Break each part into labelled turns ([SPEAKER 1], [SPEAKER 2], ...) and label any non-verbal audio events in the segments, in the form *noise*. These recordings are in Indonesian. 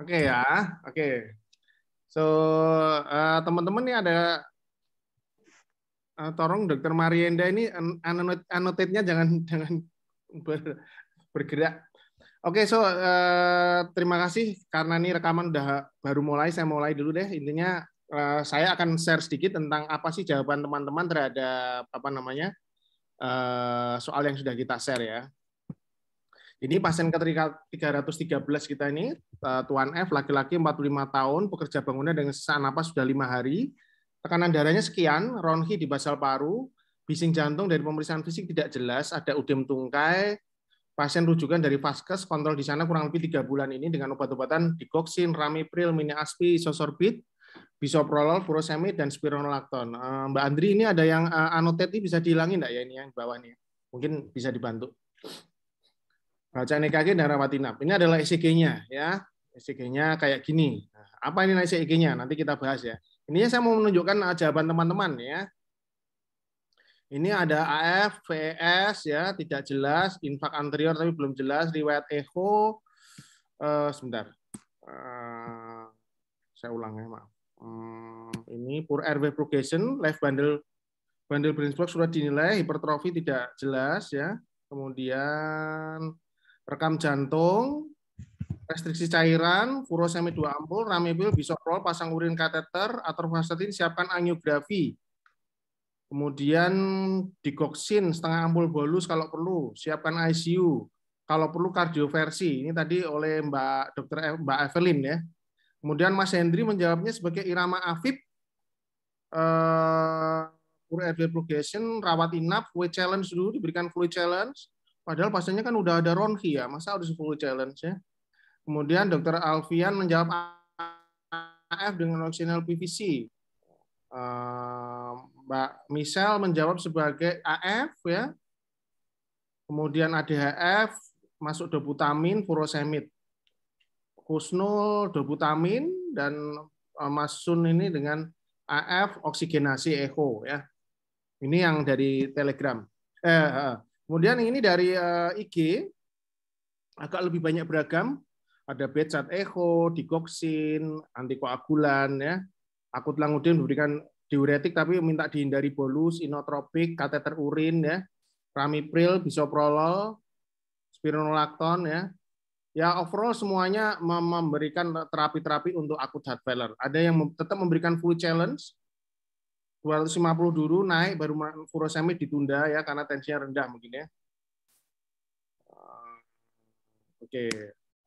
[SPEAKER 1] Oke okay, ya, oke. Okay. So eh, teman-teman uh, ini ada uh, eh, tolong Dokter Marienda ini annotate-nya jangan *laughs* jangan ber, bergerak. Oke, okay, so uh, terima kasih karena ini rekaman udah baru mulai. Saya mulai dulu deh. Intinya uh, saya akan share sedikit tentang apa sih jawaban teman-teman terhadap apa namanya uh, soal yang sudah kita share ya. Ini pasien ke 313 kita ini, eh, Tuan F, laki-laki 45 tahun, pekerja bangunan dengan sesak napas sudah lima hari, tekanan darahnya sekian, ronhi di basal paru, bising jantung dari pemeriksaan fisik tidak jelas, ada udem tungkai, pasien rujukan dari Vaskes, kontrol di sana kurang lebih tiga bulan ini dengan obat-obatan dikoksin, ramipril, aspi sosorbit, bisoprolol, furosemi, dan spironolakton. Eh, Mbak Andri, ini ada yang eh, anoteti bisa dihilangin nggak ya ini yang bawah ini? Mungkin bisa dibantu baca NKG dan inap. Ini adalah ECG-nya ya. ECG-nya kayak gini. Nah, apa ini ECG-nya? Nanti kita bahas ya. Ini saya mau menunjukkan jawaban teman-teman ya. Ini ada AF, VES ya, tidak jelas, infak anterior tapi belum jelas, riwayat echo. Uh, sebentar. Uh, saya ulang ya, maaf. Hmm, ini poor airway progression, left bundle bundle brain sudah dinilai, hipertrofi tidak jelas ya. Kemudian rekam jantung, restriksi cairan, furosemi dua ampul, ramipil, bisoprol, pasang urin kateter, atorvastatin, siapkan angiografi. Kemudian digoksin setengah ampul bolus kalau perlu, siapkan ICU. Kalau perlu kardioversi. Ini tadi oleh Mbak dokter e, Mbak Evelyn ya. Kemudian Mas Hendri menjawabnya sebagai irama afib eh, uh, progression, rawat inap, fluid challenge dulu diberikan fluid challenge, Padahal pasiennya kan udah ada Ronki ya, masa udah 10 challenge ya. Kemudian dokter Alfian menjawab AF dengan opsional PVC. Ehm, Mbak Michelle menjawab sebagai AF ya. Kemudian ADHF masuk dobutamin, furosemid. Husnul dobutamin dan e, Mas Sun ini dengan AF oksigenasi echo ya. Ini yang dari Telegram. Eh, e, Kemudian ini dari uh, eh, IG agak lebih banyak beragam. Ada becat echo, digoksin, antikoagulan ya. Akut langudin memberikan diuretik tapi minta dihindari bolus, inotropik, kateter urin ya. Ramipril, bisoprolol, spironolakton ya. Ya overall semuanya memberikan terapi-terapi untuk akut heart failure. Ada yang tetap memberikan full challenge, 250 dulu naik baru furosemid ditunda ya karena tensinya rendah mungkin ya. Ah, oke.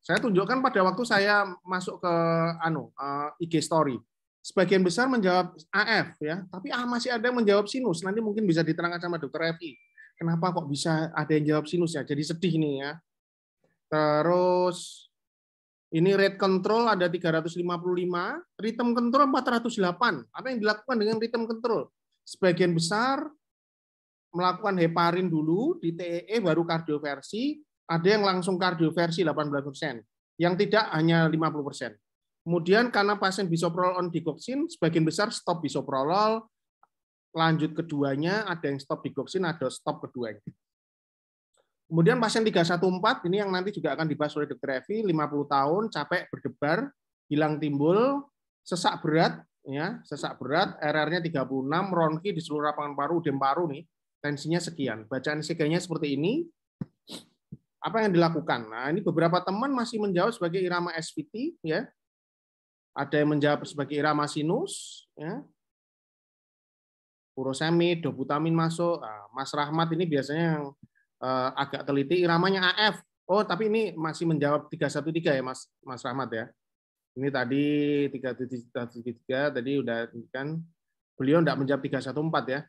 [SPEAKER 1] Saya tunjukkan pada waktu saya masuk ke anu eh, IG story. Sebagian besar menjawab AF ya, tapi ah, masih ada yang menjawab sinus. Nanti mungkin bisa diterangkan sama dokter Evi. Kenapa kok bisa ada yang jawab sinus ya? Jadi sedih nih ya. Terus ini rate control ada 355, rhythm control 408. Apa yang dilakukan dengan rhythm control? Sebagian besar melakukan heparin dulu di TEE e, baru kardioversi, ada yang langsung kardioversi 18%, yang tidak hanya 50%. Kemudian karena pasien bisoprolol on digoksin, sebagian besar stop bisoprolol, lanjut keduanya, ada yang stop digoksin, ada stop keduanya. Kemudian pasien 314 ini yang nanti juga akan dibahas oleh dokter Evi, 50 tahun, capek berdebar, hilang timbul, sesak berat, ya sesak berat, RR-nya 36, ronki di seluruh lapangan paru, udem paru nih, tensinya sekian. Bacaan CG-nya seperti ini. Apa yang dilakukan? Nah, ini beberapa teman masih menjawab sebagai irama SVT, ya. Ada yang menjawab sebagai irama sinus, ya furosemid, dobutamin masuk. Nah, Mas Rahmat ini biasanya yang uh, agak teliti iramanya AF. Oh, tapi ini masih menjawab 313 ya Mas Mas Rahmat ya. Ini tadi 373 tadi udah kan beliau enggak menjawab 314 ya.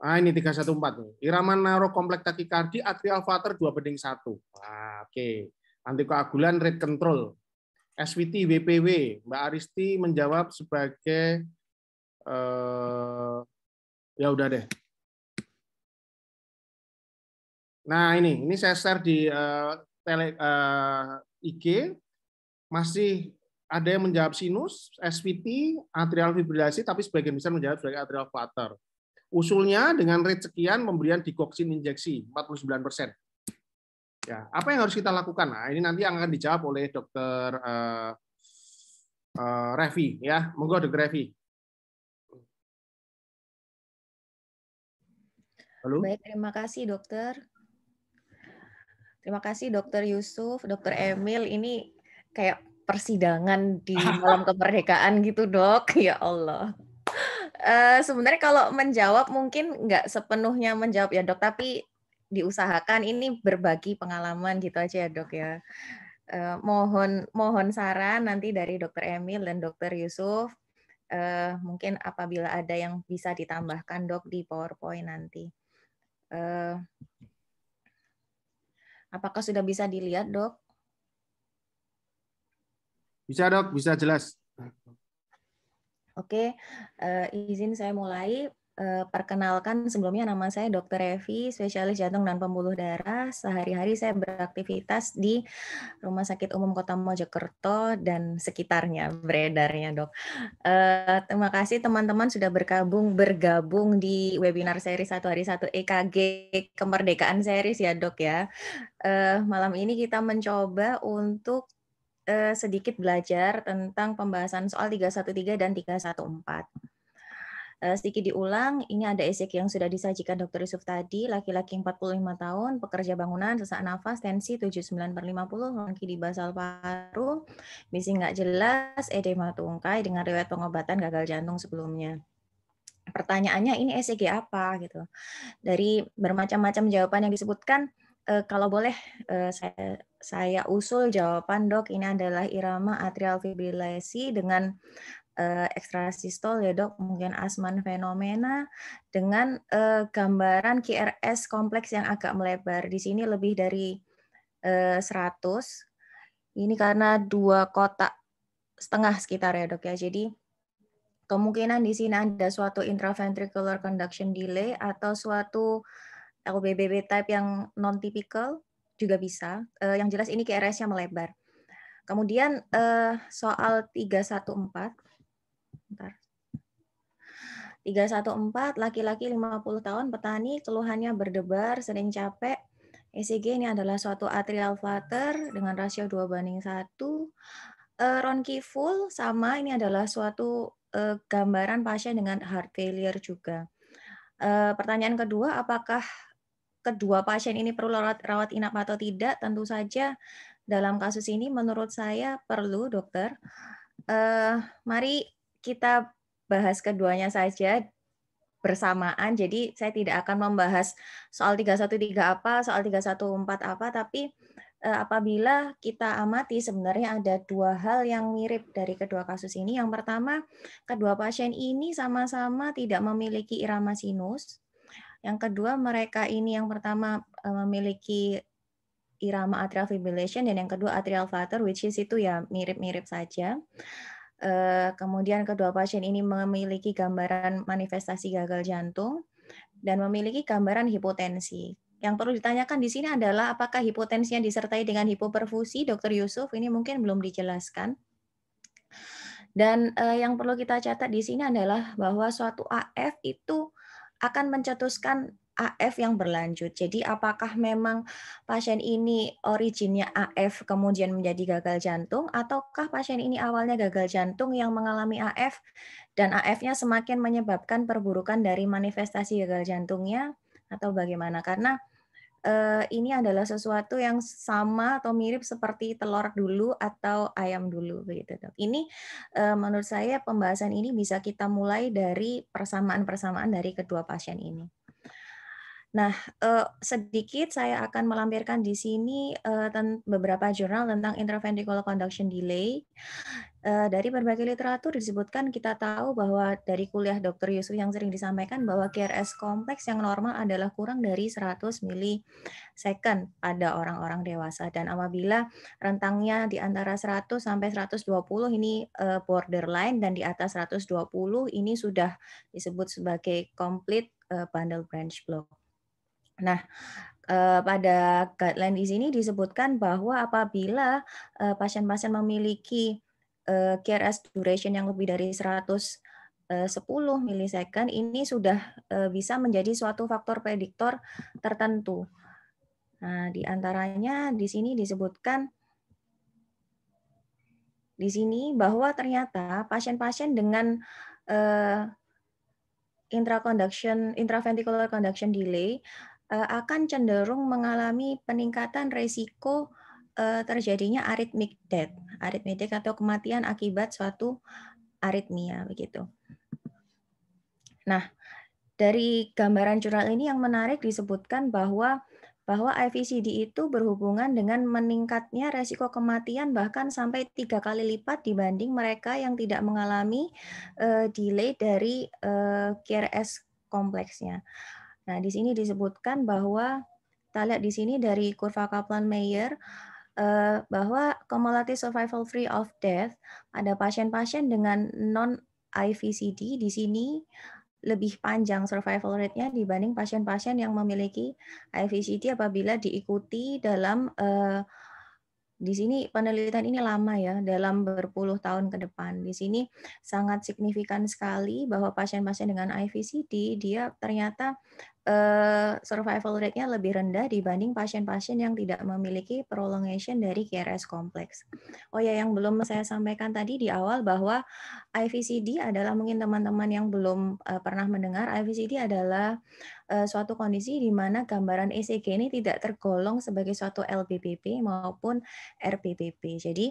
[SPEAKER 1] Ah ini 314 nih. Irama naro kompleks takikardi atrial flutter 2 banding 1. Ah, oke. Okay. Antikoagulan rate control. SVT WPW. Mbak Aristi menjawab sebagai eh, ya udah deh. Nah ini, ini saya share di uh, tele, uh, eh, IG, masih ada yang menjawab sinus, SVT, atrial fibrilasi, tapi sebagian besar menjawab sebagai atrial flutter. Usulnya dengan rate sekian pemberian dikoksin injeksi 49 persen. Ya, apa yang harus kita lakukan? Nah, ini nanti yang akan dijawab oleh dokter uh, uh, Revi. Ya, monggo dokter Revi.
[SPEAKER 2] Halo? Baik, terima kasih dokter. Terima kasih Dokter Yusuf, Dokter iya. Emil. Ini kayak persidangan di *laughs* malam kemerdekaan gitu dok. *laughs* Ya Allah. Uh, sebenarnya kalau menjawab mungkin nggak sepenuhnya menjawab ya dok, tapi diusahakan ini berbagi pengalaman gitu aja ya dok ya. Uh, mohon mohon saran nanti dari Dokter Emil dan Dokter Yusuf uh, mungkin apabila ada yang bisa ditambahkan dok di PowerPoint nanti. Uh, Apakah sudah bisa dilihat, dok?
[SPEAKER 1] Bisa, dok. Bisa jelas.
[SPEAKER 2] Oke, eh, izin saya mulai. Eh, perkenalkan sebelumnya nama saya Dr. Evi spesialis jantung dan pembuluh darah. Sehari-hari saya beraktivitas di Rumah Sakit Umum Kota Mojokerto dan sekitarnya, beredarnya dok. Uh, terima kasih teman-teman sudah bergabung bergabung di webinar seri satu hari satu EKG kemerdekaan seri ya dok ya. Uh, malam ini kita mencoba untuk sedikit belajar tentang pembahasan soal 313 dan 314. Eh, sedikit diulang, ini ada esek yang sudah disajikan Dr. Yusuf tadi, laki-laki 45 tahun, pekerja bangunan, sesak nafas, tensi 79 per 50, di basal paru, bising nggak jelas, edema tungkai dengan riwayat pengobatan gagal jantung sebelumnya pertanyaannya ini ECG apa gitu. Dari bermacam-macam jawaban yang disebutkan, eh, kalau boleh eh, saya, saya usul jawaban dok ini adalah irama atrial fibrilasi dengan uh, ekstrasistol ya dok, mungkin asman fenomena dengan uh, gambaran QRS kompleks yang agak melebar. Di sini lebih dari uh, eh, 100. Ini karena dua kotak setengah sekitar ya dok ya. Jadi kemungkinan di sini ada suatu intraventricular conduction delay atau suatu LBBB type yang non-typical juga bisa. Uh, yang jelas ini QRS-nya melebar. Kemudian uh, soal 314 314 laki-laki 50 tahun petani keluhannya berdebar, sering capek. ECG ini adalah suatu atrial flutter dengan rasio 2 banding 1. E, Ronki full sama ini adalah suatu e, gambaran pasien dengan heart failure juga. E, pertanyaan kedua, apakah kedua pasien ini perlu rawat rawat inap atau tidak? Tentu saja dalam kasus ini menurut saya perlu dokter. Mari kita bahas keduanya saja bersamaan. Jadi saya tidak akan membahas soal 313 apa, soal 314 apa, tapi eh, apabila kita amati sebenarnya ada dua hal yang mirip dari kedua kasus ini. Yang pertama, kedua pasien ini sama-sama tidak memiliki irama sinus. Yang kedua, mereka ini yang pertama eh, memiliki irama atrial fibrillation dan yang kedua atrial flutter which is itu ya mirip-mirip saja. Eh, kemudian kedua pasien ini memiliki gambaran manifestasi gagal jantung dan memiliki gambaran hipotensi. Yang perlu ditanyakan di sini adalah apakah hipotensi yang disertai dengan hipoperfusi, Dokter Yusuf, ini mungkin belum dijelaskan. Dan eh, yang perlu kita catat di sini adalah bahwa suatu AF itu akan mencetuskan AF yang berlanjut. Jadi apakah memang pasien ini originnya AF kemudian menjadi gagal jantung ataukah pasien ini awalnya gagal jantung yang mengalami AF dan AF-nya semakin menyebabkan perburukan dari manifestasi gagal jantungnya atau bagaimana? Karena eh, ini adalah sesuatu yang sama atau mirip seperti telur dulu atau ayam dulu begitu Ini eh, menurut saya pembahasan ini bisa kita mulai dari persamaan-persamaan dari kedua pasien ini. Nah, uh, sedikit saya akan melampirkan di sini uh, beberapa jurnal tentang intraventricular conduction delay. Uh, dari berbagai literatur disebutkan kita tahu bahwa dari kuliah Dr. Yusuf yang sering disampaikan bahwa QRS kompleks yang normal adalah kurang dari 100 milisecond pada orang-orang dewasa dan apabila rentangnya di antara 100 sampai 120 ini uh, borderline dan di atas 120 ini sudah disebut sebagai complete uh, bundle branch block. Nah, eh, pada guideline di sini disebutkan bahwa apabila eh, pasien-pasien memiliki QRS eh, duration yang lebih dari 100 10 milisecond ini sudah bisa menjadi suatu faktor prediktor tertentu. Nah, di antaranya di sini disebutkan di sini bahwa ternyata pasien-pasien dengan uh, intraconduction intraventricular conduction delay Eh, akan cenderung mengalami peningkatan resiko eh, terjadinya arrhythmic death, arrhythmic death atau kematian akibat suatu aritmia begitu. Nah, dari gambaran jurnal ini yang menarik disebutkan bahwa bahwa IVCD itu berhubungan dengan meningkatnya resiko kematian bahkan sampai tiga kali lipat dibanding mereka yang tidak mengalami uh, delay dari uh, KRS kompleksnya. Nah, di sini disebutkan bahwa kita lihat di sini dari kurva Kaplan-Meier eh, bahwa cumulative survival free of death ada pasien-pasien dengan non IVCD di sini lebih panjang survival rate-nya dibanding pasien-pasien yang memiliki IVCD apabila diikuti dalam uh, di sini penelitian ini lama ya, dalam berpuluh tahun ke depan. Di sini sangat signifikan sekali bahwa pasien-pasien dengan IVCD dia ternyata Eh, survival rate-nya lebih rendah dibanding pasien-pasien yang tidak memiliki prolongation dari KRS kompleks. Oh ya, yang belum saya sampaikan tadi di awal bahwa IVCD adalah mungkin teman-teman yang belum eh, pernah mendengar, IVCD adalah eh, suatu kondisi di mana gambaran ECG ini tidak tergolong sebagai suatu LPPP maupun RPPP. Jadi,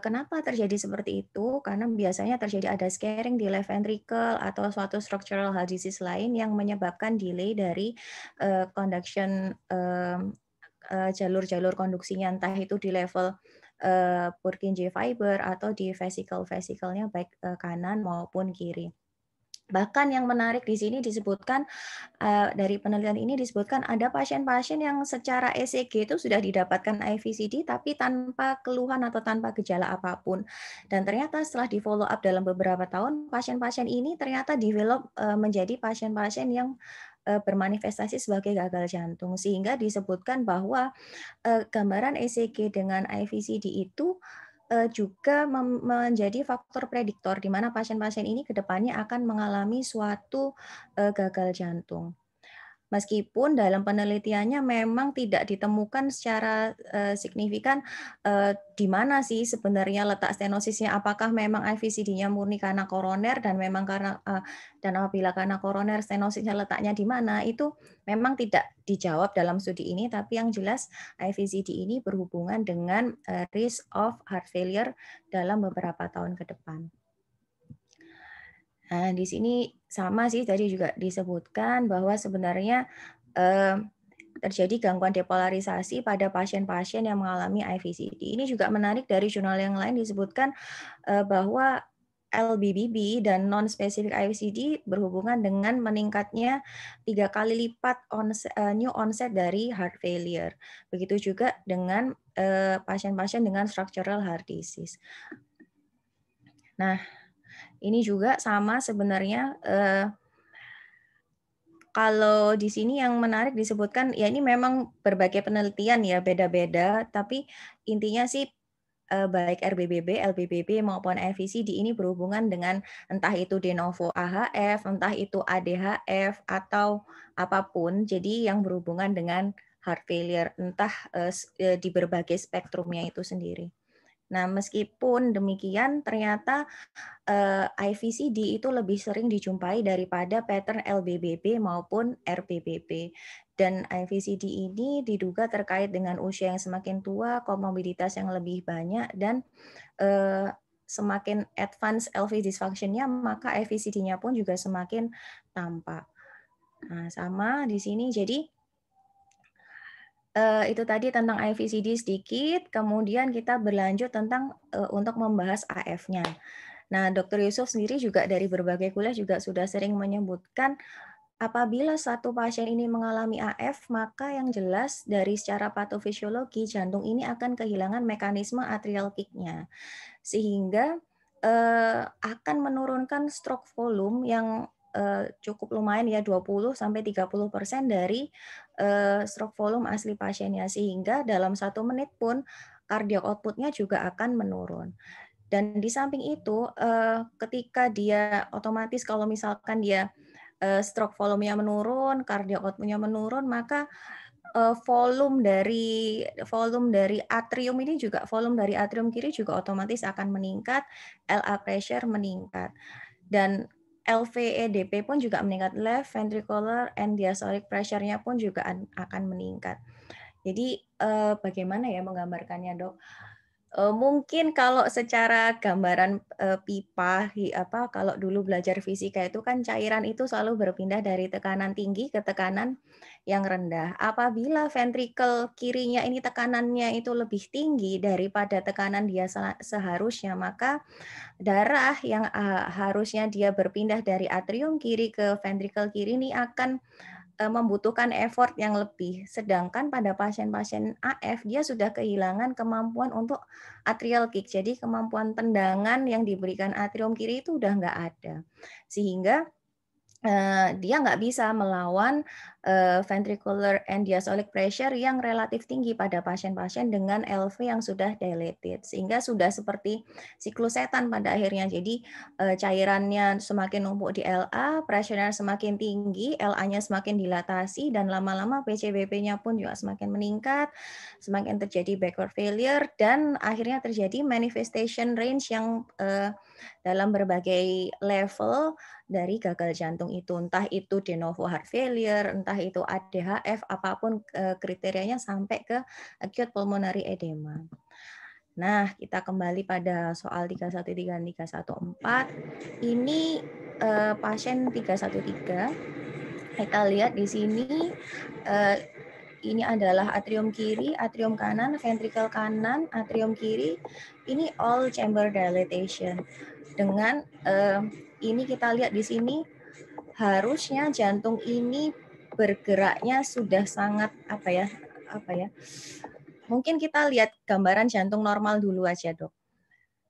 [SPEAKER 2] kenapa terjadi seperti itu? Karena biasanya terjadi ada scarring di left ventricle atau suatu structural heart disease lain yang menyebabkan delay dari uh, conduction jalur-jalur uh, eh, eh, jalur-jalur konduksinya entah itu di level uh, Purkinje fiber atau di vesikel-vesikelnya baik uh, kanan maupun kiri. Bahkan yang menarik di sini disebutkan uh, dari penelitian ini disebutkan ada pasien-pasien yang secara ECG itu sudah didapatkan IVCD tapi tanpa keluhan atau tanpa gejala apapun. Dan ternyata setelah di follow up dalam beberapa tahun, pasien-pasien ini ternyata develop uh, menjadi pasien-pasien yang Eh, bermanifestasi sebagai gagal jantung sehingga disebutkan bahwa eh, gambaran ECG dengan IVCD itu eh, juga menjadi faktor prediktor di mana pasien-pasien ini kedepannya akan mengalami suatu gagal jantung. Meskipun dalam penelitiannya memang tidak ditemukan secara uh, signifikan uh, di mana sih sebenarnya letak stenosisnya, apakah memang IVCD-nya murni karena koroner dan memang karena uh, dan apabila karena koroner stenosisnya letaknya di mana itu memang tidak dijawab dalam studi ini, tapi yang jelas IVCD ini berhubungan dengan uh, risk of heart failure dalam beberapa tahun ke depan. Nah, di sini sama sih tadi juga disebutkan bahwa sebenarnya eh, terjadi gangguan depolarisasi pada pasien-pasien yang mengalami IVCD. Ini juga menarik dari jurnal yang lain disebutkan eh, bahwa LBBB dan non-specific IVCD berhubungan dengan meningkatnya tiga kali lipat onset, eh, new onset dari heart failure. Begitu juga dengan eh, pasien-pasien uh, dengan structural heart disease. Nah, ini juga sama sebenarnya eh, kalau di sini yang menarik disebutkan ya ini memang berbagai penelitian ya beda-beda tapi intinya sih eh, baik RBBB, LBBB maupun di ini berhubungan dengan entah itu de novo AHF, entah itu ADHF atau apapun. Jadi yang berhubungan dengan heart failure entah eh, eh di berbagai spektrumnya itu sendiri. Nah, meskipun demikian, ternyata eh, IVCD itu lebih sering dijumpai daripada pattern LBBB maupun RBBB. Dan IVCD ini diduga terkait dengan usia yang semakin tua, komorbiditas yang lebih banyak, dan eh, semakin advance LV dysfunction-nya, maka IVCD-nya pun juga semakin tampak. Nah, sama di sini. Jadi, Eh, itu tadi tentang IVCD sedikit, kemudian kita berlanjut tentang uh, untuk membahas AF-nya. Nah, Dr. Yusuf sendiri juga dari berbagai kuliah juga sudah sering menyebutkan apabila satu pasien ini mengalami AF, maka yang jelas dari secara patofisiologi jantung ini akan kehilangan mekanisme atrial kick-nya, sehingga uh, akan menurunkan stroke volume yang cukup lumayan ya 20 sampai 30 persen dari Eh, stroke volume asli pasiennya sehingga dalam satu menit pun cardiac outputnya juga akan menurun. Dan di samping itu, eh, ketika dia otomatis kalau misalkan dia eh, stroke volumenya menurun, cardiac outputnya menurun, maka volume dari volume dari atrium ini juga volume dari atrium kiri juga otomatis akan meningkat, LA pressure meningkat. Dan LVEDP pun juga meningkat, left ventricular and diastolic pressure-nya pun juga akan meningkat. Jadi eh, bagaimana ya menggambarkannya dok? Eh, mungkin kalau secara gambaran eh, pipa apa kalau dulu belajar fisika itu kan cairan itu selalu berpindah dari tekanan tinggi ke tekanan yang rendah. Apabila ventrikel kirinya ini tekanannya itu lebih tinggi daripada tekanan dia seharusnya, maka darah yang ah, harusnya dia berpindah dari atrium kiri ke ventrikel kiri ini akan Eh, membutuhkan effort yang lebih. Sedangkan pada pasien-pasien AF dia sudah kehilangan kemampuan untuk atrial kick. Jadi kemampuan tendangan yang diberikan atrium kiri itu sudah nggak ada. Sehingga uh, dia nggak bisa melawan uh, ventricular and diastolic pressure yang relatif tinggi pada pasien-pasien dengan LV yang sudah dilated sehingga sudah seperti siklus setan pada akhirnya jadi uh, cairannya semakin numpuk di LA pressure semakin tinggi LA-nya semakin dilatasi dan lama-lama PCBP-nya pun juga semakin meningkat semakin terjadi backward failure dan akhirnya terjadi manifestation range yang uh, dalam berbagai level dari gagal jantung itu entah itu de novo heart failure entah itu ADHF apapun eh, kriterianya sampai ke acute pulmonary edema. Nah, kita kembali pada soal 313 314. Ini uh, pasien 313. Kita lihat di sini uh, ini adalah atrium kiri, atrium kanan, ventrikel kanan, atrium kiri. Ini all chamber dilatation dengan uh, ini kita lihat di sini harusnya jantung ini bergeraknya sudah sangat apa ya apa ya mungkin kita lihat gambaran jantung normal dulu aja dok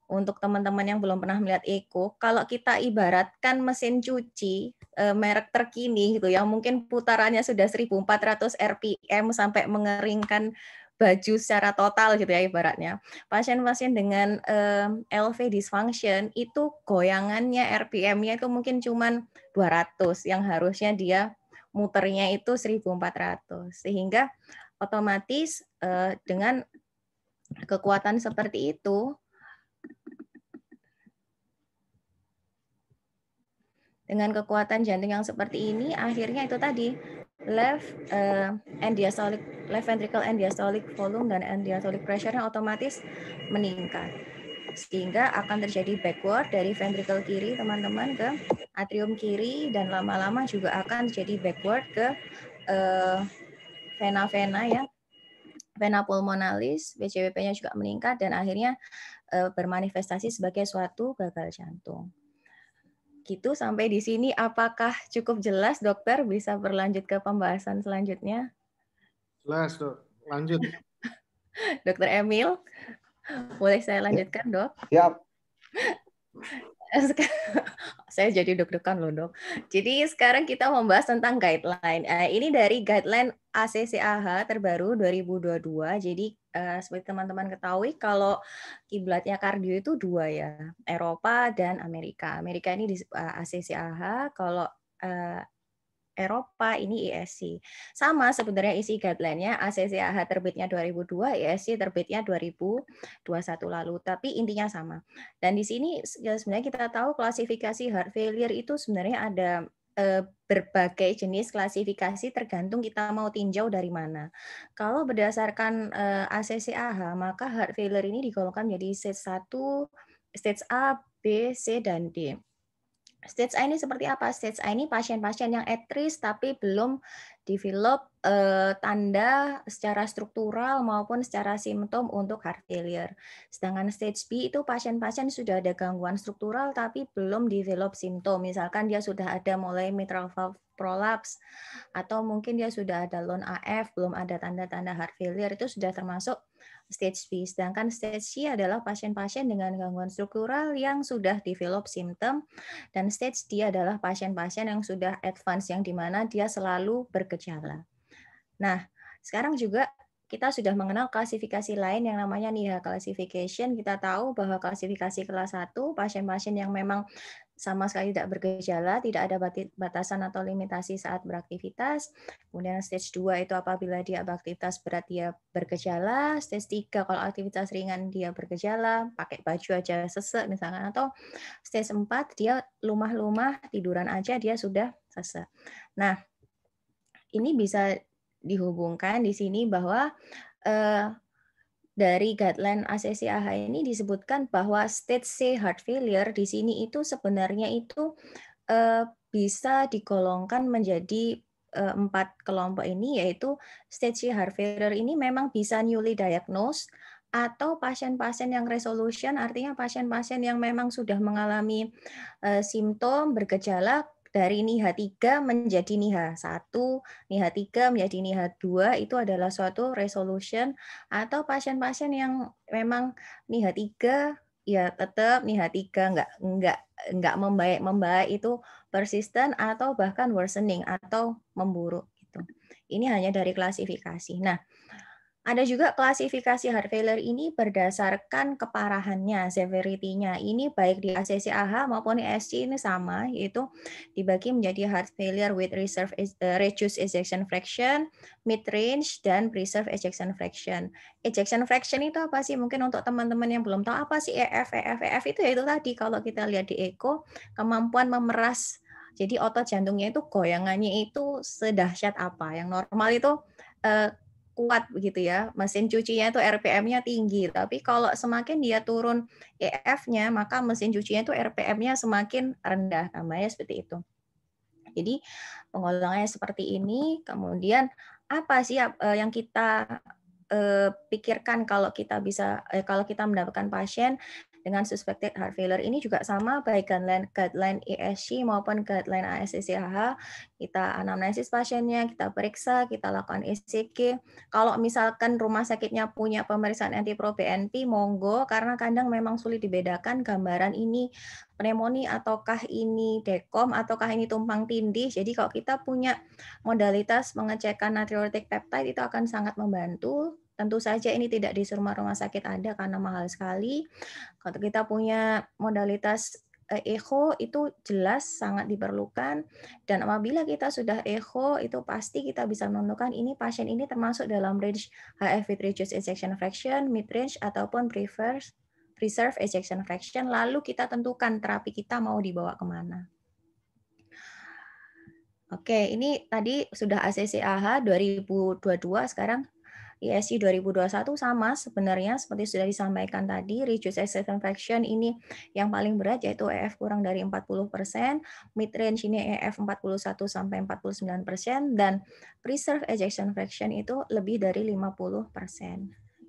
[SPEAKER 2] untuk teman-teman yang belum pernah melihat Eko kalau kita ibaratkan mesin cuci eh, merek terkini gitu yang mungkin putarannya sudah 1400 rpm sampai mengeringkan baju secara total gitu ya ibaratnya. Pasien-pasien dengan uh, LV dysfunction itu goyangannya RPM-nya itu mungkin cuman 200 yang harusnya dia muternya itu 1400. Sehingga otomatis uh, dengan kekuatan seperti itu dengan kekuatan jantung yang seperti ini akhirnya itu tadi left uh, and diastolic left ventricle and diastolic volume dan and diastolic pressure yang otomatis meningkat sehingga akan terjadi backward dari ventricle kiri teman-teman ke atrium kiri dan lama-lama juga akan terjadi backward ke eh, vena-vena uh, ya vena pulmonalis, BCWP-nya juga meningkat dan akhirnya uh, bermanifestasi sebagai suatu gagal jantung. Gitu sampai di sini apakah cukup jelas dokter bisa berlanjut ke pembahasan selanjutnya?
[SPEAKER 1] Jelas, Dok. Lanjut. *laughs*
[SPEAKER 2] dokter Emil, boleh saya lanjutkan, Dok? Siap. Eh, *laughs* saya jadi deg-degan loh dok. Jadi sekarang kita membahas tentang guideline. Uh, ini dari guideline ACCAH terbaru 2022. Jadi uh, seperti teman-teman ketahui kalau kiblatnya kardio itu dua ya, Eropa dan Amerika. Amerika ini di uh, ACCAH, kalau uh, Eropa ini ISC. Sama sebenarnya isi guideline-nya ACCAH terbitnya 2002, ISC terbitnya 2021 lalu, tapi intinya sama. Dan di sini ya, sebenarnya kita tahu klasifikasi heart failure itu sebenarnya ada eh, berbagai jenis klasifikasi tergantung kita mau tinjau dari mana. Kalau berdasarkan ACCAH, eh, maka heart failure ini digolongkan menjadi stage 1, stage A, B, C, dan D Stage A ini seperti apa? Stage A ini pasien-pasien yang at tapi belum develop uh, tanda secara struktural maupun secara simptom untuk heart failure. Sedangkan stage B itu pasien-pasien sudah ada gangguan struktural tapi belum develop simptom. Misalkan dia sudah ada mulai mitral valve prolapse atau mungkin dia sudah ada lone AF, belum ada tanda-tanda heart failure itu sudah termasuk stage B. Sedangkan stage C adalah pasien-pasien dengan gangguan struktural yang sudah develop simptom dan stage D adalah pasien-pasien yang sudah advance yang dimana dia selalu bergejala. Nah, sekarang juga kita sudah mengenal klasifikasi lain yang namanya NIHA classification. Kita tahu bahwa klasifikasi kelas 1 pasien-pasien yang memang sama sekali tidak bergejala, tidak ada batasan atau limitasi saat beraktivitas. Kemudian stage 2 itu apabila dia beraktivitas berat dia bergejala, stage 3 kalau aktivitas ringan dia bergejala, pakai baju aja sesek misalkan atau stage 4 dia lumah-lumah tiduran aja dia sudah sesek. Nah, ini bisa dihubungkan di sini bahwa eh, dari guideline ACC/AHA ini disebutkan bahwa stage C heart failure di sini itu sebenarnya itu uh, bisa digolongkan menjadi uh, empat kelompok ini yaitu stage C heart failure ini memang bisa newly diagnosed atau pasien-pasien yang resolution artinya pasien-pasien yang memang sudah mengalami uh, simptom bergejala dari niha 3 menjadi niha 1, niha 3 menjadi niha 2 itu adalah suatu resolution atau pasien-pasien yang memang niha 3 ya tetap niha 3 enggak enggak enggak membaik membaik itu persisten atau bahkan worsening atau memburuk gitu. Ini hanya dari klasifikasi. Nah, ada juga klasifikasi heart failure ini berdasarkan keparahannya, severity-nya. Ini baik di ACCAH maupun ESC ini sama, yaitu dibagi menjadi heart failure with reserve, uh, reduced ejection fraction, mid-range, dan preserved ejection fraction. Ejection fraction itu apa sih? Mungkin untuk teman-teman yang belum tahu apa sih EF, EF, EF itu yaitu tadi kalau kita lihat di ECO, kemampuan memeras jadi otot jantungnya itu goyangannya itu sedahsyat apa. Yang normal itu eh, kuat begitu ya. Mesin cucinya itu RPM-nya tinggi, tapi kalau semakin dia turun EF-nya, maka mesin cucinya itu RPM-nya semakin rendah, namanya seperti itu. Jadi pengolahannya seperti ini, kemudian apa sih yang eh, kita eh, pikirkan kalau kita bisa eh, kalau kita mendapatkan pasien dengan suspected heart failure ini juga sama baik guideline guideline ESG maupun guideline ASCCH kita anamnesis pasiennya kita periksa kita lakukan ECG kalau misalkan rumah sakitnya punya pemeriksaan anti pro BNP monggo karena kadang memang sulit dibedakan gambaran ini pneumonia ataukah ini dekom ataukah ini tumpang tindih. Jadi kalau kita punya modalitas mengecekkan natriuretic peptide itu akan sangat membantu Tentu saja ini tidak di semua rumah sakit ada karena mahal sekali. Kalau kita punya modalitas eh, echo itu jelas sangat diperlukan dan apabila kita sudah echo itu pasti kita bisa menentukan ini pasien ini termasuk dalam range HF vitreous reduced ejection fraction, mid range ataupun preferred preserve ejection fraction lalu kita tentukan terapi kita mau dibawa kemana. Oke, ini tadi sudah ACCAH 2022 sekarang ISI e 2021 sama sebenarnya seperti sudah disampaikan tadi, reduce excess infection ini yang paling berat yaitu EF kurang dari 40%, mid range ini EF 41 sampai 49% dan preserve ejection fraction itu lebih dari 50%.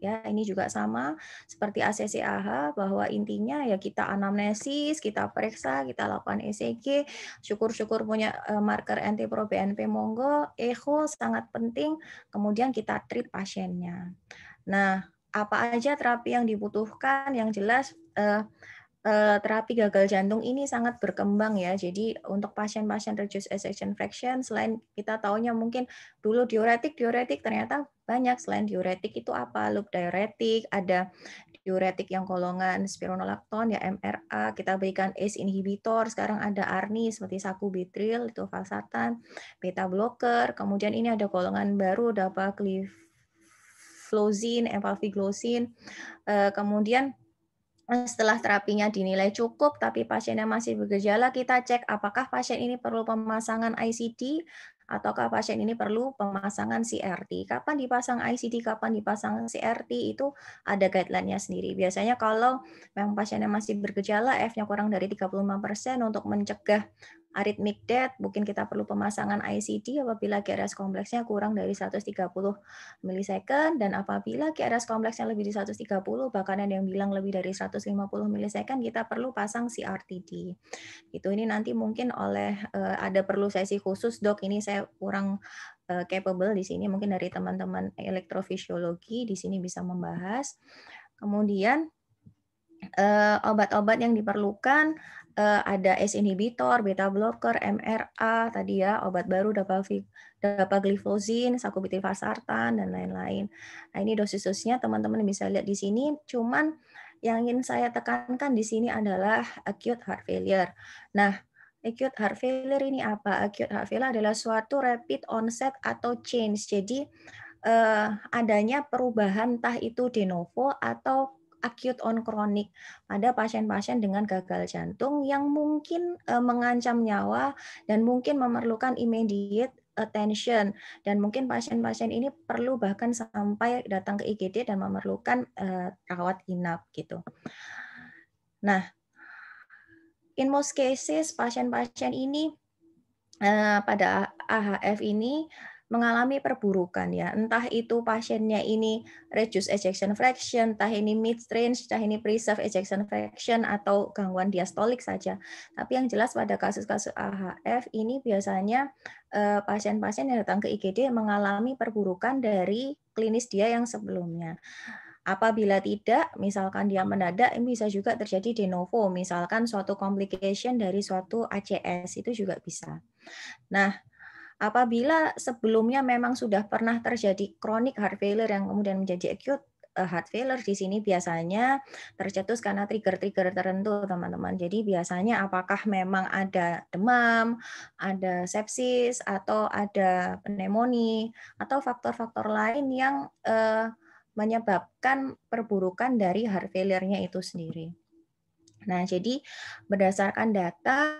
[SPEAKER 2] Ya, ini juga sama seperti ACCAH bahwa intinya ya kita anamnesis, kita periksa, kita lakukan ECG, syukur-syukur punya eh, marker anti pro BNP monggo, echo sangat penting, kemudian kita treat pasiennya. Nah, apa aja terapi yang dibutuhkan yang jelas eh, Eh, terapi gagal jantung ini sangat berkembang ya. Jadi untuk pasien-pasien reduced ejection fraction selain kita taunya mungkin dulu diuretik, diuretik ternyata banyak selain diuretik itu apa? Loop diuretik, ada diuretik yang golongan spironolacton ya MRA, kita berikan ACE inhibitor, sekarang ada ARNI seperti sacubitril itu falsatan, beta blocker, kemudian ini ada golongan baru dapat apa? Flozin, Kemudian Eh, setelah terapinya dinilai cukup, tapi pasiennya masih bergejala, kita cek apakah pasien ini perlu pemasangan ICD ataukah pasien ini perlu pemasangan CRT. Kapan dipasang ICD, kapan dipasang CRT itu ada guideline-nya sendiri. Biasanya kalau memang pasiennya masih bergejala, F-nya kurang dari 35% untuk mencegah arrhythmic death, mungkin kita perlu pemasangan ICD apabila GRS kompleksnya kurang dari 130 milisecond dan apabila GRS kompleksnya lebih dari 130 bahkan ada yang bilang lebih dari 150 milisecond kita perlu pasang CRTD. Itu ini nanti mungkin oleh eh, ada perlu sesi khusus dok ini saya kurang eh, capable di sini mungkin dari teman-teman elektrofisiologi di sini bisa membahas. Kemudian eh, obat-obat yang diperlukan Eh, ada ACE inhibitor, beta blocker, MRA tadi ya, obat baru dapagliflozin, sacubitril valsartan dan lain-lain. Nah, ini dosis-dosisnya teman-teman bisa lihat di sini, cuman yang ingin saya tekankan di sini adalah acute heart failure. Nah, acute heart failure ini apa? Acute heart failure adalah suatu rapid onset atau change. Jadi eh, adanya perubahan entah itu de novo atau acute on kronik pada pasien-pasien dengan gagal jantung yang mungkin eh, mengancam nyawa dan mungkin memerlukan immediate attention dan mungkin pasien-pasien ini perlu bahkan sampai datang ke IGD dan memerlukan uh, rawat inap gitu. Nah, in most cases pasien-pasien ini eh, pada AHF ini mengalami perburukan ya. Entah itu pasiennya ini reduce ejection fraction, entah ini mid range, entah ini preserved ejection fraction atau gangguan diastolik saja. Tapi yang jelas pada kasus-kasus AHF ini biasanya eh, pasien-pasien yang datang ke IGD mengalami perburukan dari klinis dia yang sebelumnya. Apabila tidak, misalkan dia mendadak, bisa juga terjadi de novo, misalkan suatu complication dari suatu ACS itu juga bisa. Nah, Apabila sebelumnya memang sudah pernah terjadi kronik heart failure yang kemudian menjadi acute eh, heart failure di sini biasanya tercetus karena trigger-trigger tertentu, teman-teman. Jadi biasanya apakah memang ada demam, ada sepsis, atau ada pneumonia, atau faktor-faktor lain yang eh, menyebabkan perburukan dari heart failure-nya itu sendiri. Nah, jadi berdasarkan data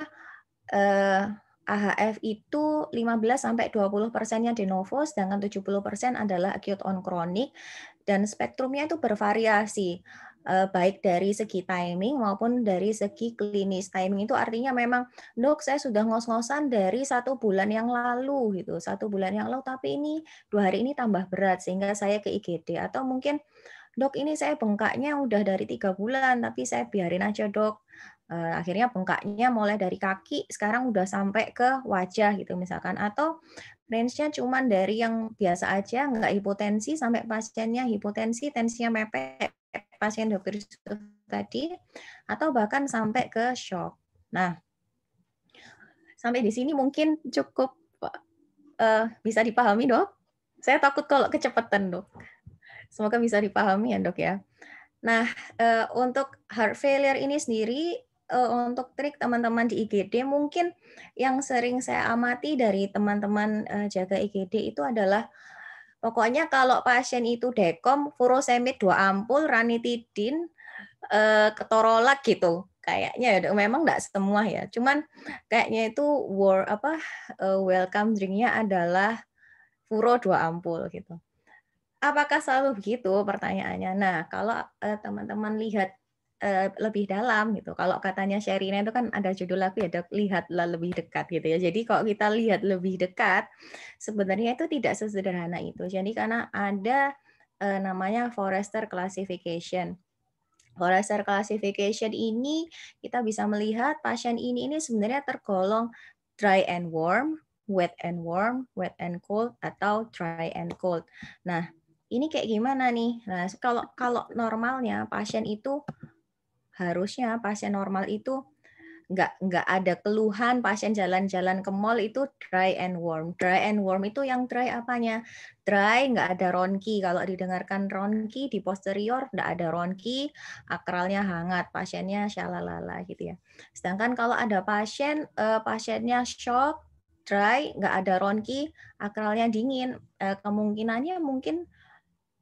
[SPEAKER 2] eh, AHF itu 15 sampai 20 persennya de novo, sedangkan 70 persen adalah acute on chronic dan spektrumnya itu bervariasi eh, baik dari segi timing maupun dari segi klinis. Timing itu artinya memang, dok saya sudah ngos-ngosan dari satu bulan yang lalu gitu, satu bulan yang lalu tapi ini dua hari ini tambah berat sehingga saya ke IGD atau mungkin dok ini saya bengkaknya udah dari tiga bulan tapi saya biarin aja dok Eh, akhirnya bengkaknya mulai dari kaki sekarang udah sampai ke wajah gitu misalkan atau range-nya cuma dari yang biasa aja nggak hipotensi sampai pasiennya hipotensi tensinya mepet pasien dokter tadi atau bahkan sampai ke shock. Nah, sampai di sini mungkin cukup uh, bisa dipahami dok. Saya takut kalau kecepatan dok. Semoga bisa dipahami ya dok ya. Nah, eh, untuk heart failure ini sendiri uh, untuk trik teman-teman di IGD mungkin yang sering saya amati dari teman-teman uh, jaga IGD itu adalah pokoknya kalau pasien itu dekom, furosemid dua ampul, ranitidin, uh, ketorolak gitu kayaknya ya memang nggak semua ya cuman kayaknya itu war apa uh, welcome drinknya adalah furo dua ampul gitu apakah selalu begitu pertanyaannya nah kalau teman-teman uh, lihat Eh, lebih dalam gitu. Kalau katanya Sherina itu kan ada judul lagu ya lihatlah lebih dekat gitu ya. Jadi kalau kita lihat lebih dekat, sebenarnya itu tidak sesederhana itu. Jadi karena ada uh, namanya Forester Classification. Forester Classification ini kita bisa melihat pasien ini ini sebenarnya tergolong dry and warm, wet and warm, wet and cold atau dry and cold. Nah, ini kayak gimana nih? Nah, kalau kalau normalnya pasien itu harusnya pasien normal itu nggak nggak ada keluhan pasien jalan-jalan ke mall itu dry and warm dry and warm itu yang dry apanya dry nggak ada ronki kalau didengarkan ronki di posterior nggak ada ronki akralnya hangat pasiennya shalalala gitu ya sedangkan kalau ada pasien eh, pasiennya shock dry nggak ada ronki akralnya dingin eh, kemungkinannya mungkin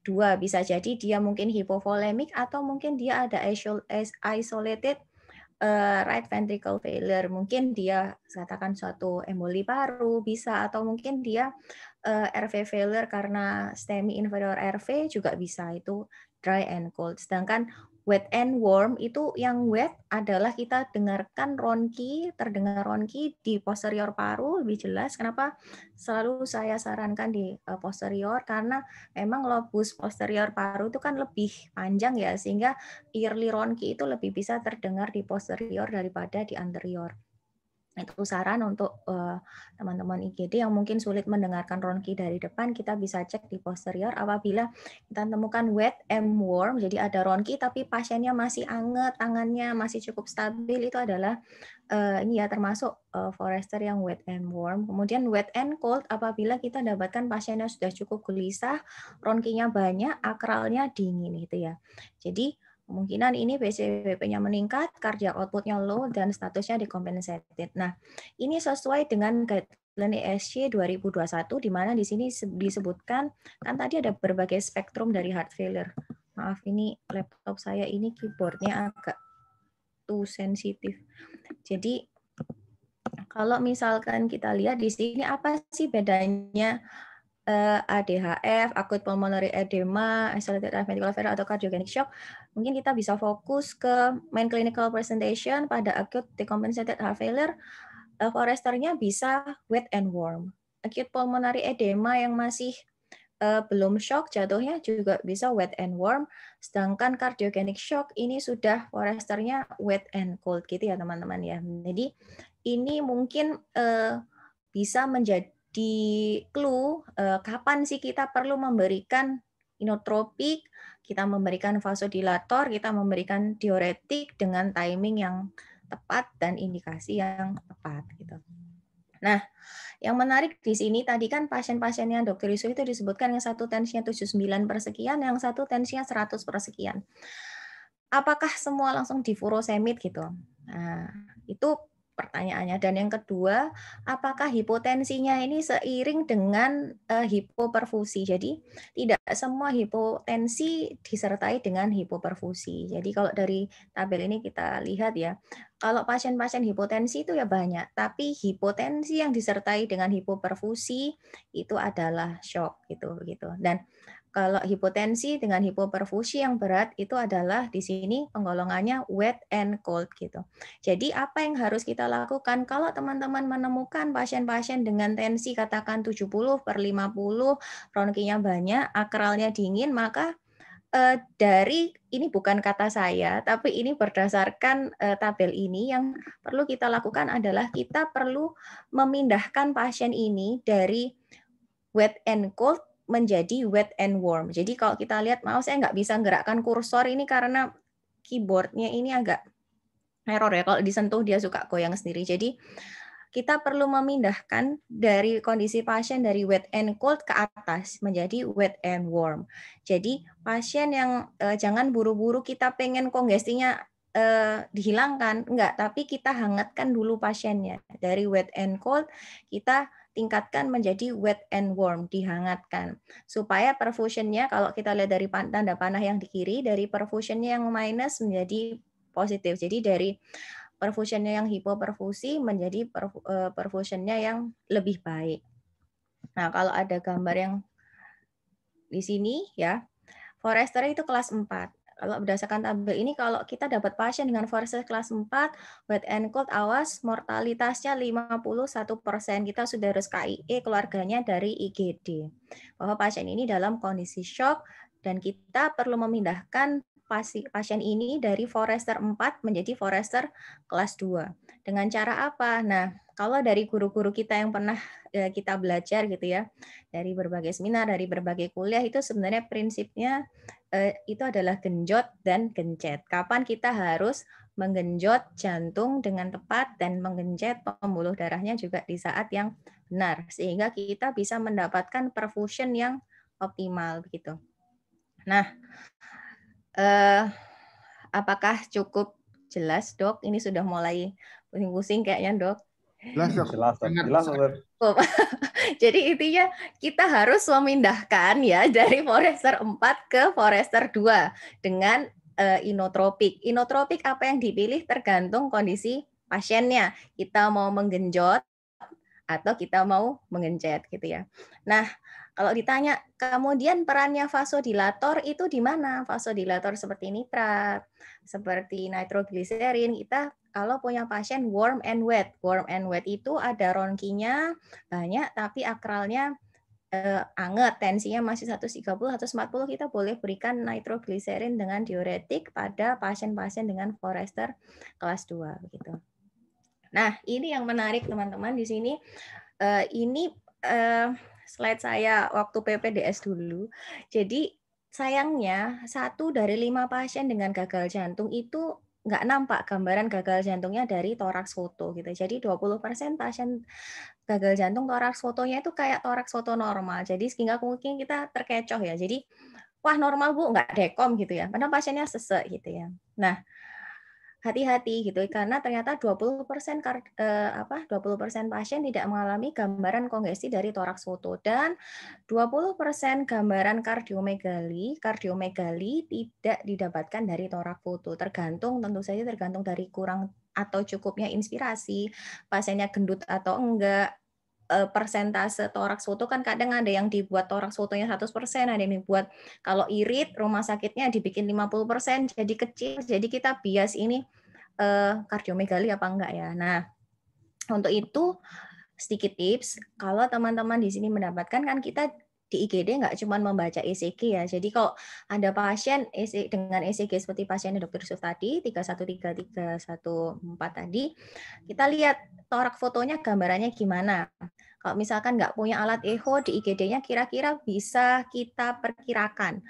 [SPEAKER 2] dua bisa jadi dia mungkin hipovolemik atau mungkin dia ada isolated eh, right ventricle failure mungkin dia katakan suatu emboli paru bisa atau mungkin dia uh, eh, RV failure karena STEMI inferior RV juga bisa itu dry and cold sedangkan wet and warm itu yang wet adalah kita dengarkan ronki, terdengar ronki di posterior paru lebih jelas. Kenapa selalu saya sarankan di eh, posterior karena memang lobus posterior paru itu kan lebih panjang ya sehingga early ronki itu lebih bisa terdengar di posterior daripada di anterior itu saran untuk eh, teman-teman uh, IGD yang mungkin sulit mendengarkan ronki dari depan, kita bisa cek di posterior apabila kita temukan wet and warm jadi ada ronki tapi pasiennya masih anget, tangannya masih cukup stabil, itu adalah uh, ini ya termasuk uh, forester yang wet and warm. Kemudian wet and cold apabila kita dapatkan pasiennya sudah cukup gelisah, ronkinya banyak, akralnya dingin itu ya. Jadi Kemungkinan ini BCWP-nya meningkat, kerja outputnya low, dan statusnya decompensated. Nah, ini sesuai dengan guideline ESC 2021, di mana di sini disebutkan, kan tadi ada berbagai spektrum dari heart failure. Maaf, ini laptop saya ini keyboardnya agak too sensitive. Jadi, kalau misalkan kita lihat di sini, apa sih bedanya uh, eh, ADHF, akut pulmonary edema, isolated ventricular fever atau cardiogenic shock, mungkin kita bisa fokus ke main clinical presentation pada acute decompensated heart failure. Uh, eh, foresternya bisa wet and warm. Acute pulmonary edema yang masih uh, belum shock jatuhnya juga bisa wet and warm. Sedangkan cardiogenic shock ini sudah foresternya wet and cold gitu ya teman-teman ya. Jadi ini mungkin uh, bisa menjadi di clue uh, kapan sih kita perlu memberikan inotropik, kita memberikan vasodilator, kita memberikan diuretik dengan timing yang tepat dan indikasi yang tepat gitu. Nah, yang menarik di sini tadi kan pasien pasien yang dokter Yusuf itu disebutkan yang satu tensinya 79 persekian, yang satu tensinya 100 persekian. Apakah semua langsung difurosemid gitu? Nah, itu pertanyaannya. Dan yang kedua, apakah hipotensinya ini seiring dengan uh, hipoperfusi? Jadi tidak semua hipotensi disertai dengan hipoperfusi. Jadi kalau dari tabel ini kita lihat ya, kalau pasien-pasien hipotensi itu ya banyak, tapi hipotensi yang disertai dengan hipoperfusi itu adalah shock gitu begitu. Dan kalau hipotensi dengan hipoperfusi yang berat itu adalah di sini penggolongannya wet and cold gitu. Jadi apa yang harus kita lakukan kalau teman-teman menemukan pasien-pasien dengan tensi katakan 70 per 50, ronkinya banyak, akralnya dingin, maka eh, dari ini bukan kata saya, tapi ini berdasarkan eh, tabel ini yang perlu kita lakukan adalah kita perlu memindahkan pasien ini dari wet and cold menjadi wet and warm. Jadi kalau kita lihat, maaf saya nggak bisa gerakkan kursor ini karena keyboardnya ini agak error ya. Kalau disentuh dia suka goyang sendiri. Jadi kita perlu memindahkan dari kondisi pasien dari wet and cold ke atas menjadi wet and warm. Jadi pasien yang eh, jangan buru-buru kita pengen kongestinya eh, dihilangkan, enggak, tapi kita hangatkan dulu pasiennya. Dari wet and cold kita tingkatkan menjadi wet and warm, dihangatkan. Supaya perfusionnya kalau kita lihat dari tanda panah yang di kiri, dari perfusionnya yang minus menjadi positif. Jadi dari perfusionnya yang hipoperfusi menjadi eh, perfusionnya yang lebih baik. Nah, kalau ada gambar yang di sini ya, Forester itu kelas 4. Kalau berdasarkan tabel ini, kalau kita dapat pasien dengan forceps kelas 4, wet and cold, awas, mortalitasnya 51 persen. Kita sudah harus KIE keluarganya dari IGD. Bahwa pasien ini dalam kondisi shock, dan kita perlu memindahkan pasien ini dari forester 4 menjadi forester kelas 2. Dengan cara apa? Nah, kalau dari guru-guru kita yang pernah e, kita belajar gitu ya, dari berbagai seminar, dari berbagai kuliah itu sebenarnya prinsipnya e, itu adalah genjot dan gencet. Kapan kita harus menggenjot jantung dengan tepat dan menggencet pembuluh darahnya juga di saat yang benar sehingga kita bisa mendapatkan perfusion yang optimal begitu. Nah, eh, apakah cukup jelas dok? Ini sudah mulai Pusing-pusing kayaknya, Dok. Iya,
[SPEAKER 1] jelas, jelas, *laughs* jelas.
[SPEAKER 2] Jadi intinya kita harus memindahkan ya dari Forester 4 ke Forester 2 dengan uh, eh, inotropik. Inotropik apa yang dipilih tergantung kondisi pasiennya. Kita mau menggenjot atau kita mau mengencet gitu ya. Nah, kalau ditanya kemudian perannya vasodilator itu di mana? Vasodilator seperti nitrat, seperti nitroglycerin kita kalau punya pasien warm and wet. Warm and wet itu ada ronkinya banyak tapi akralnya eh, anget, tensinya masih 130 140 kita boleh berikan nitroglycerin dengan diuretik pada pasien-pasien dengan Forester kelas 2 begitu. Nah, ini yang menarik teman-teman di sini eh, ini eh, slide saya waktu PPDS dulu. Jadi sayangnya satu dari lima pasien dengan gagal jantung itu nggak nampak gambaran gagal jantungnya dari toraks foto gitu. Jadi 20% pasien gagal jantung toraks fotonya itu kayak toraks foto normal. Jadi sehingga mungkin kita terkecoh ya. Jadi wah normal Bu nggak dekom gitu ya. Padahal pasiennya sesek gitu ya. Nah, hati-hati gitu karena ternyata 20% kar, eh, apa 20% pasien tidak mengalami gambaran kongesti dari toraks foto dan 20% gambaran kardiomegali kardiomegali tidak didapatkan dari toraks foto tergantung tentu saja tergantung dari kurang atau cukupnya inspirasi pasiennya gendut atau enggak Eh, persentase toraks foto kan kadang ada yang dibuat toraks fotonya 100%, ada yang dibuat kalau irit rumah sakitnya dibikin 50%, jadi kecil, jadi kita bias ini eh kardiomegali apa enggak ya. Nah, untuk itu sedikit tips, kalau teman-teman di sini mendapatkan kan kita di IGD nggak cuma membaca ECG ya. Jadi kalau ada pasien e dengan ECG seperti pasiennya Dr. Yusuf tadi 313314 tadi, kita lihat torak fotonya gambarannya gimana. Kalau misalkan nggak punya alat echo di IGD-nya kira-kira bisa kita perkirakan.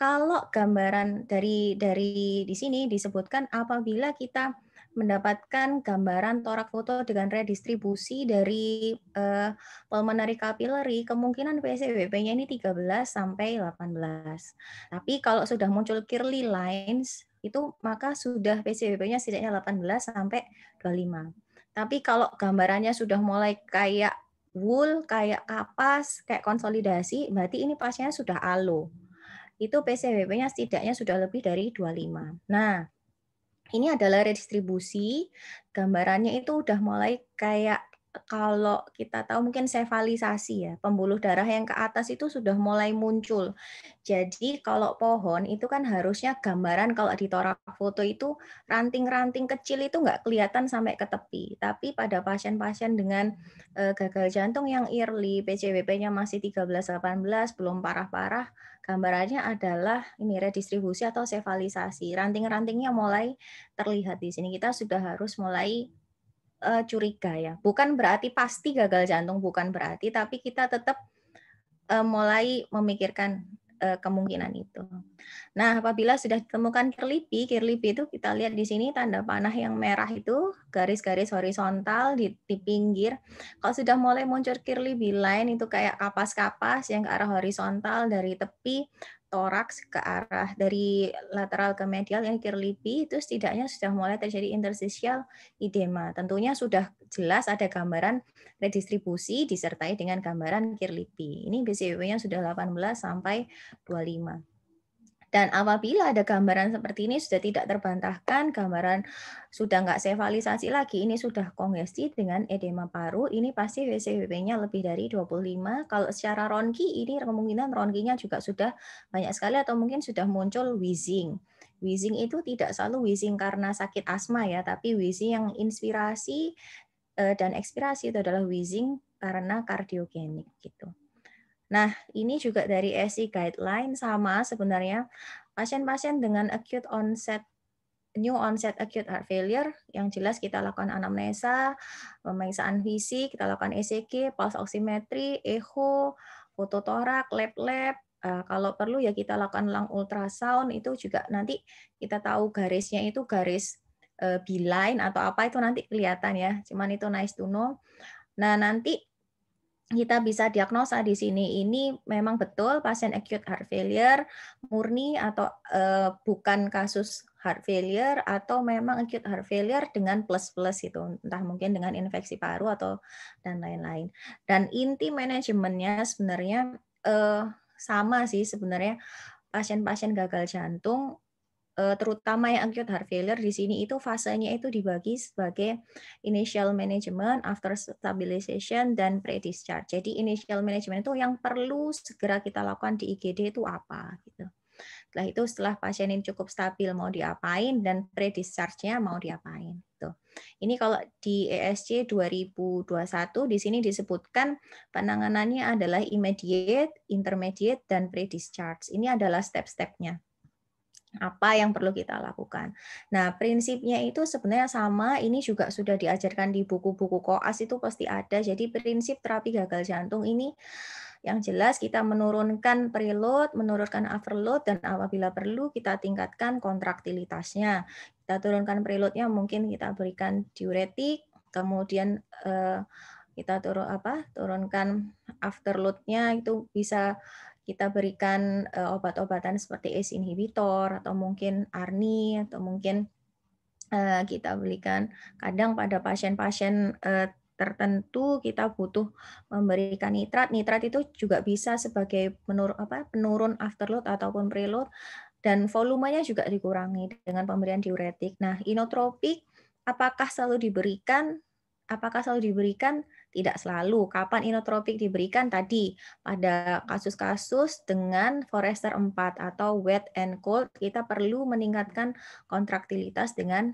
[SPEAKER 2] Kalau gambaran dari dari di sini disebutkan apabila kita mendapatkan gambaran torak foto dengan redistribusi dari uh, pulmonary capillary, kemungkinan PCWP-nya ini 13 sampai 18. Tapi kalau sudah muncul curly lines, itu maka sudah PCWP-nya setidaknya 18 sampai 25. Tapi kalau gambarannya sudah mulai kayak wool, kayak kapas, kayak konsolidasi, berarti ini pasnya sudah alo. Itu PCWP-nya setidaknya sudah lebih dari 25. Nah, ini adalah redistribusi. Gambarannya itu udah mulai kayak kalau kita tahu mungkin sevalisasi ya, pembuluh darah yang ke atas itu sudah mulai muncul. Jadi kalau pohon itu kan harusnya gambaran kalau di torak foto itu ranting-ranting kecil itu nggak kelihatan sampai ke tepi. Tapi pada pasien-pasien dengan eh, gagal jantung yang early, PCWP-nya masih 13-18, belum parah-parah, Gambarannya adalah ini redistribusi atau sevalisasi. Ranting-rantingnya mulai terlihat di sini. Kita sudah harus mulai uh, curiga ya. Bukan berarti pasti gagal jantung, bukan berarti, tapi kita tetap uh, mulai memikirkan Eh, kemungkinan itu. Nah, apabila sudah ditemukan kirlipi, kirlipi itu kita lihat di sini tanda panah yang merah itu garis-garis horizontal di, di pinggir. Kalau sudah mulai muncul kirlipi lain itu kayak kapas-kapas yang ke arah horizontal dari tepi toraks ke arah dari lateral ke medial yang kirlipi itu setidaknya sudah mulai terjadi interstitial edema. Tentunya sudah jelas ada gambaran redistribusi disertai dengan gambaran kirlipi. Ini BCW-nya sudah 18 sampai 25. Dan apabila ada gambaran seperti ini sudah tidak terbantahkan, gambaran sudah nggak sevalisasi lagi, ini sudah kongesti dengan edema paru, ini pasti VCWP-nya lebih dari 25. Kalau secara ronki, ini kemungkinan ronkinya juga sudah banyak sekali atau mungkin sudah muncul wheezing. Wheezing itu tidak selalu wheezing karena sakit asma ya, tapi wheezing yang inspirasi eh, dan ekspirasi itu adalah wheezing karena kardiogenik gitu. Nah, ini juga dari SI guideline sama sebenarnya pasien-pasien dengan acute onset new onset acute heart failure yang jelas kita lakukan anamnesa, pemeriksaan fisik kita lakukan ECG, pulse oximetry, echo, foto torak, lab lab. Eh, kalau perlu ya kita lakukan lang ultrasound itu juga nanti kita tahu garisnya itu garis uh, beeline atau apa itu nanti kelihatan ya. Cuman itu nice to know. Nah, nanti kita bisa diagnosa di sini ini memang betul pasien acute heart failure murni atau eh, bukan kasus heart failure atau memang acute heart failure dengan plus-plus itu entah mungkin dengan infeksi paru atau dan lain-lain dan inti manajemennya sebenarnya eh, sama sih sebenarnya pasien-pasien gagal jantung Eh, terutama yang acute heart failure di sini itu fasenya itu dibagi sebagai initial management, after stabilization dan pre-discharge. Jadi initial management itu yang perlu segera kita lakukan di IGD itu apa gitu. Setelah itu setelah pasien ini cukup stabil mau diapain dan pre-discharge-nya mau diapain gitu. Ini kalau di ESC 2021 di sini disebutkan penanganannya adalah immediate, intermediate dan pre-discharge. Ini adalah step-stepnya apa yang perlu kita lakukan. Nah, prinsipnya itu sebenarnya sama, ini juga sudah diajarkan di buku-buku koas itu pasti ada. Jadi prinsip terapi gagal jantung ini yang jelas kita menurunkan preload, menurunkan overload, dan apabila perlu kita tingkatkan kontraktilitasnya. Kita turunkan preloadnya mungkin kita berikan diuretik, kemudian eh, kita turun apa turunkan afterloadnya itu bisa kita berikan uh, obat-obatan seperti ACE inhibitor atau mungkin ARNI atau mungkin uh, kita berikan kadang pada pasien-pasien eh, tertentu kita butuh memberikan nitrat. Nitrat itu juga bisa sebagai menurun apa, penurun afterload ataupun preload dan volumenya juga dikurangi dengan pemberian diuretik. Nah, inotropik apakah selalu diberikan? Apakah selalu diberikan? tidak selalu. Kapan inotropik diberikan tadi? Pada kasus-kasus dengan Forester 4 atau wet and cold, kita perlu meningkatkan kontraktilitas dengan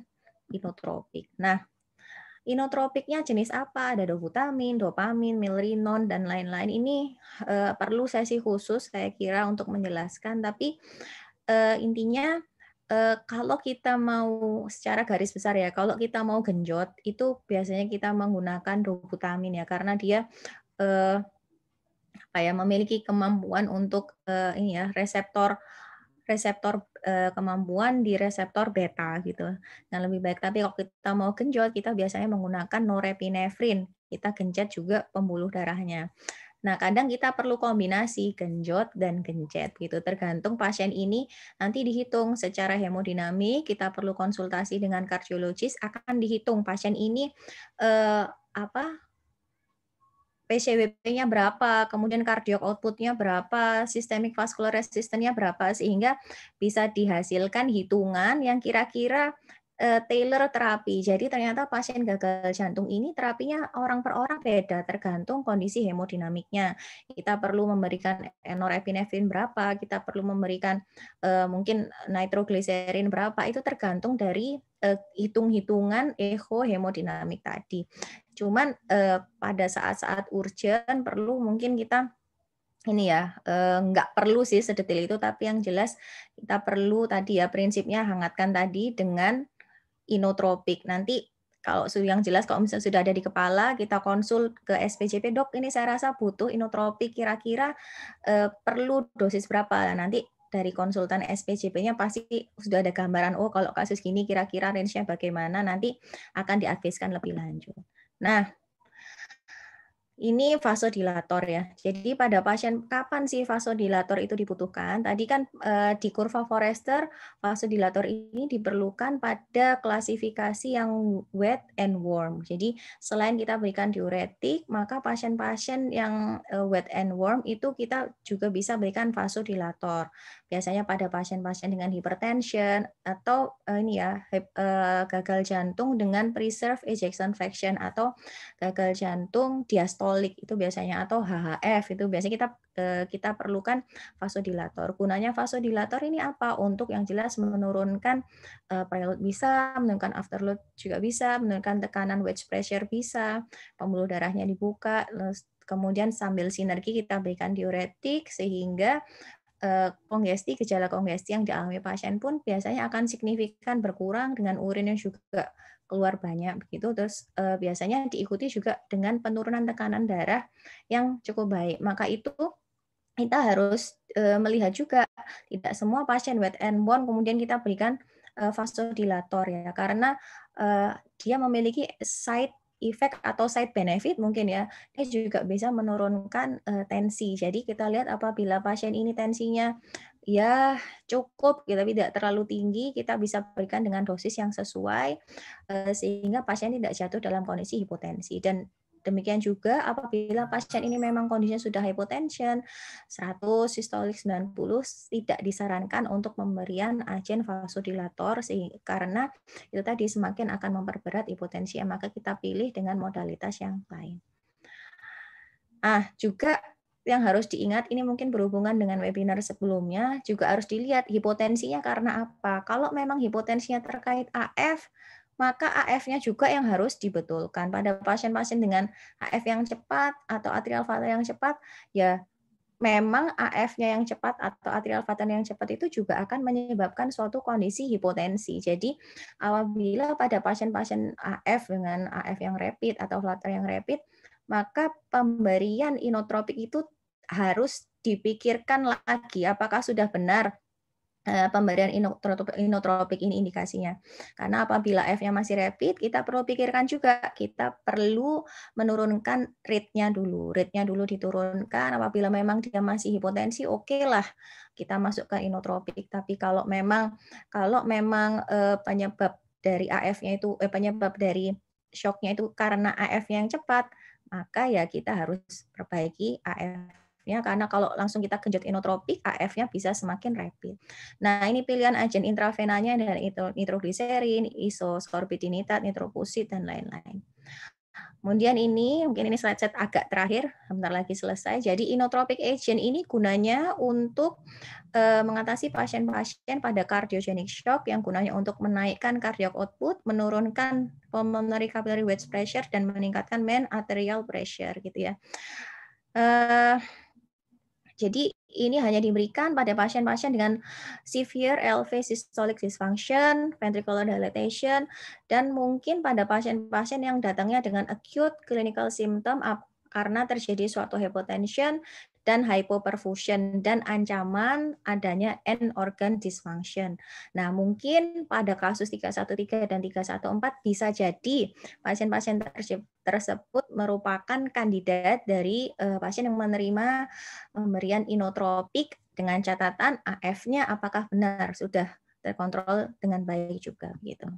[SPEAKER 2] inotropik. Nah, inotropiknya jenis apa? Ada dovutamin, dopamin, milrinon, dan lain-lain. Ini uh, perlu sesi khusus saya kira untuk menjelaskan, tapi uh, intinya Uh, kalau kita mau secara garis besar ya, kalau kita mau genjot itu biasanya kita menggunakan dobutamin ya karena dia uh, apa ya memiliki kemampuan untuk uh, ini ya reseptor reseptor kemampuan di reseptor beta gitu. Nah lebih baik tapi kalau kita mau genjot kita biasanya menggunakan norepinefrin. Kita genjot juga pembuluh darahnya. Nah, kadang kita perlu kombinasi genjot dan gencet gitu. Tergantung pasien ini nanti dihitung secara hemodinamik, kita perlu konsultasi dengan kardiologis akan dihitung pasien ini eh, apa PCWP-nya berapa, kemudian cardiac output-nya berapa, systemic vascular resistance-nya berapa, sehingga bisa dihasilkan hitungan yang kira-kira uh, eh, tailor terapi. Jadi ternyata pasien gagal jantung ini terapinya orang per orang beda tergantung kondisi hemodinamiknya. Kita perlu memberikan norepinefrin berapa, kita perlu memberikan uh, mungkin nitrogliserin berapa, itu tergantung dari uh, hitung-hitungan echo hemodinamik tadi. Cuman uh, pada saat-saat urgent perlu mungkin kita ini ya nggak perlu sih sedetail itu tapi yang jelas kita perlu tadi ya prinsipnya hangatkan tadi dengan inotropik. Nanti kalau sudah yang jelas kalau misalnya sudah ada di kepala kita konsul ke SPJP dok ini saya rasa butuh inotropik kira-kira eh, perlu dosis berapa nah, nanti dari konsultan SPJP-nya pasti sudah ada gambaran oh kalau kasus gini kira-kira range-nya bagaimana nanti akan diadviskan lebih lanjut nah ini vasodilator ya. Jadi pada pasien kapan sih vasodilator itu dibutuhkan? Tadi kan eh, di kurva Forester vasodilator ini diperlukan pada klasifikasi yang wet and warm. Jadi selain kita berikan diuretik, maka pasien-pasien yang eh, wet and warm itu kita juga bisa berikan vasodilator. Biasanya pada pasien-pasien dengan hipertension atau eh, ini ya eh, gagal jantung dengan preserved ejection fraction atau gagal jantung diastolik kolik itu biasanya atau HHF itu biasanya kita eh, kita perlukan vasodilator. Gunanya vasodilator ini apa? Untuk yang jelas menurunkan eh, preload bisa, menurunkan afterload juga bisa, menurunkan tekanan wedge pressure bisa, pembuluh darahnya dibuka, kemudian sambil sinergi kita berikan diuretik sehingga Eh, kongesti, gejala kongesti yang dialami pasien pun biasanya akan signifikan berkurang dengan urin yang juga keluar banyak begitu. Terus eh, biasanya diikuti juga dengan penurunan tekanan darah yang cukup baik. Maka itu kita harus eh, melihat juga tidak semua pasien wet and bone kemudian kita berikan vasodilator ya karena dia memiliki side efek atau side benefit mungkin ya dia juga bisa menurunkan uh, tensi jadi kita lihat apabila pasien ini tensinya ya cukup kita gitu, tidak terlalu tinggi kita bisa berikan dengan dosis yang sesuai uh, sehingga pasien tidak jatuh dalam kondisi hipotensi dan Demikian juga apabila pasien ini memang kondisinya sudah hypotension 100 sistolik 90 tidak disarankan untuk pemberian agen vasodilator karena itu tadi semakin akan memperberat hipotensi ya, maka kita pilih dengan modalitas yang lain. Ah, juga yang harus diingat ini mungkin berhubungan dengan webinar sebelumnya juga harus dilihat hipotensinya karena apa. Kalau memang hipotensinya terkait AF, maka AF-nya juga yang harus dibetulkan. Pada pasien-pasien dengan AF yang cepat atau atrial fatal yang cepat, ya memang AF-nya yang cepat atau atrial fatal yang cepat itu juga akan menyebabkan suatu kondisi hipotensi. Jadi apabila pada pasien-pasien AF dengan AF yang rapid atau fatal yang rapid, maka pemberian inotropik itu harus dipikirkan lagi apakah sudah benar Eh, pemberian inotropik, ini indikasinya. Karena apabila F-nya masih rapid, kita perlu pikirkan juga kita perlu menurunkan rate-nya dulu. Rate-nya dulu diturunkan apabila memang dia masih hipotensi, oke okay lah kita masukkan inotropik. Tapi kalau memang kalau memang eh, penyebab dari AF-nya itu eh, penyebab dari shock-nya itu karena AF nya yang cepat, maka ya kita harus perbaiki AF ya karena kalau langsung kita genjot inotropik AF-nya bisa semakin rapid. Nah, ini pilihan agen intravenanya dan nitrogliserin, isosorbitinitat, nitroposit dan lain-lain. Kemudian ini mungkin ini slide set agak terakhir, bentar lagi selesai. Jadi inotropic agent ini gunanya untuk e, mengatasi pasien-pasien pada cardiogenic shock yang gunanya untuk menaikkan cardiac output, menurunkan pulmonary capillary wedge pressure dan meningkatkan main arterial pressure gitu ya. Eh jadi ini hanya diberikan pada pasien-pasien dengan severe LV systolic dysfunction, ventricular dilatation, dan mungkin pada pasien-pasien yang datangnya dengan acute clinical symptom karena terjadi suatu hypotension dan hypoperfusion dan ancaman adanya end organ dysfunction. Nah, mungkin pada kasus 313 dan 314 bisa jadi pasien-pasien tersebut merupakan kandidat dari eh, pasien yang menerima pemberian inotropik dengan catatan AF-nya apakah benar sudah terkontrol dengan baik juga gitu.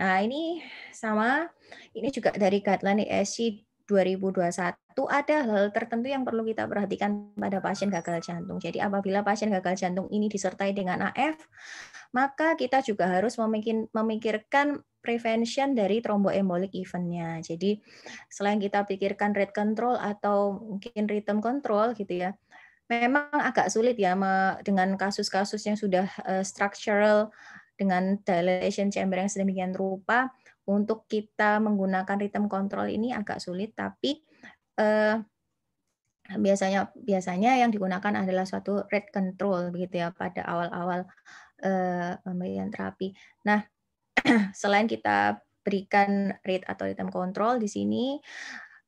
[SPEAKER 2] Nah, ini sama ini juga dari guideline ESC 2021 ada hal tertentu yang perlu kita perhatikan pada pasien gagal jantung. Jadi apabila pasien gagal jantung ini disertai dengan AF, maka kita juga harus memikirkan prevention dari tromboembolik eventnya. Jadi selain kita pikirkan rate control atau mungkin rhythm control gitu ya, memang agak sulit ya dengan kasus-kasus yang sudah eh, structural dengan dilation chamber yang sedemikian rupa untuk kita menggunakan rhythm control ini agak sulit, tapi eh, biasanya biasanya yang digunakan adalah suatu rate control begitu ya pada awal-awal eh, pemberian terapi. Nah, *clears throat* selain kita berikan rate atau rhythm control di sini,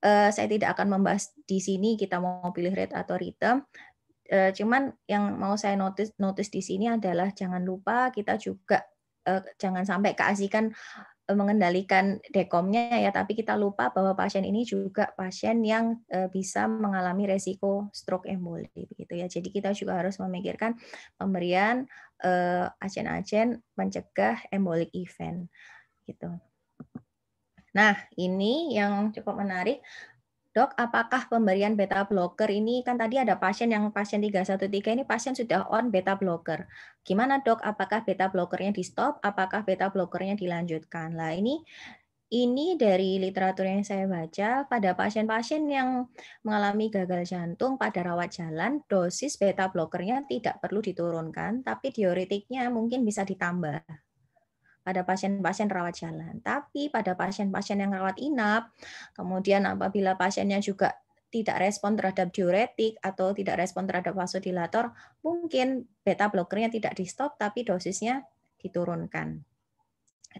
[SPEAKER 2] eh, saya tidak akan membahas di sini kita mau pilih rate atau rhythm. Eh, cuman yang mau saya notice notice di sini adalah jangan lupa kita juga eh, jangan sampai keasikan mengendalikan dekomnya ya, tapi kita lupa bahwa pasien ini juga pasien yang e, bisa mengalami resiko stroke emboli begitu ya. Jadi kita juga harus memikirkan pemberian e, agen-agen mencegah embolic event gitu. Nah, ini yang cukup menarik Dok, apakah pemberian beta blocker ini kan tadi ada pasien yang pasien 313 ini pasien sudah on beta blocker. Gimana dok, apakah beta blockernya di stop, apakah beta blockernya dilanjutkan? Lah ini ini dari literatur yang saya baca pada pasien-pasien yang mengalami gagal jantung pada rawat jalan dosis beta blockernya tidak perlu diturunkan tapi diuretiknya mungkin bisa ditambah pada pasien-pasien rawat jalan. Tapi pada pasien-pasien yang rawat inap, kemudian apabila pasiennya juga tidak respon terhadap diuretik atau tidak respon terhadap vasodilator, mungkin beta blokernya tidak di stop tapi dosisnya diturunkan.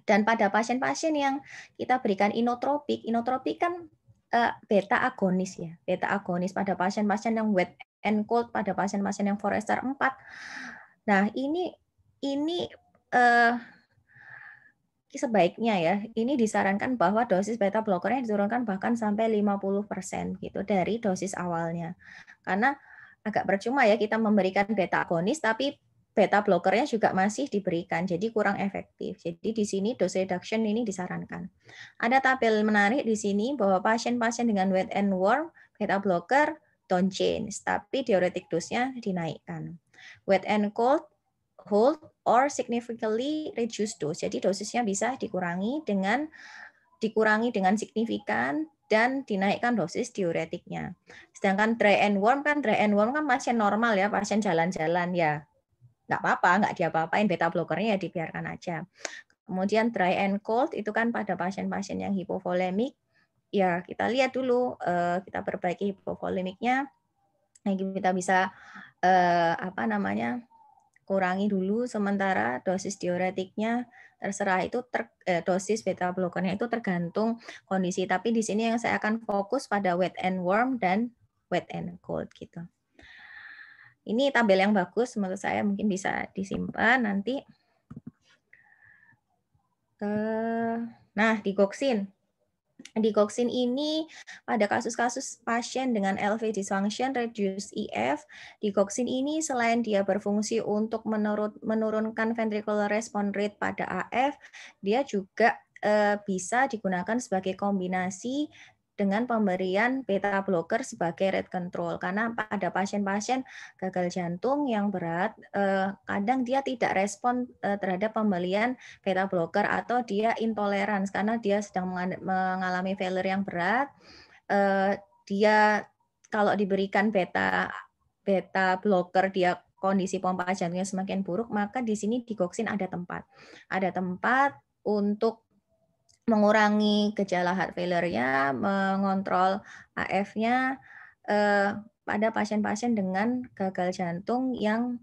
[SPEAKER 2] Dan pada pasien-pasien yang kita berikan inotropik, inotropik kan eh, beta agonis ya, beta agonis pada pasien-pasien yang wet and cold, pada pasien-pasien yang forester 4. Nah, ini ini eh, sebaiknya ya, ini disarankan bahwa dosis beta blokernya diturunkan bahkan sampai 50% gitu dari dosis awalnya. Karena agak percuma ya kita memberikan beta agonis tapi beta blokernya juga masih diberikan, jadi kurang efektif. Jadi di sini dose reduction ini disarankan. Ada tabel menarik di sini bahwa pasien-pasien dengan wet and warm beta blocker don't change, tapi diuretik dosnya dinaikkan. Wet and cold hold or significantly reduce dose. Jadi dosisnya bisa dikurangi dengan dikurangi dengan signifikan dan dinaikkan dosis diuretiknya. Sedangkan dry and warm kan dry and warm kan pasien normal ya, pasien jalan-jalan ya. Enggak apa-apa, enggak diapa-apain beta blokernya ya dibiarkan aja. Kemudian dry and cold itu kan pada pasien-pasien yang hipovolemik ya kita lihat dulu eh, kita perbaiki hipovolemiknya. Nah, kita bisa eh, apa namanya? kurangi dulu sementara dosis diuretiknya terserah itu ter, eh, dosis beta blokernya itu tergantung kondisi tapi di sini yang saya akan fokus pada wet and warm dan wet and cold gitu. Ini tabel yang bagus menurut saya mungkin bisa disimpan nanti. Eh, nah, di digoxin ini pada kasus-kasus pasien dengan LV dysfunction reduce EF, digoxin ini selain dia berfungsi untuk menurut, menurunkan ventricular response rate pada AF, dia juga eh, bisa digunakan sebagai kombinasi dengan pemberian beta blocker sebagai rate control karena pada pasien-pasien gagal jantung yang berat eh, kadang dia tidak respon eh, terhadap pembelian beta blocker atau dia intoleran karena dia sedang mengalami failure yang berat eh, dia kalau diberikan beta beta blocker dia kondisi pompa jantungnya semakin buruk maka di sini di ada tempat ada tempat untuk mengurangi gejala heart failure-nya, mengontrol AF-nya eh, pada pasien-pasien dengan gagal jantung yang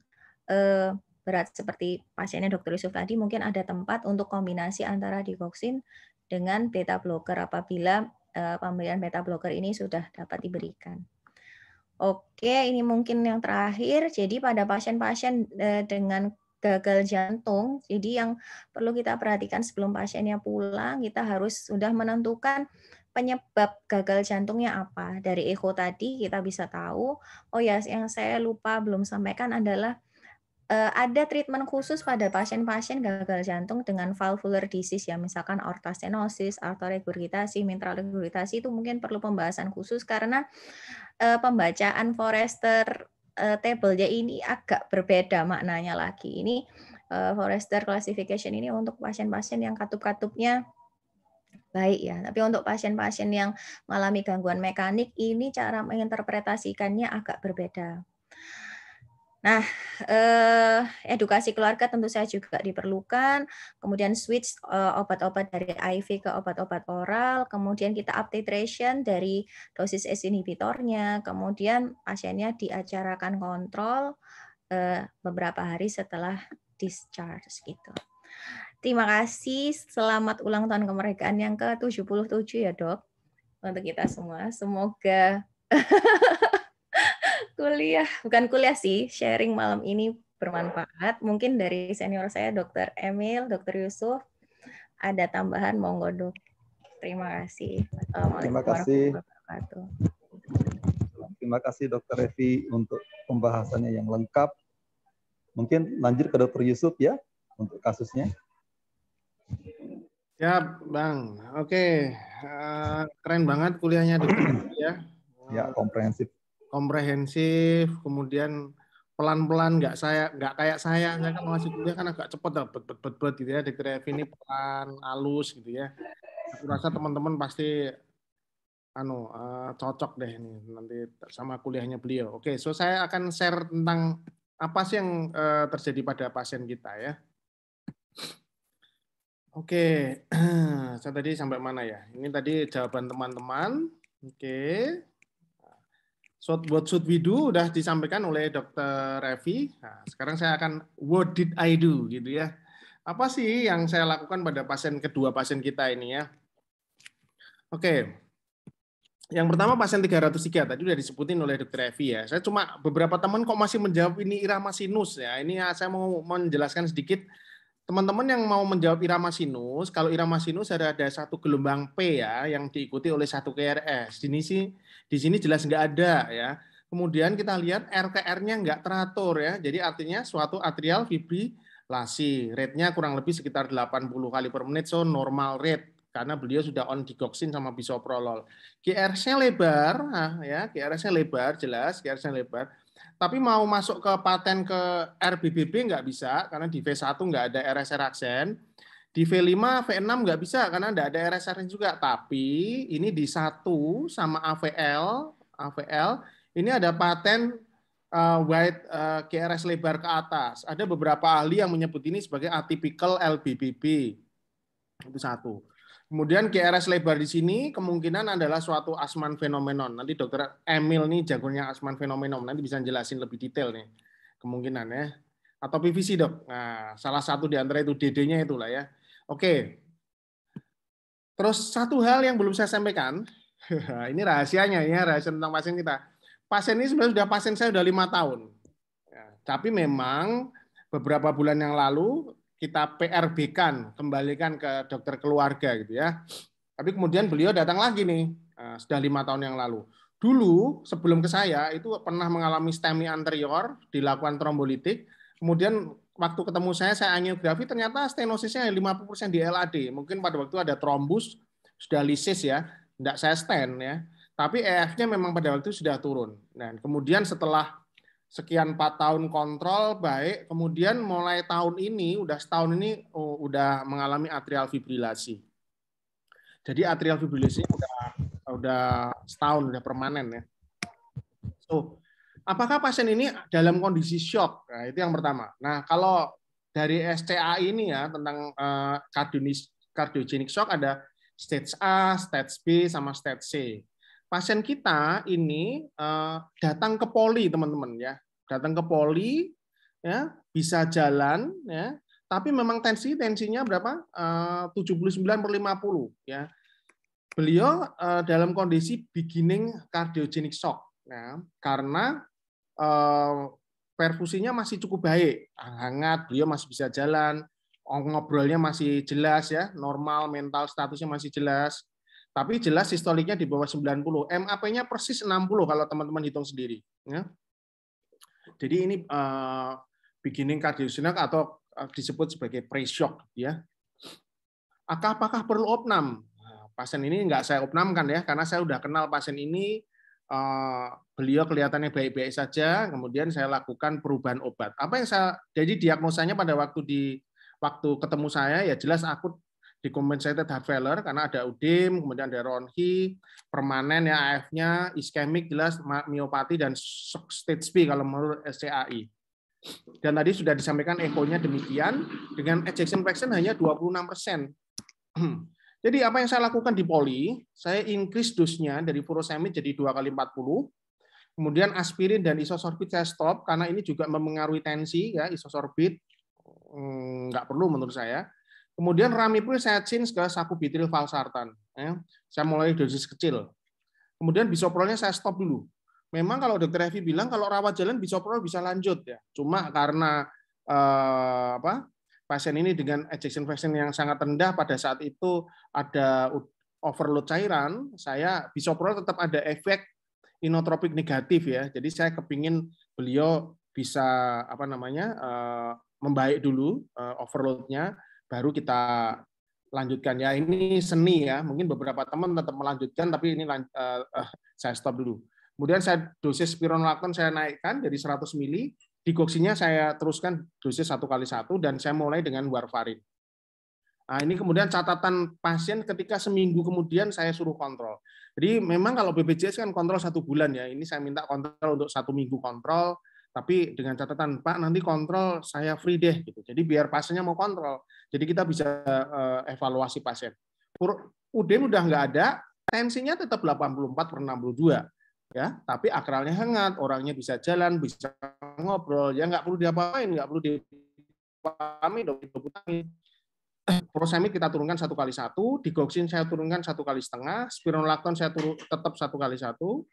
[SPEAKER 2] eh, berat seperti pasiennya Dr. Yusuf tadi mungkin ada tempat untuk kombinasi antara digoxin dengan beta blocker apabila eh, pemberian beta blocker ini sudah dapat diberikan. Oke, ini mungkin yang terakhir. Jadi pada pasien-pasien eh, dengan gagal jantung. Jadi yang perlu kita perhatikan sebelum pasiennya pulang, kita harus sudah menentukan penyebab gagal jantungnya apa. Dari echo tadi kita bisa tahu, oh ya yang saya lupa belum sampaikan adalah eh, ada treatment khusus pada pasien-pasien gagal jantung dengan valvular disease ya, misalkan aortastenosis, artoregurgitasi, mitral regurgitasi itu mungkin perlu pembahasan khusus karena eh, pembacaan Forester uh, eh, table ya ini agak berbeda maknanya lagi. Ini uh, Forrester classification ini untuk pasien-pasien yang katup-katupnya baik ya. Tapi untuk pasien-pasien yang mengalami gangguan mekanik ini cara menginterpretasikannya agak berbeda. Nah, eh, edukasi keluarga tentu saja juga diperlukan. Kemudian switch eh, obat-obat dari IV ke obat-obat oral. Kemudian kita update dari dosis S inhibitornya. Kemudian pasiennya diacarakan kontrol eh, beberapa hari setelah discharge gitu. Terima kasih. Selamat ulang tahun kemerdekaan yang ke-77 ya, Dok. Untuk kita semua. Semoga *laughs* kuliah, bukan kuliah sih, sharing malam ini bermanfaat. Mungkin dari senior saya Dr. Emil, Dr. Yusuf, ada tambahan monggo dok. Terima kasih. Terima kasih.
[SPEAKER 3] Terima kasih Dr. Revi untuk pembahasannya yang lengkap. Mungkin lanjut ke Dr. Yusuf ya untuk kasusnya.
[SPEAKER 1] Ya, Bang. Oke, uh, keren banget kuliahnya dokter ya.
[SPEAKER 3] Ya, komprehensif
[SPEAKER 1] komprehensif, kemudian pelan-pelan nggak -pelan, saya nggak kayak saya saya kan masih kuliah kan agak cepet lah bet bet bet, bet gitu ya dokter Evi ini pelan halus gitu ya aku rasa teman-teman pasti anu uh, cocok deh ini nanti sama kuliahnya beliau oke okay, so saya akan share tentang apa sih yang uh, terjadi pada pasien kita ya oke okay. *clears throat* saya tadi sampai mana ya ini tadi jawaban teman-teman oke okay. So what should we do udah disampaikan oleh Dr. Revi. Nah, sekarang saya akan what did I do gitu ya. Apa sih yang saya lakukan pada pasien kedua pasien kita ini ya? Oke. Yang pertama pasien 303 tadi udah disebutin oleh Dr. Revi ya. Saya cuma beberapa teman kok masih menjawab ini irama sinus ya. Ini saya mau menjelaskan sedikit teman-teman yang mau menjawab irama sinus, kalau irama sinus ada ada satu gelombang P ya yang diikuti oleh satu KRS. Di sini sih di sini jelas nggak ada ya. Kemudian kita lihat RTR-nya nggak teratur ya. Jadi artinya suatu atrial fibrilasi. Rate-nya kurang lebih sekitar 80 kali per menit, so normal rate. Karena beliau sudah on digoksin sama bisoprolol. GRS-nya lebar, nah, ya GRS-nya lebar, jelas GRS-nya lebar. Tapi mau masuk ke paten ke RBBB nggak bisa, karena di V1 nggak ada RSR aksen. Di V5, V6 nggak bisa, karena nggak ada RSR juga. Tapi ini di satu sama AVL, AVL ini ada paten uh, wide uh, eh, KRS lebar ke atas. Ada beberapa ahli yang menyebut ini sebagai atypical LBBB. Itu satu. Kemudian GRS lebar di sini kemungkinan adalah suatu asman fenomenon. Nanti dokter Emil nih jagonya asman fenomenon. Nanti bisa jelasin lebih detail nih kemungkinan ya. Atau PVC dok. Nah, salah satu di antara itu DD-nya itulah ya. Oke. Terus satu hal yang belum saya sampaikan, *laughs* ini rahasianya ya rahasia tentang pasien kita. Pasien ini sebenarnya sudah pasien saya sudah lima tahun. Ya, tapi memang beberapa bulan yang lalu kita PRB-kan, kembalikan ke dokter keluarga gitu ya. Tapi kemudian beliau datang lagi nih, eh, sudah lima tahun yang lalu. Dulu sebelum ke saya itu pernah mengalami STEMI anterior, dilakukan trombolitik, kemudian waktu ketemu saya saya angiografi ternyata stenosisnya 50% di LAD. Mungkin pada waktu ada trombus, sudah lisis ya, tidak saya stent ya. Tapi EF-nya memang pada waktu itu sudah turun. Dan kemudian setelah sekian 4 tahun kontrol baik, kemudian mulai tahun ini udah setahun ini oh, udah mengalami atrial fibrilasi. Jadi atrial fibrilasi udah udah setahun udah permanen ya. So, apakah pasien ini dalam kondisi shock? Nah, itu yang pertama. Nah, kalau dari SCA ini ya tentang uh, eh, kardiogenik shock ada stage A, stage B sama stage C pasien kita ini eh, datang ke poli teman-teman ya datang ke poli ya bisa jalan ya tapi memang tensi tensinya berapa eh, uh, 79 per 50 ya beliau eh, dalam kondisi beginning cardiogenic shock ya karena perfusinya masih cukup baik hangat beliau masih bisa jalan ngobrolnya masih jelas ya normal mental statusnya masih jelas tapi jelas sistoliknya di bawah 90. MAP-nya persis 60 kalau teman-teman hitung sendiri. Ya. Jadi ini uh, beginning cardiogenic atau eh, disebut sebagai pre-shock. Ya. Apakah perlu opnam? Nah, pasien ini nggak saya opnamkan ya, karena saya udah kenal pasien ini, uh, beliau kelihatannya baik-baik saja, kemudian saya lakukan perubahan obat. Apa yang saya jadi diagnosanya pada waktu di waktu ketemu saya ya jelas akut di compensated heart failure karena ada udem, kemudian ada ronki, permanen ya AF-nya, iskemik jelas miopati dan stage B kalau menurut SCAI. Dan tadi sudah disampaikan ekonya demikian dengan ejection fraction hanya 26%. *clears throat* Jadi apa yang saya lakukan di poli, saya increase dosnya dari furosemid jadi dua kali 40. Kemudian aspirin dan isosorbit saya stop karena ini juga mempengaruhi tensi ya isosorbit hmm, nggak perlu menurut saya Kemudian rami pun saya ramiprisatsin ke bitril valsartan. Ya. Saya mulai dosis kecil. Kemudian bisoprolnya saya stop dulu. Memang kalau dokter Evi bilang kalau rawat jalan bisoprol bisa lanjut ya. Cuma karena eh, apa? pasien ini dengan ejection fraction yang sangat rendah pada saat itu ada overload cairan, saya bisoprol tetap ada efek inotropik negatif ya. Jadi saya kepingin beliau bisa apa namanya eh, membaik dulu eh, overloadnya baru kita lanjutkan ya ini seni ya mungkin beberapa teman tetap melanjutkan tapi ini uh, saya stop dulu kemudian saya dosis spironolakton saya naikkan dari 100 mili digoksinya saya teruskan dosis satu kali satu dan saya mulai dengan warfarin nah ini kemudian catatan pasien ketika seminggu kemudian saya suruh kontrol jadi memang kalau BPJS kan kontrol satu bulan ya ini saya minta kontrol untuk satu minggu kontrol tapi dengan catatan Pak nanti kontrol saya free deh gitu. Jadi biar pasiennya mau kontrol. Jadi kita bisa eh, evaluasi pasien. UD udah nggak ada, tensinya tetap 84 per 62 ya, tapi akralnya hangat, orangnya bisa jalan, bisa ngobrol, ya nggak perlu diapa-apain, nggak perlu dipahami, dipahami. *clears throat* Prosemid kita turunkan satu kali satu, digoksin saya turunkan satu kali setengah, spironolakton saya turun tetap satu kali satu,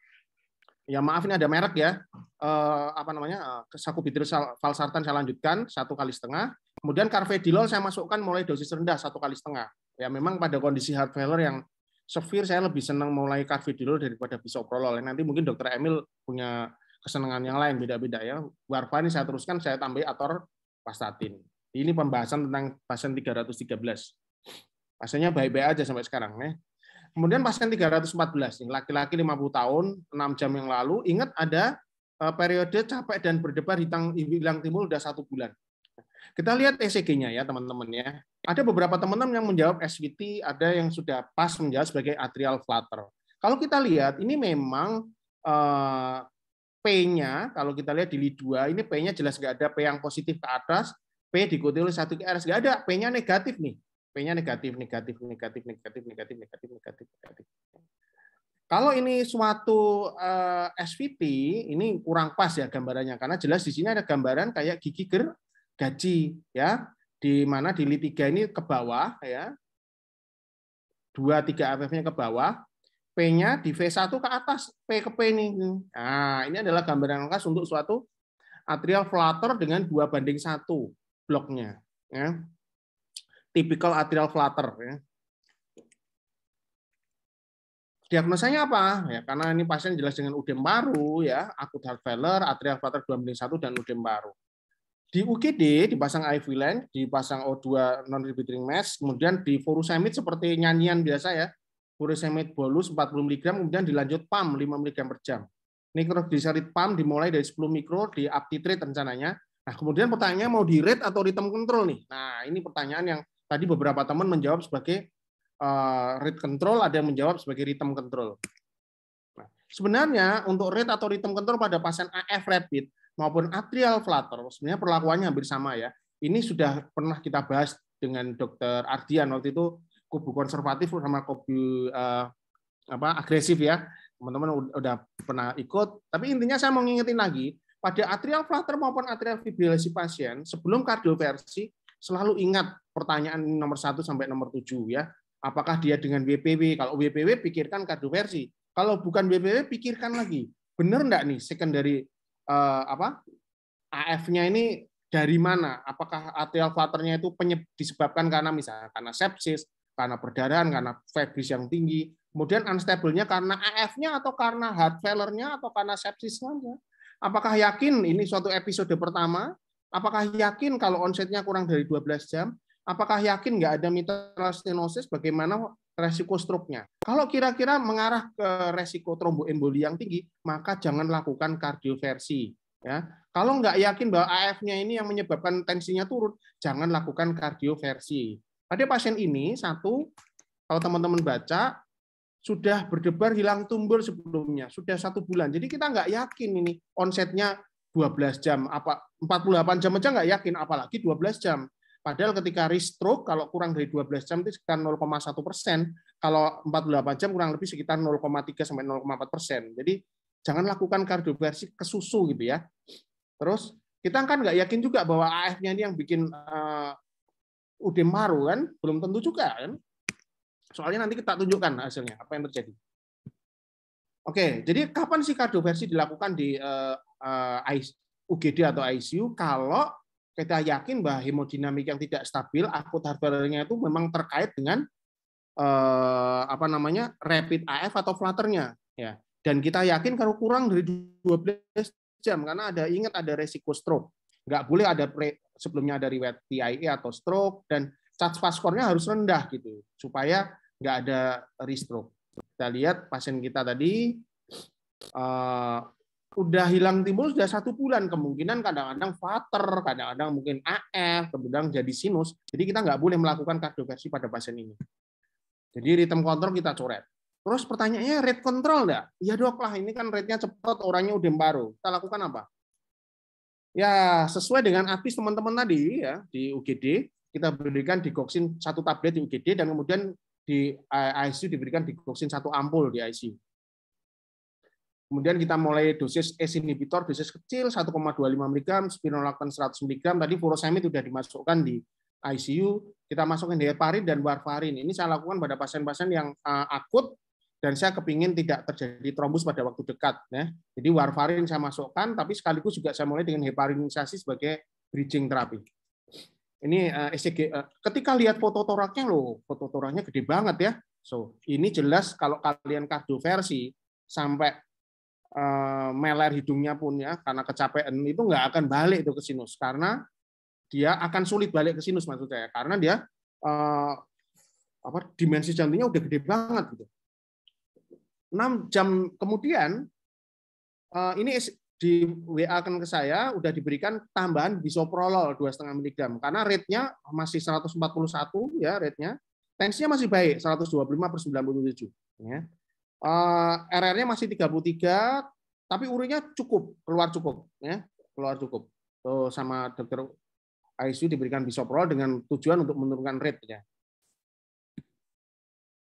[SPEAKER 1] ya maaf ini ada merek ya eh, apa namanya eh, Saku sakubitril valsartan saya lanjutkan satu kali setengah kemudian carvedilol saya masukkan mulai dosis rendah satu kali setengah ya memang pada kondisi heart failure yang severe saya lebih senang mulai carvedilol daripada bisoprolol ya, nanti mungkin dokter Emil punya kesenangan yang lain beda-beda ya warfarin saya teruskan saya tambah ator pastatin ini pembahasan tentang pasien 313 pasiennya baik-baik aja sampai sekarang nih ya. Kemudian pasien 314 laki-laki 50 tahun, 6 jam yang lalu, ingat ada e, periode capek dan berdebar hitam hilang timbul sudah satu bulan. Kita lihat ECG-nya ya teman-teman ya. Ada beberapa teman-teman yang menjawab SVT, ada yang sudah pas menjawab sebagai atrial flutter. Kalau kita lihat ini memang e, P-nya kalau kita lihat di LI2 ini P-nya jelas nggak ada P yang positif ke atas, P diikuti oleh satu ke RS nggak ada, P-nya negatif nih. P-nya negatif, negatif, negatif, negatif, negatif, negatif, negatif, negatif. Kalau ini suatu uh, eh, SVT, ini kurang pas ya gambarannya karena jelas di sini ada gambaran kayak gigi ger gaji ya, di mana di litiga ini ke bawah ya. dua tiga ATF-nya ke bawah, P-nya di V1 ke atas, P ke P ini. Nah, ini adalah gambaran khas untuk suatu atrial flutter dengan dua banding satu bloknya. Ya typical atrial flutter. Ya. Diagnosanya apa? Ya, karena ini pasien jelas dengan udem baru ya, akut heart failure, atrial flutter 2 menit 1, dan udem baru. Di UGD dipasang IV line, dipasang O2 non-repeating mesh, kemudian di furosemid seperti nyanyian biasa ya, furosemid bolus 40 mg, kemudian dilanjut PAM 5 mg per jam. diserit PAM dimulai dari 10 mikro di up rencananya, Nah, kemudian pertanyaannya mau di rate atau rhythm control nih? Nah, ini pertanyaan yang tadi beberapa teman menjawab sebagai uh, eh, rate control, ada yang menjawab sebagai rhythm control. Nah, sebenarnya untuk rate atau rhythm control pada pasien AF rapid maupun atrial flutter, sebenarnya perlakuannya hampir sama ya. Ini sudah pernah kita bahas dengan dokter Ardian waktu itu kubu konservatif sama kubu uh, apa agresif ya. Teman-teman udah pernah ikut, tapi intinya saya mau ngingetin lagi pada atrial flutter maupun atrial fibrilasi pasien sebelum kardioversi selalu ingat pertanyaan nomor satu sampai nomor tujuh ya. Apakah dia dengan WPW? Kalau WPW pikirkan kartu versi. Kalau bukan WPW pikirkan lagi. Benar enggak nih secondary eh, apa? AF-nya ini dari mana? Apakah atrial flutter itu disebabkan karena misalnya karena sepsis, karena perdarahan, karena febris yang tinggi, kemudian unstable-nya karena AF-nya atau karena heart failure-nya atau karena sepsisnya? Apakah yakin ini suatu episode pertama? Apakah yakin kalau onsetnya kurang dari 12 jam? Apakah yakin nggak ada mitral stenosis? Bagaimana resiko stroke-nya? Kalau kira-kira mengarah ke resiko tromboemboli yang tinggi, maka jangan lakukan kardioversi. Ya, kalau nggak yakin bahwa AF-nya ini yang menyebabkan tensinya turun, jangan lakukan kardioversi. Pada pasien ini satu, kalau teman-teman baca sudah berdebar hilang tumbuh sebelumnya, sudah satu bulan. Jadi kita nggak yakin ini onsetnya 12 jam, apa 48 jam aja nggak yakin, apalagi 12 jam. Padahal ketika restroke kalau kurang dari 12 jam itu sekitar 0,1 persen, kalau 48 jam kurang lebih sekitar 0,3 sampai 0,4 persen. Jadi jangan lakukan kardioversi kesusu gitu ya. Terus kita kan nggak yakin juga bahwa AF-nya ini yang bikin uh, udem maru kan, belum tentu juga kan. Soalnya nanti kita tunjukkan hasilnya apa yang terjadi. Oke, jadi kapan sih kardioversi dilakukan di uh, eh, uh, eh, UGD atau ICU kalau kita yakin bahwa hemodinamik yang tidak stabil akut heart failure-nya itu memang terkait dengan eh, apa namanya rapid AF atau flutternya ya dan kita yakin kalau kurang dari 12 jam karena ada ingat ada resiko stroke nggak boleh ada pre, sebelumnya dari riwayat TIE atau stroke dan charge fast harus rendah gitu supaya nggak ada risk stroke kita lihat pasien kita tadi eh, udah hilang timbul sudah satu bulan kemungkinan kadang-kadang vater, kadang-kadang mungkin AF, kemudian jadi sinus. Jadi kita nggak boleh melakukan kardioversi pada pasien ini. Jadi ritme kontrol kita coret. Terus pertanyaannya rate control enggak? Ya dok lah, ini kan rate-nya cepat, orangnya udah baru Kita lakukan apa? Ya sesuai dengan apis teman-teman tadi ya di UGD kita berikan digoksin satu tablet di UGD dan kemudian di ICU diberikan digoksin satu ampul di ICU. Kemudian kita mulai dosis ACE inhibitor, dosis kecil 1,25 mg, spironolactone 100 mg, tadi furosemid sudah dimasukkan di ICU, kita masukkan heparin dan warfarin. Ini saya lakukan pada pasien-pasien yang eh, akut dan saya kepingin tidak terjadi trombus pada waktu dekat. Ya. Jadi warfarin saya masukkan, tapi sekaligus juga saya mulai dengan heparinisasi sebagai bridging terapi. Ini ECG. Eh, eh, ketika lihat foto toraknya loh, foto toraknya gede banget ya. So ini jelas kalau kalian kardioversi sampai Eh, meler hidungnya pun ya karena kecapean itu nggak akan balik itu ke sinus karena dia akan sulit balik ke sinus maksud saya karena dia eh, apa dimensi jantungnya udah gede banget gitu. 6 jam kemudian eh, ini di WA kan ke saya udah diberikan tambahan bisoprolol 2,5 mg karena rate-nya masih 141 ya rate-nya. Tensinya masih baik 125 per 97 ya Eh, RR-nya masih 33, tapi urinya cukup, keluar cukup, ya, keluar cukup. So, sama dokter ICU diberikan bisoprol dengan tujuan untuk menurunkan rate-nya.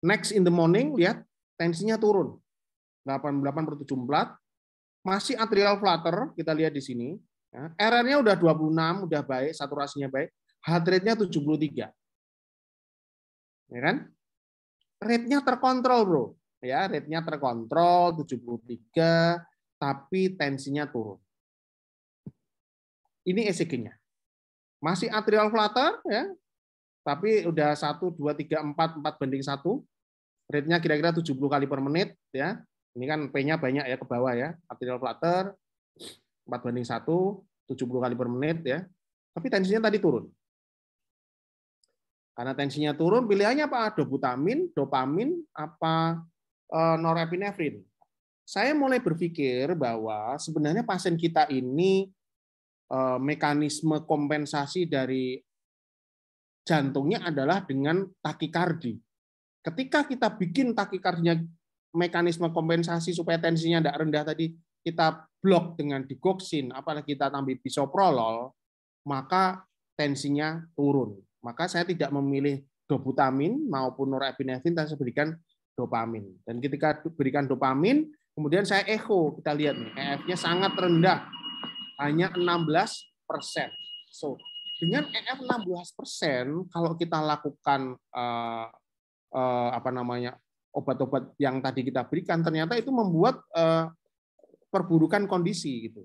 [SPEAKER 1] Next in the morning, lihat tensinya turun. 88 per 74, masih atrial flutter, kita lihat di sini. Ya, RR-nya udah 26, udah baik, saturasinya baik. Heart rate-nya 73. Ya kan? Rate-nya terkontrol, Bro ya rate-nya terkontrol 73 tapi tensinya turun. Ini ECG-nya. Masih atrial flutter ya. Tapi udah 1 2 3 4 4 banding 1. Rate-nya kira-kira 70 kali per menit ya. Ini kan P-nya banyak ya ke bawah ya. Atrial flutter 4 banding 1 70 kali per menit ya. Tapi tensinya tadi turun. Karena tensinya turun, pilihannya apa? Dobutamin, dopamin, apa Eh, norepinefrin. Saya mulai berpikir bahwa sebenarnya pasien kita ini eh, mekanisme kompensasi dari jantungnya adalah dengan takikardi. Ketika kita bikin takikardinya mekanisme kompensasi supaya tensinya tidak rendah tadi kita blok dengan digoksin, apalagi kita tambah bisoprolol, maka tensinya turun. Maka saya tidak memilih dobutamin maupun norepinefrin, tapi saya berikan dopamin. Dan ketika berikan dopamin, kemudian saya echo, kita lihat nih, EF-nya sangat rendah, hanya 16 persen. So, dengan EF 16 persen, kalau kita lakukan uh, uh, apa namanya obat-obat yang tadi kita berikan, ternyata itu membuat uh, perburukan kondisi gitu.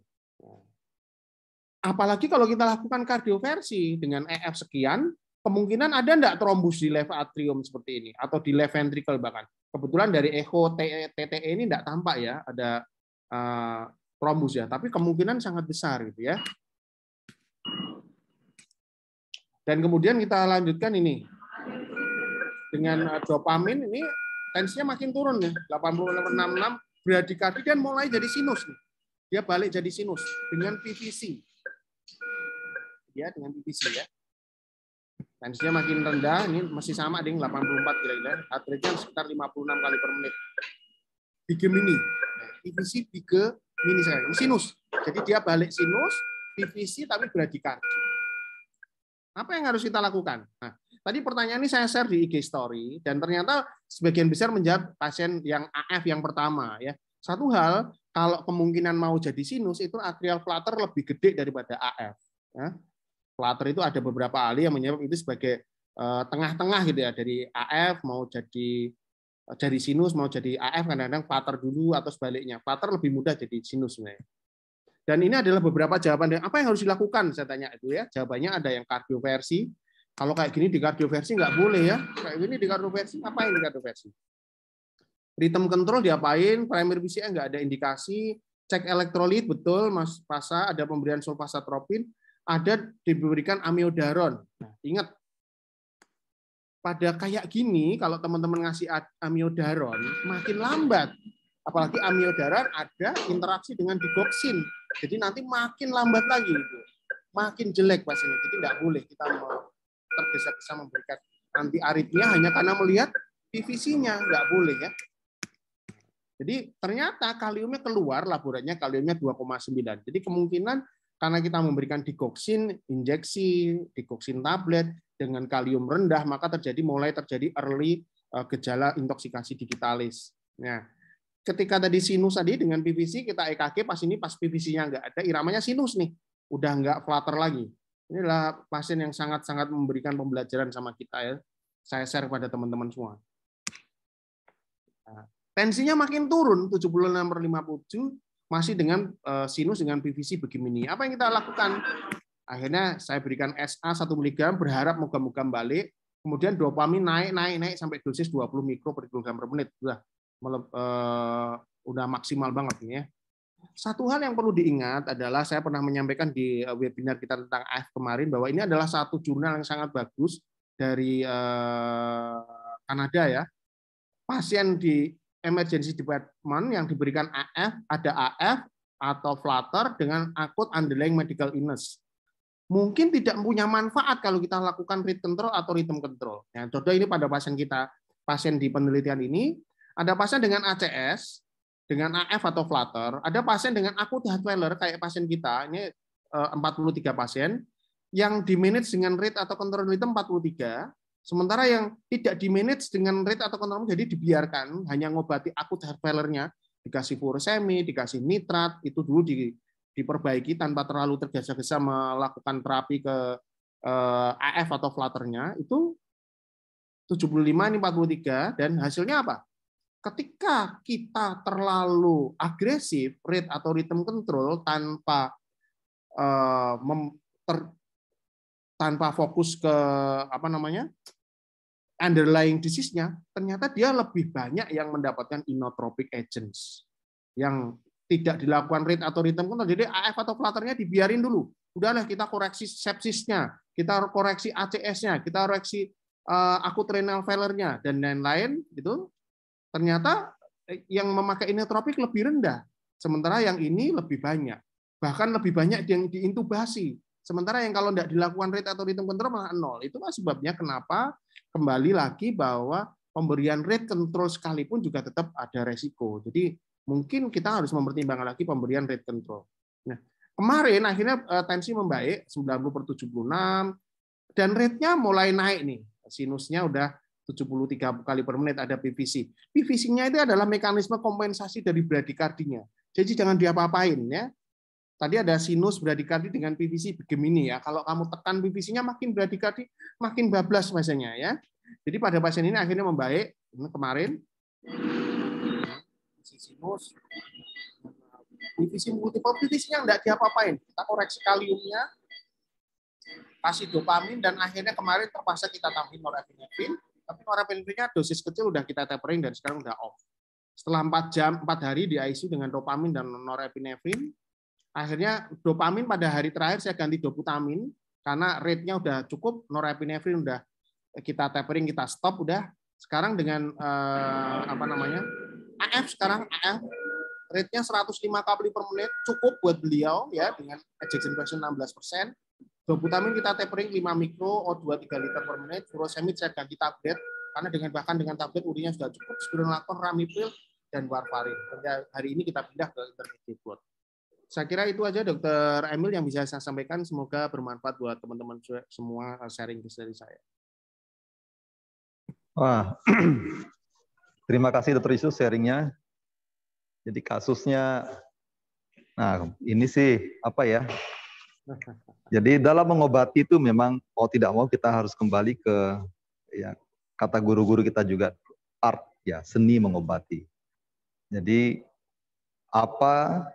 [SPEAKER 1] Apalagi kalau kita lakukan kardioversi dengan EF sekian, kemungkinan ada enggak trombus di left atrium seperti ini atau di left ventricle bahkan kebetulan dari echo TTE ini tidak tampak ya ada uh, eh, trombus ya, tapi kemungkinan sangat besar gitu ya. Dan kemudian kita lanjutkan ini dengan eh, dopamin ini tensinya makin turun ya 8866 bradikardi dan mulai jadi sinus nih. Dia balik jadi sinus dengan PVC. Iya, ya, dengan PVC ya. Tensinya makin rendah, ini masih sama dengan 84 kira-kira. Heart sekitar 56 kali per menit. Tiga mini. PVC TVC mini sekarang. Ini sinus. Jadi dia balik sinus, TVC tapi bradikardi. Apa yang harus kita lakukan? Nah, tadi pertanyaan ini saya share di IG story dan ternyata sebagian besar menjawab pasien yang AF yang pertama ya. Satu hal, kalau kemungkinan mau jadi sinus itu atrial flutter lebih gede daripada AF. Ya. Plater itu ada beberapa ahli yang menyebut itu sebagai eh, tengah-tengah gitu ya dari AF mau jadi jadi eh, sinus mau jadi AF kadang-kadang Plater dulu atau sebaliknya. Plater lebih mudah jadi sinus sebenarnya. Dan ini adalah beberapa jawaban dari apa yang harus dilakukan saya tanya itu ya. Jawabannya ada yang kardioversi. Kalau kayak gini di kardioversi nggak boleh ya. Kayak gini di kardioversi ngapain di kardioversi? rhythm control diapain? Primer BCA nggak ada indikasi. Cek elektrolit betul Mas Pasa ada pemberian sulfasatropin ada diberikan amiodaron. Nah, ingat, pada kayak gini, kalau teman-teman ngasih amiodaron, makin lambat. Apalagi amiodaron ada interaksi dengan digoksin. Jadi nanti makin lambat lagi. Itu. Makin jelek pasiennya. Jadi tidak boleh kita tergesa-gesa memberikan anti aritmia hanya karena melihat PVC-nya. Nggak boleh ya. Jadi ternyata kaliumnya keluar, laborannya kaliumnya 2,9. Jadi kemungkinan karena kita memberikan dikoksin, injeksi, dikoksin tablet dengan kalium rendah, maka terjadi mulai terjadi early eh, gejala intoksikasi digitalis. Nah, ketika tadi sinus tadi dengan PVC kita EKG pas ini pas PVC-nya nggak ada, iramanya sinus nih, udah nggak flutter lagi. Inilah pasien yang sangat-sangat memberikan pembelajaran sama kita ya. Saya share kepada teman-teman semua. Nah, tensinya makin turun 76 per 57, masih dengan eh, sinus dengan PVC begini. Apa yang kita lakukan? Akhirnya saya berikan SA 1 mg berharap moga-moga balik. Kemudian dopamin naik naik naik sampai dosis 20 mikro per kilogram per menit. Sudah eh, udah maksimal banget ini ya. Satu hal yang perlu diingat adalah saya pernah menyampaikan di eh, webinar kita tentang AF kemarin bahwa ini adalah satu jurnal yang sangat bagus dari Kanada ya. Pasien di emergency department yang diberikan AF, ada AF atau Flutter dengan akut underlying medical illness. Mungkin tidak punya manfaat kalau kita lakukan rate control atau rhythm control. Ya, contoh ini pada pasien kita, pasien di penelitian ini, ada pasien dengan ACS, dengan AF atau Flutter, ada pasien dengan akut heart failure kayak pasien kita, ini 43 eh, pasien, yang di manage dengan rate atau control rhythm 43, Sementara yang tidak di manage dengan rate atau kontrol jadi dibiarkan hanya ngobati akut hair failure-nya, dikasih furosemi, dikasih nitrat, itu dulu di, diperbaiki tanpa terlalu tergesa-gesa melakukan terapi ke eh, AF atau flutternya itu 75 ini 43 dan hasilnya apa? Ketika kita terlalu agresif rate atau rhythm control tanpa eh, mem, ter, tanpa fokus ke apa namanya? underlying disease-nya, ternyata dia lebih banyak yang mendapatkan inotropic agents yang tidak dilakukan rate atau rhythm control. Jadi AF atau flutter-nya dibiarin dulu. Udahlah kita koreksi sepsisnya, kita koreksi ACS-nya, kita koreksi uh, akut renal failure-nya dan lain-lain gitu. Ternyata eh, yang memakai inotropic lebih rendah, sementara yang ini lebih banyak. Bahkan lebih banyak yang diintubasi. Sementara yang kalau tidak dilakukan rate atau rhythm control malah nol. Itu sebabnya kenapa kembali lagi bahwa pemberian rate control sekalipun juga tetap ada resiko. Jadi mungkin kita harus mempertimbangkan lagi pemberian rate control. Nah, kemarin akhirnya eh, tensi membaik 90 per 76 dan rate-nya mulai naik nih. Sinusnya udah 73 kali per menit ada PVC. PVC-nya itu adalah mekanisme kompensasi dari bradikardinya. Jadi jangan diapa-apain ya. Tadi ada sinus beradikati dengan PVC begini ya. Kalau kamu tekan PVC-nya makin beradikati, makin bablas pasiennya ya. Jadi pada pasien ini akhirnya membaik kemarin. Nah, si sinus PVC multiple PVC-nya enggak diapa-apain. Kita koreksi kaliumnya, kasih dopamin dan akhirnya kemarin terpaksa kita tambahin norepinefrin. Tapi norepinefrinnya dosis kecil udah kita tapering dan sekarang udah off. Setelah 4 jam, 4 hari di ICU dengan dopamin dan norepinefrin, Akhirnya dopamin pada hari terakhir saya ganti doputamin karena rate-nya udah cukup, norepinefrin udah kita tapering, kita stop udah. Sekarang dengan eh, apa namanya? AF sekarang AF rate-nya 105 kali per menit cukup buat beliau ya dengan ejection fraction 16%. persen Doputamin kita tapering 5 mikro O2 3 liter per menit, furosemid saya ganti tablet karena dengan bahkan dengan tablet urinya sudah cukup, spironolactone, ramipril dan warfarin. Hari ini kita pindah ke intermediate blood saya kira itu aja Dokter Emil yang bisa saya sampaikan. Semoga bermanfaat buat teman-teman semua sharing dari saya.
[SPEAKER 3] Wah, *clears throat* terima kasih Dokter Isu sharingnya. Jadi kasusnya, nah ini sih apa ya? *laughs* Jadi dalam mengobati itu memang mau tidak mau kita harus kembali ke ya kata guru-guru kita juga art ya seni mengobati. Jadi apa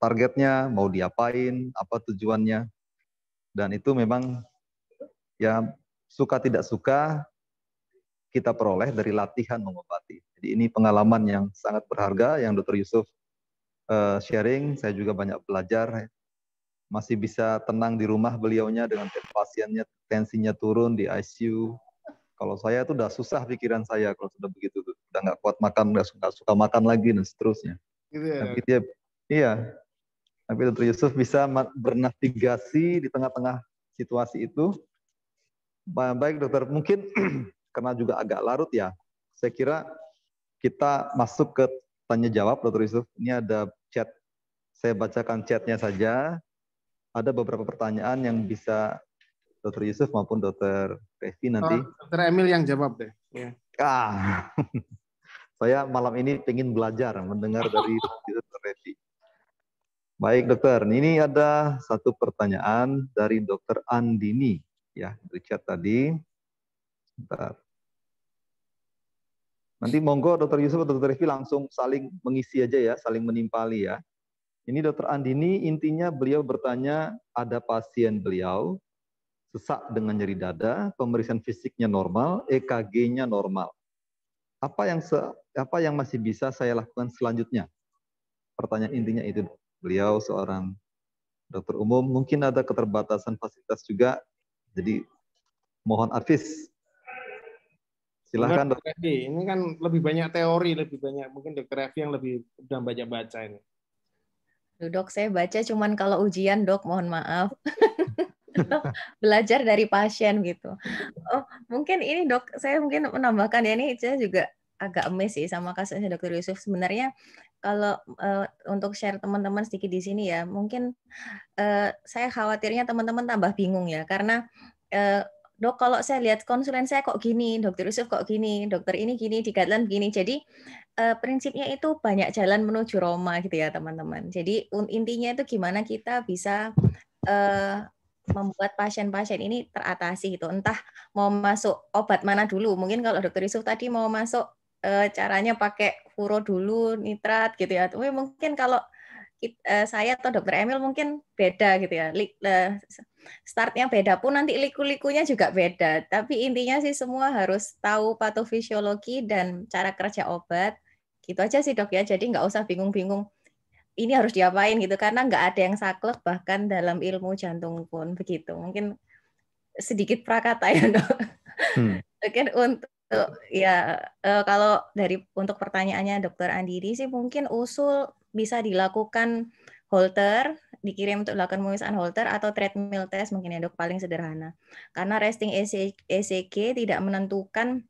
[SPEAKER 3] targetnya, mau diapain, apa tujuannya. Dan itu memang ya suka tidak suka kita peroleh dari latihan mengobati. Jadi ini pengalaman yang sangat berharga yang Dr. Yusuf eh, sharing, saya juga banyak belajar. Masih bisa tenang di rumah beliaunya dengan pasiennya, tensinya turun di ICU. Kalau saya itu udah susah pikiran saya kalau sudah begitu, udah nggak kuat makan, nggak suka, suka makan lagi dan seterusnya. Gitu ya. Tapi dia, iya, Nabi Dr. Yusuf bisa bernavigasi di tengah-tengah situasi itu. Baik dokter, mungkin *clears throat* karena juga agak larut ya, saya kira kita masuk ke tanya jawab dokter Yusuf. Ini ada chat, saya bacakan chatnya saja. Ada beberapa pertanyaan yang bisa Dokter Yusuf maupun Dokter Devi nanti. Oh, Dokter Emil yang jawab deh. Ya. Ah, *laughs* saya malam ini ingin belajar mendengar dari Dokter Devi. Baik dokter, ini ada satu pertanyaan dari dokter Andini ya dari chat tadi. Bentar. Nanti monggo dokter Yusuf atau dokter Rifi langsung saling mengisi aja ya, saling menimpali ya. Ini dokter Andini intinya beliau bertanya ada pasien beliau sesak dengan nyeri dada, pemeriksaan fisiknya normal, EKG-nya normal. Apa yang se, apa yang masih bisa saya lakukan selanjutnya? Pertanyaan intinya itu. Beliau seorang dokter umum, mungkin ada keterbatasan fasilitas juga. Jadi
[SPEAKER 1] mohon advis. Silahkan dokter. Raffi. ini kan lebih banyak teori, lebih banyak mungkin dokter Raffi yang lebih udah banyak baca ini.
[SPEAKER 2] Duh, dok, saya baca cuman kalau ujian, dok, mohon maaf. *laughs* Belajar dari pasien gitu. Oh, mungkin ini dok, saya mungkin menambahkan ya ini saya juga agak emes sih sama kasusnya dokter Yusuf. Sebenarnya kalau uh, untuk share teman-teman sedikit di sini ya, mungkin uh, saya khawatirnya teman-teman tambah bingung ya, karena uh, dok kalau saya lihat konsulen saya kok gini, dokter Yusuf kok gini, dokter ini gini, di Gatlan gini. Jadi uh, prinsipnya itu banyak jalan menuju Roma gitu ya teman-teman. Jadi intinya itu gimana kita bisa uh, membuat pasien-pasien ini teratasi gitu. Entah mau masuk obat mana dulu. Mungkin kalau dokter Yusuf tadi mau masuk Eh, caranya pakai furo dulu nitrat gitu ya. Tapi mungkin kalau eh, saya atau dokter Emil mungkin beda gitu ya. Eh, startnya beda pun nanti liku-likunya juga beda. Tapi intinya sih semua harus tahu patofisiologi dan cara kerja obat. Gitu aja sih dok ya. Jadi nggak usah bingung-bingung ini harus diapain gitu karena nggak ada yang saklek bahkan dalam ilmu jantung pun begitu mungkin sedikit prakata ya dok hmm. mungkin untuk Tuh, eh, ya uh, eh, kalau dari untuk pertanyaannya Dokter Andiri sih mungkin usul bisa dilakukan holter dikirim untuk dilakukan pemeriksaan holter atau treadmill test mungkin ya dok paling sederhana karena resting ECG tidak menentukan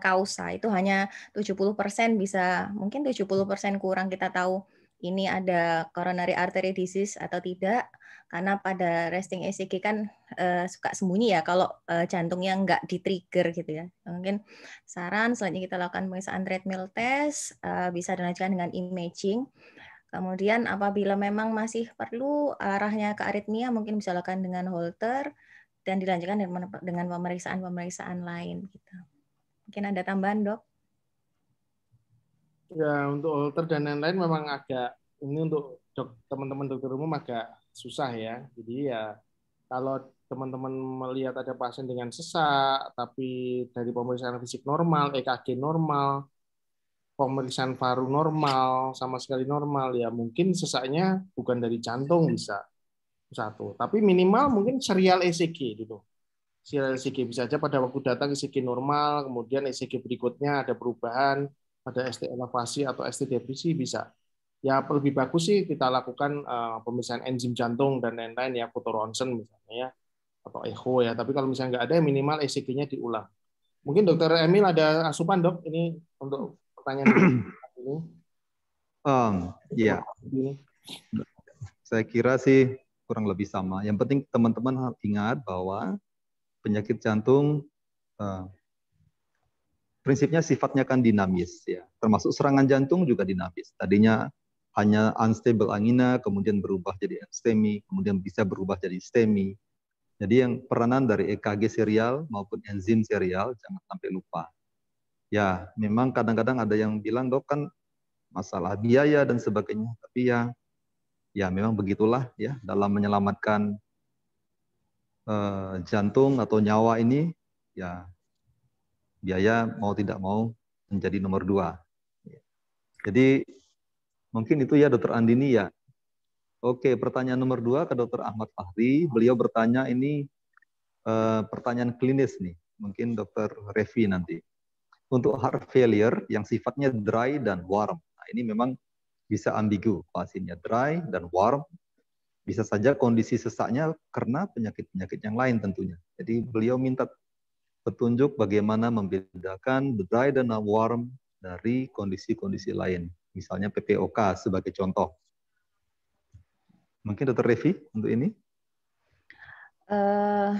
[SPEAKER 2] kausa eh, itu hanya 70% bisa mungkin 70% kurang kita tahu ini ada coronary artery disease atau tidak karena pada resting ECG kan uh, suka sembunyi ya kalau uh, jantungnya nggak di-trigger gitu ya. Mungkin saran selanjutnya kita lakukan pemeriksaan treadmill test uh, bisa dilanjutkan dengan imaging. Kemudian apabila memang masih perlu arahnya ke aritmia mungkin bisa lakukan dengan Holter dan dilanjutkan dengan pemeriksaan-pemeriksaan lain gitu. Mungkin ada tambahan, Dok?
[SPEAKER 1] ya untuk alter dan lain-lain memang agak ini untuk dok, teman-teman dokter umum agak susah ya. Jadi ya kalau teman-teman melihat ada pasien dengan sesak, tapi dari pemeriksaan fisik normal, EKG normal, pemeriksaan paru normal, sama sekali normal, ya mungkin sesaknya bukan dari jantung bisa satu. Tapi minimal mungkin serial ECG gitu. Serial ECG bisa aja pada waktu datang ECG normal, kemudian ECG berikutnya ada perubahan, pada ST elevasi atau ST depresi bisa. Ya lebih bagus sih kita lakukan uh, eh, pemeriksaan enzim jantung dan lain-lain ya ronsen misalnya ya atau echo ya. Tapi kalau misalnya nggak ada minimal ECG-nya diulang. Mungkin dokter Emil ada asupan dok ini untuk pertanyaan *clears throat* ini.
[SPEAKER 3] Um, ya. Saya kira sih kurang lebih sama. Yang penting teman-teman ingat bahwa penyakit jantung uh, prinsipnya sifatnya kan dinamis ya. Termasuk serangan jantung juga dinamis. Tadinya hanya unstable angina, kemudian berubah jadi STEMI, kemudian bisa berubah jadi stemi. Jadi yang peranan dari EKG serial maupun enzim serial jangan sampai lupa. Ya, memang kadang-kadang ada yang bilang dok kan masalah biaya dan sebagainya, tapi ya ya memang begitulah ya dalam menyelamatkan uh, jantung atau nyawa ini ya biaya mau tidak mau menjadi nomor dua. Jadi mungkin itu ya Dokter Andini ya. Oke, pertanyaan nomor dua ke Dokter Ahmad Fahri. Beliau bertanya ini eh, pertanyaan klinis nih, mungkin Dokter Revi nanti. Untuk heart failure yang sifatnya dry dan warm. Nah, ini memang bisa ambigu, pasiennya dry dan warm. Bisa saja kondisi sesaknya karena penyakit-penyakit yang lain tentunya. Jadi beliau minta petunjuk bagaimana membedakan dry dan warm dari kondisi-kondisi lain. Misalnya PPOK sebagai contoh.
[SPEAKER 2] Mungkin Dokter Revi untuk ini. Uh,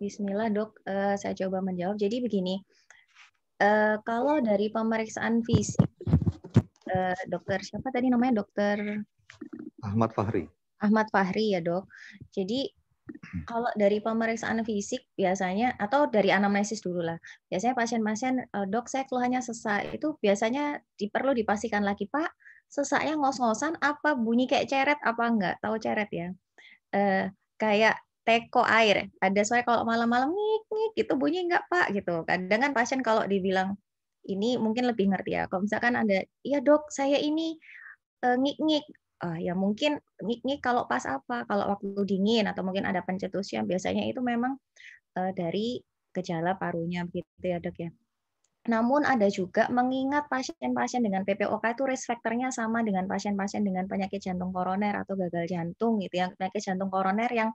[SPEAKER 2] Bismillah dok, uh, saya coba menjawab. Jadi begini, uh, kalau dari pemeriksaan fisik, uh, dokter siapa tadi namanya dokter?
[SPEAKER 3] Ahmad Fahri.
[SPEAKER 2] Ahmad Fahri ya dok. Jadi Hmm. kalau dari pemeriksaan fisik biasanya atau dari anamnesis dulu lah. Biasanya pasien-pasien eh, dok saya keluhannya sesak itu biasanya perlu dipastikan lagi Pak sesaknya ngos-ngosan apa bunyi kayak ceret apa enggak tahu ceret ya eh, kayak teko air ada suara kalau malam-malam ngik ngik gitu bunyi enggak Pak gitu kadang kan pasien kalau dibilang ini mungkin lebih ngerti ya kalau misalkan ada iya dok saya ini eh, ngik-ngik uh, ya mungkin ini, kalau pas apa kalau waktu dingin atau mungkin ada pencetusnya biasanya itu memang uh, dari gejala parunya gitu ya dok ya. Namun ada juga mengingat pasien-pasien dengan PPOK itu risk faktornya sama dengan pasien-pasien dengan penyakit jantung koroner atau gagal jantung gitu ya. Penyakit jantung koroner yang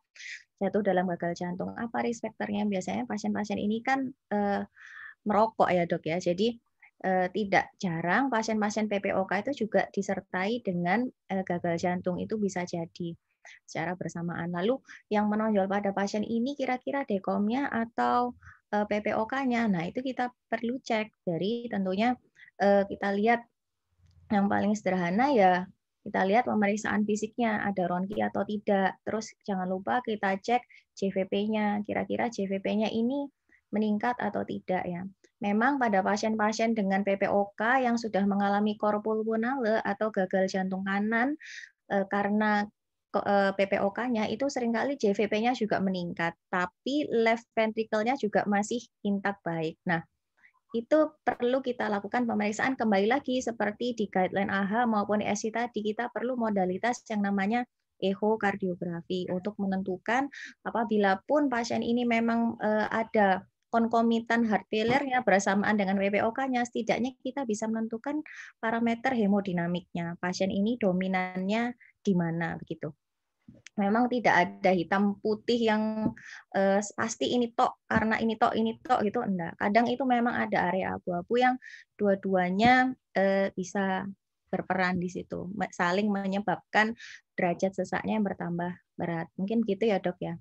[SPEAKER 2] jatuh dalam gagal jantung apa risk faktornya? Biasanya pasien-pasien ini kan eh, merokok ya dok ya. Jadi Eh, tidak jarang pasien-pasien PPOK itu juga disertai dengan eh, gagal jantung itu bisa jadi secara bersamaan. Lalu yang menonjol pada pasien ini kira-kira dekomnya atau eh, PPOK-nya. Nah, itu kita perlu cek dari tentunya kita lihat yang paling sederhana ya kita lihat pemeriksaan fisiknya ada ronki atau tidak. Terus jangan lupa kita cek cvp nya Kira-kira cvp nya ini meningkat atau tidak ya. Memang pada pasien-pasien dengan PPOK yang sudah mengalami korpulmonale atau gagal jantung kanan e, karena e, PPOK-nya itu seringkali JVP-nya juga meningkat, tapi left ventricle-nya juga masih intak baik. Nah, itu perlu kita lakukan pemeriksaan kembali lagi seperti di guideline AHA maupun ESI tadi kita perlu modalitas yang namanya echo kardiografi untuk menentukan apabila pun pasien ini memang e, ada konkomitan heart failure-nya bersamaan dengan WPOK-nya, setidaknya kita bisa menentukan parameter hemodinamiknya. Pasien ini dominannya di mana begitu. Memang tidak ada hitam putih yang eh, pasti ini tok karena ini tok ini tok gitu enggak. Kadang itu memang ada area abu-abu yang dua-duanya eh, bisa berperan di situ, saling menyebabkan derajat sesaknya yang bertambah berat. Mungkin gitu ya, Dok ya.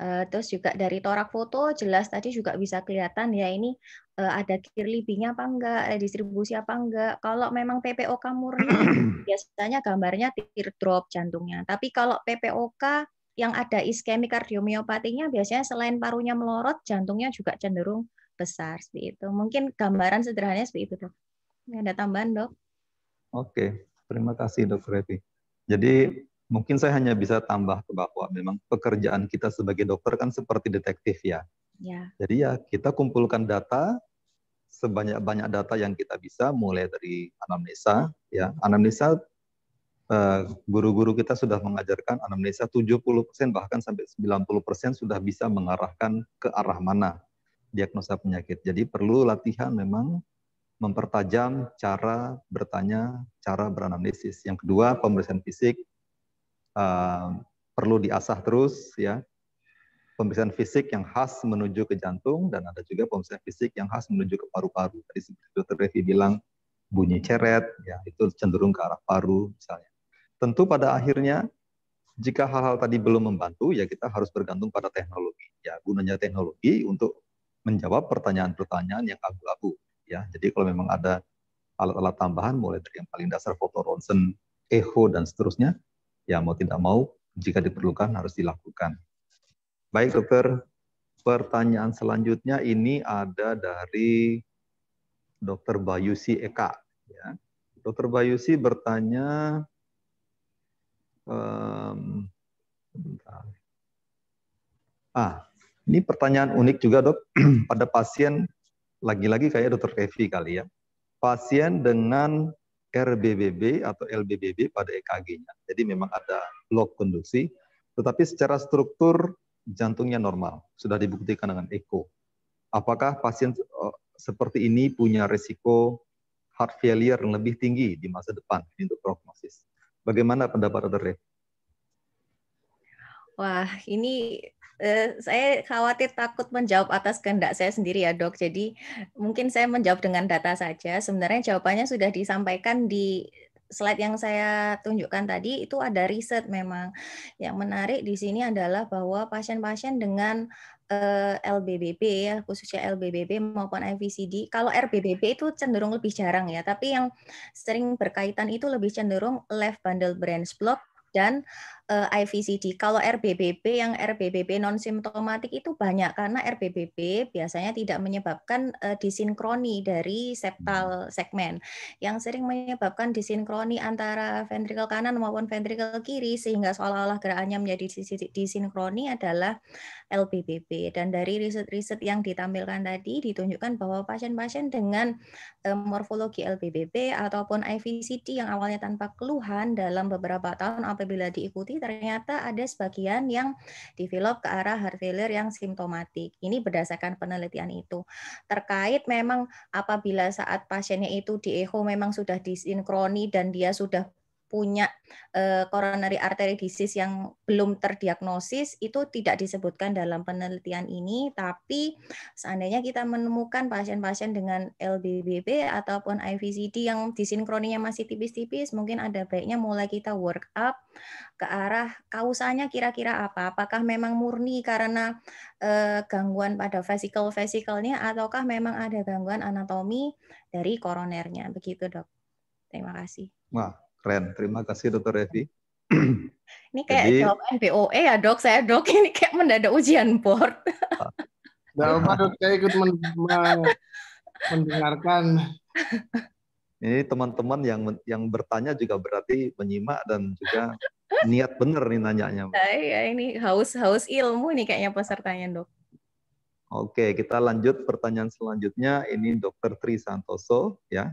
[SPEAKER 2] Eh, terus juga dari torak foto jelas tadi juga bisa kelihatan ya ini eh, ada kirlibinya apa enggak, eh, distribusi apa enggak. Kalau memang PPOK murni *clears throat* biasanya gambarnya teardrop jantungnya. Tapi kalau PPOK yang ada iskemi kardiomiopatinya biasanya selain parunya melorot, jantungnya juga cenderung besar seperti itu. Mungkin gambaran sederhananya seperti itu, Dok. Ada tambahan, Dok?
[SPEAKER 3] Oke, terima kasih, Dok Reti. Jadi mungkin saya hanya bisa tambah bahwa memang pekerjaan kita sebagai dokter kan seperti detektif ya. ya. Jadi ya kita kumpulkan data sebanyak-banyak data yang kita bisa mulai dari anamnesa ya. Anamnesa eh, guru-guru kita sudah mengajarkan anamnesa 70% bahkan sampai 90% sudah bisa mengarahkan ke arah mana diagnosa penyakit. Jadi perlu latihan memang mempertajam cara bertanya, cara beranamnesis. Yang kedua, pemeriksaan fisik Ehm, perlu diasah terus ya. Pemeriksaan fisik yang khas menuju ke jantung dan ada juga pemeriksaan fisik yang khas menuju ke paru-paru. Tadi seperti Revi bilang bunyi ceret ya itu cenderung ke arah paru misalnya. Tentu pada akhirnya jika hal-hal tadi belum membantu ya kita harus bergantung pada teknologi. Ya gunanya teknologi untuk menjawab pertanyaan-pertanyaan yang abu-abu ya. Jadi kalau memang ada alat-alat tambahan mulai dari yang paling dasar foto ronsen, echo dan seterusnya ya mau tidak mau jika diperlukan harus dilakukan. Baik dokter, pertanyaan selanjutnya ini ada dari dokter Bayusi Eka. Ya. Dokter Bayusi bertanya, um, ah, ini pertanyaan unik juga dok, *clears throat* pada pasien lagi-lagi kayak dokter Kevi kali ya, pasien dengan RBBB atau LBBB pada EKG-nya. Jadi memang ada blok konduksi, tetapi secara struktur jantungnya normal. Sudah dibuktikan dengan eko. Apakah pasien eh, seperti ini punya risiko heart failure yang lebih tinggi di masa depan untuk prognosis? Bagaimana pendapat Dr.
[SPEAKER 2] Wah, ini Eh, saya khawatir takut menjawab atas kehendak saya sendiri ya dok. Jadi mungkin saya menjawab dengan data saja. Sebenarnya jawabannya sudah disampaikan di slide yang saya tunjukkan tadi itu ada riset memang. Yang menarik di sini adalah bahwa pasien-pasien dengan eh, LBBB ya khususnya LBBB maupun IVCD. Kalau RBBB itu cenderung lebih jarang ya, tapi yang sering berkaitan itu lebih cenderung left bundle branch block dan Eh, IVCD. Kalau RBBB yang RBBB non simptomatik itu banyak karena RBBB biasanya tidak menyebabkan eh, disinkroni dari septal hmm. segmen. Yang sering menyebabkan disinkroni antara ventrikel kanan maupun ventrikel kiri sehingga seolah-olah gerakannya menjadi disinkroni adalah LBBB. Dan dari riset-riset yang ditampilkan tadi ditunjukkan bahwa pasien-pasien dengan eh, morfologi LBBB ataupun IVCD yang awalnya tanpa keluhan dalam beberapa tahun apabila diikuti ternyata ada sebagian yang develop ke arah heart failure yang simptomatik. Ini berdasarkan penelitian itu. Terkait memang apabila saat pasiennya itu di echo memang sudah disinkroni dan dia sudah punya uh, eh, arteri artery disease yang belum terdiagnosis itu tidak disebutkan dalam penelitian ini tapi seandainya kita menemukan pasien-pasien dengan LBBB ataupun IVCD yang disinkroninya masih tipis-tipis mungkin ada baiknya mulai kita work up ke arah kausanya kira-kira apa apakah memang murni karena uh, gangguan pada vesikel vesikelnya ataukah memang ada gangguan anatomi dari koronernya begitu dok terima kasih
[SPEAKER 3] wah Keren. Terima kasih Dokter Revi.
[SPEAKER 2] *clears throat* Ini kayak Jadi, jawaban BOE ya dok, saya dok ini kayak mendadak ujian board.
[SPEAKER 1] Jawaban *laughs* dok, saya ikut mendengarkan.
[SPEAKER 3] Ini teman-teman yang yang bertanya juga berarti menyimak dan juga niat benar nih nanyanya. *laughs*
[SPEAKER 2] Nah, iya, ini haus-haus ilmu nih kayaknya pesertanya dok.
[SPEAKER 3] Oke, kita lanjut pertanyaan selanjutnya. Ini Dokter Tri Santoso ya.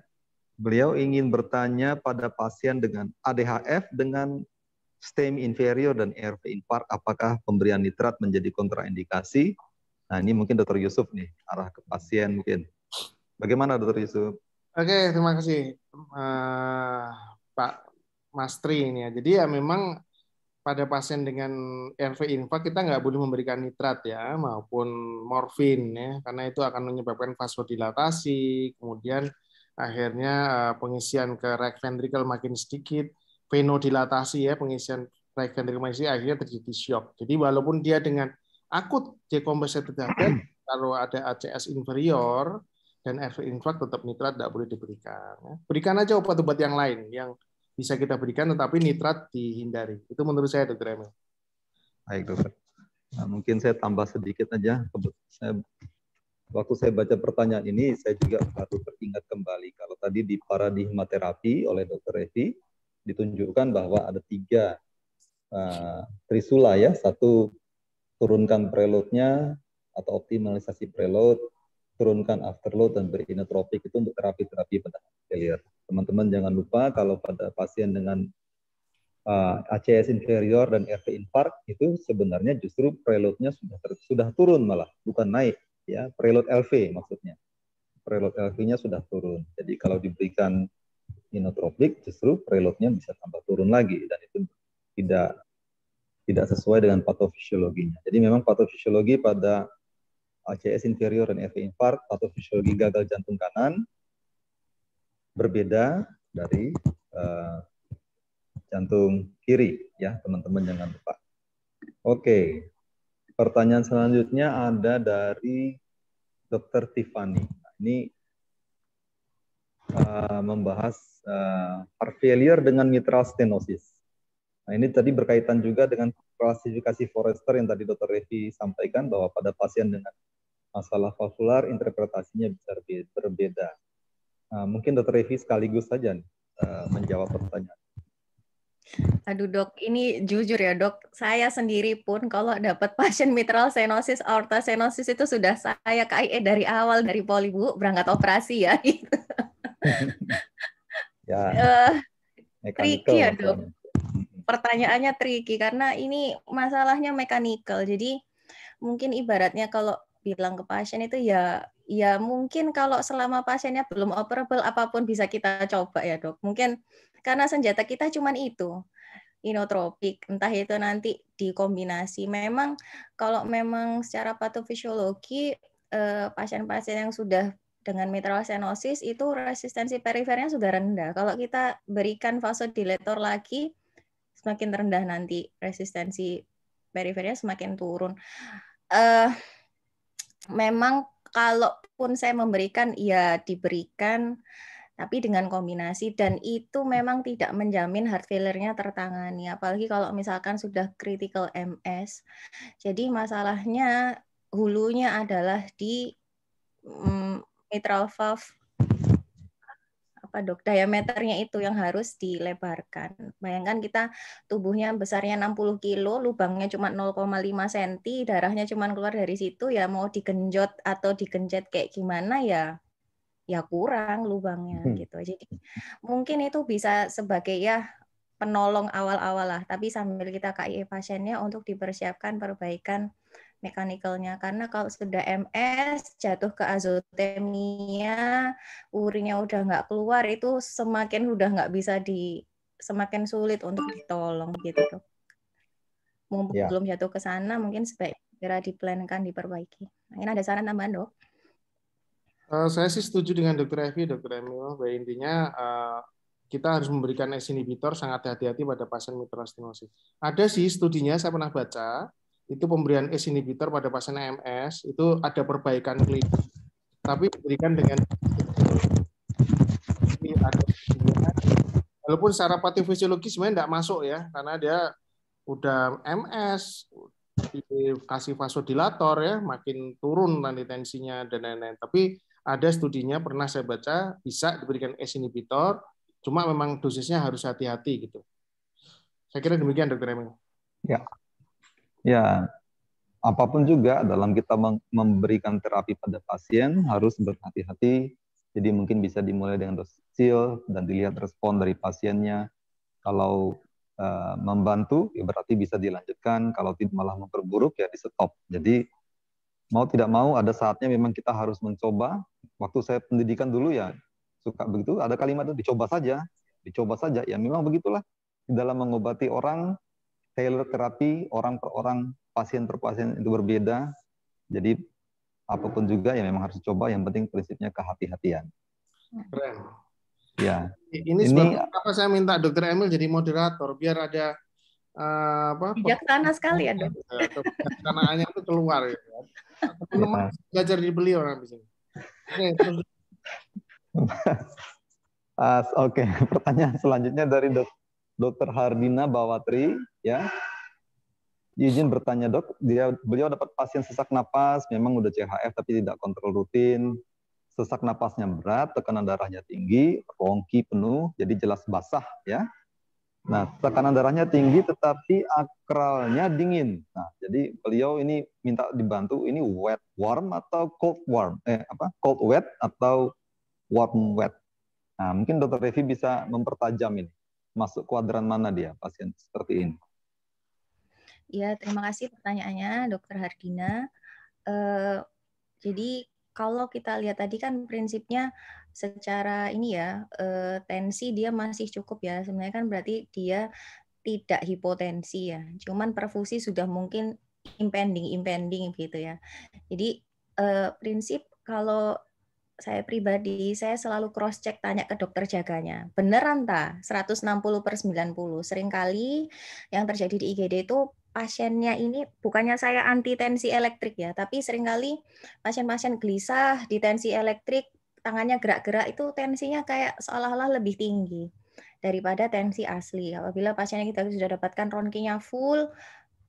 [SPEAKER 3] Beliau ingin bertanya pada pasien dengan ADHF dengan stem inferior dan RV infar, apakah pemberian nitrat menjadi kontraindikasi? Nah, ini mungkin Dokter Yusuf nih, arah ke pasien mungkin. Bagaimana Dokter Yusuf?
[SPEAKER 1] Oke, terima kasih uh, Pak Mastri ini ya. Jadi ya memang pada pasien dengan RV infar kita nggak boleh memberikan nitrat ya maupun morfin ya karena itu akan menyebabkan vasodilatasi kemudian akhirnya eh, pengisian ke right ventricle makin sedikit, venodilatasi ya pengisian right ventricle makin sedikit, akhirnya terjadi shock. Jadi walaupun dia dengan akut decompensated heart *clears throat* kalau ada ACS inferior dan RV tetap nitrat tidak boleh diberikan. Ya. Berikan aja obat-obat yang lain yang bisa kita berikan, tetapi nitrat dihindari. Itu menurut saya, Dokter Emil.
[SPEAKER 3] Baik, Dokter. Nah, mungkin saya tambah sedikit aja. Saya waktu saya baca pertanyaan ini, saya juga baru teringat kembali. Kalau tadi di paradigma terapi oleh Dr. Revi ditunjukkan bahwa ada tiga uh, trisula ya. Satu, turunkan preloadnya atau optimalisasi preload, turunkan afterload, dan berinotropik itu untuk terapi-terapi pada failure. Teman-teman jangan lupa kalau pada pasien dengan uh, eh, ACS inferior dan RP infark itu sebenarnya justru preloadnya sudah sudah turun malah bukan naik ya preload LV maksudnya. Preload LV-nya sudah turun. Jadi kalau diberikan inotropik justru preloadnya bisa tambah turun lagi dan itu tidak tidak sesuai dengan patofisiologinya. Jadi memang patofisiologi pada ACS inferior dan FA infarct, patofisiologi gagal jantung kanan berbeda dari uh, jantung kiri ya teman-teman jangan lupa. Oke, okay. Pertanyaan selanjutnya ada dari Dr. Tiffany. Ini uh, membahas uh, heart failure dengan mitral stenosis. Nah, ini tadi berkaitan juga dengan klasifikasi Forester yang tadi Dr. Revi sampaikan bahwa pada pasien dengan masalah valvular interpretasinya bisa berbeda. Nah, mungkin Dr. Revi sekaligus saja uh, menjawab pertanyaan
[SPEAKER 2] Aduh dok, ini jujur ya dok, saya sendiri pun kalau dapat pasien mitral senosis, aorta senosis itu sudah saya KIE dari awal dari poli bu berangkat operasi ya. *laughs* Gitu.
[SPEAKER 3] *laughs* ya. Uh, tricky ya dok.
[SPEAKER 2] Pertanyaannya tricky karena ini masalahnya mekanikal. Jadi mungkin ibaratnya kalau bilang ke pasien itu ya ya mungkin kalau selama pasiennya belum operable apapun bisa kita coba ya dok. Mungkin karena senjata kita cuma itu inotropik, entah itu nanti dikombinasi. Memang kalau memang secara patofisiologi eh, pasien-pasien yang sudah dengan mitral stenosis itu resistensi perifernya sudah rendah. Kalau kita berikan vasodilator lagi, semakin rendah nanti resistensi perifernya semakin turun. Eh, memang kalaupun saya memberikan, ya diberikan tapi dengan kombinasi dan itu memang tidak menjamin heart failure-nya tertangani apalagi kalau misalkan sudah critical MS jadi masalahnya hulunya adalah di mm, mitral valve apa dok diameternya itu yang harus dilebarkan. Bayangkan kita tubuhnya besarnya 60 kilo, lubangnya cuma 0,5 cm, darahnya cuma keluar dari situ ya mau digenjot atau digenjet kayak gimana ya ya kurang lubangnya hmm. gitu. Jadi mungkin itu bisa sebagai ya penolong awal-awal lah, tapi sambil kita KIE pasiennya untuk dipersiapkan perbaikan mekanikalnya karena kalau sudah MS jatuh ke azotemia urinnya udah nggak keluar itu semakin udah nggak bisa di semakin sulit untuk ditolong gitu Mumpung ya. belum jatuh ke sana mungkin sebaiknya diplankan diperbaiki. ini ada saran tambahan dok?
[SPEAKER 1] Eh, saya sih setuju dengan Dr. Evi, Dr. Emil. Bahwa intinya uh, kita harus memberikan S inhibitor sangat hati-hati pada pasien stenosis. Ada sih studinya saya pernah baca, itu pemberian S inhibitor pada pasien MS itu ada perbaikan klinis. Tapi diberikan dengan walaupun secara patofisiologis sebenarnya tidak masuk ya, karena dia udah MS, dikasih vasodilator ya, makin turun nanti tensinya dan lain-lain. Tapi ada studinya pernah saya baca bisa diberikan S inhibitor, cuma memang dosisnya harus hati-hati gitu. Saya kira demikian Dokter Emil.
[SPEAKER 3] Ya, ya apapun juga dalam kita memberikan terapi pada pasien harus berhati-hati. Jadi mungkin bisa dimulai dengan dosis kecil dan dilihat respon dari pasiennya. Kalau uh, membantu, ya berarti bisa dilanjutkan. Kalau tidak malah memperburuk, ya di stop. Jadi mau tidak mau ada saatnya memang kita harus mencoba Waktu saya pendidikan dulu ya suka begitu, ada kalimat itu dicoba saja, dicoba saja. Ya memang begitulah dalam mengobati orang tailor terapi orang per orang, pasien per pasien itu berbeda. Jadi apapun juga ya memang harus coba yang penting prinsipnya kehati-hatian. Keren. Ya.
[SPEAKER 1] Ini, ini apa saya minta Dokter Emil jadi moderator biar ada Uh, apa bijaksana sekali ya dok *laughs* kebijaksanaannya itu keluar gitu ya. teman-teman ya. belajar di beliau *laughs* Oke,
[SPEAKER 3] okay. pertanyaan selanjutnya dari dok Dr. Hardina Bawatri, ya. Izin bertanya dok, dia beliau dapat pasien sesak napas, memang udah CHF tapi tidak kontrol rutin, sesak napasnya berat, tekanan darahnya tinggi, rongki penuh, jadi jelas basah, ya. Nah, tekanan darahnya tinggi tetapi akralnya dingin. Nah, jadi beliau ini minta dibantu ini wet warm atau cold warm? Eh apa? Cold wet atau warm wet? Nah, mungkin Dr. Revi bisa mempertajam ini. Masuk kuadran mana dia pasien seperti ini?
[SPEAKER 2] Ya, terima kasih pertanyaannya Dr. Hardina. Uh, jadi kalau kita lihat tadi kan prinsipnya secara ini ya eh, tensi dia masih cukup ya sebenarnya kan berarti dia tidak hipotensi ya cuman perfusi sudah mungkin impending impending gitu ya jadi eh, prinsip kalau saya pribadi saya selalu cross check tanya ke dokter jaganya beneran ta 160 per 90 seringkali yang terjadi di IGD itu pasiennya ini bukannya saya anti tensi elektrik ya, tapi seringkali pasien-pasien gelisah di tensi elektrik, tangannya gerak-gerak itu tensinya kayak seolah-olah lebih tinggi daripada tensi asli. Apabila pasiennya kita sudah dapatkan ronkinya full,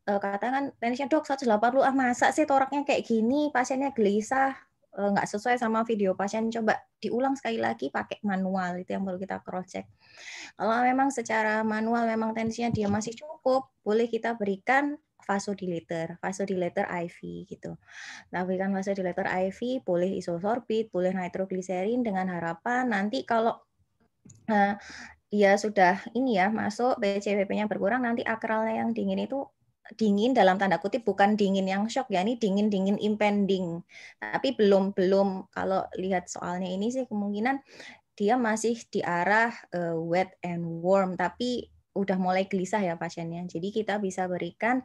[SPEAKER 2] eh, katakan tensinya dok 180 ah masa sih toraknya kayak gini pasiennya gelisah eh, nggak sesuai sama video pasien coba diulang sekali lagi pakai manual itu yang perlu kita cross check kalau memang secara manual memang tensinya dia masih cukup cukup, boleh kita berikan vasodilator, vasodilator IV gitu. Nah, berikan vasodilator IV, boleh isosorbit, boleh nitrogliserin dengan harapan nanti kalau uh, eh, dia ya sudah ini ya masuk PCWP-nya berkurang, nanti akralnya yang dingin itu dingin dalam tanda kutip bukan dingin yang shock ya ini dingin dingin impending tapi belum belum kalau lihat soalnya ini sih kemungkinan dia masih di arah uh, wet and warm tapi udah mulai gelisah ya pasiennya. Jadi kita bisa berikan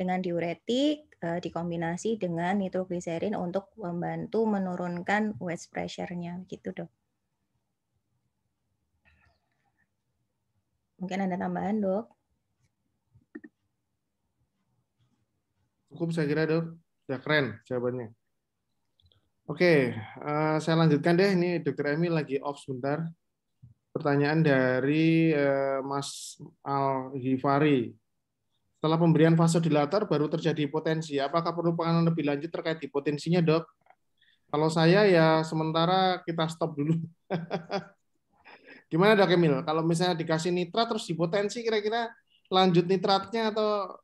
[SPEAKER 2] dengan diuretik eh, dikombinasi dengan nitrogliserin untuk membantu menurunkan wedge pressure-nya gitu, Dok. Mungkin ada tambahan, Dok?
[SPEAKER 1] Cukup saya kira, Dok. Sudah ya, keren jawabannya. Oke, uh, saya lanjutkan deh. Ini Dokter Emil lagi off sebentar pertanyaan dari eh, Mas Al Hifari. Setelah pemberian fase dilatar baru terjadi potensi. Apakah perlu penanganan lebih lanjut terkait di potensinya, Dok? Kalau saya ya sementara kita stop dulu. *laughs* Gimana Dok Emil? Kalau misalnya dikasih nitrat terus potensi kira-kira lanjut nitratnya atau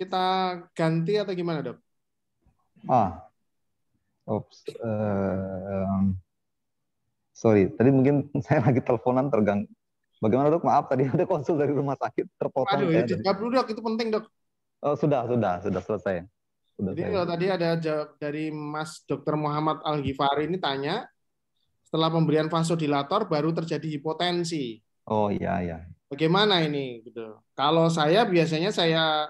[SPEAKER 1] kita ganti atau gimana, Dok?
[SPEAKER 3] Ah. Ops. Uh, Sorry, tadi mungkin *laughs* saya lagi teleponan tergang. Bagaimana dok? Maaf tadi ada konsul dari rumah sakit terpotong. Aduh, ya, tidak
[SPEAKER 1] perlu dok, itu penting dok.
[SPEAKER 3] Oh, sudah, sudah, sudah selesai. Sudah Jadi saya. kalau
[SPEAKER 1] tadi ada jawab dari Mas Dokter Muhammad Al Ghifari ini tanya, setelah pemberian vasodilator baru terjadi hipotensi.
[SPEAKER 3] Oh iya iya.
[SPEAKER 1] Bagaimana ini gitu? Kalau saya biasanya saya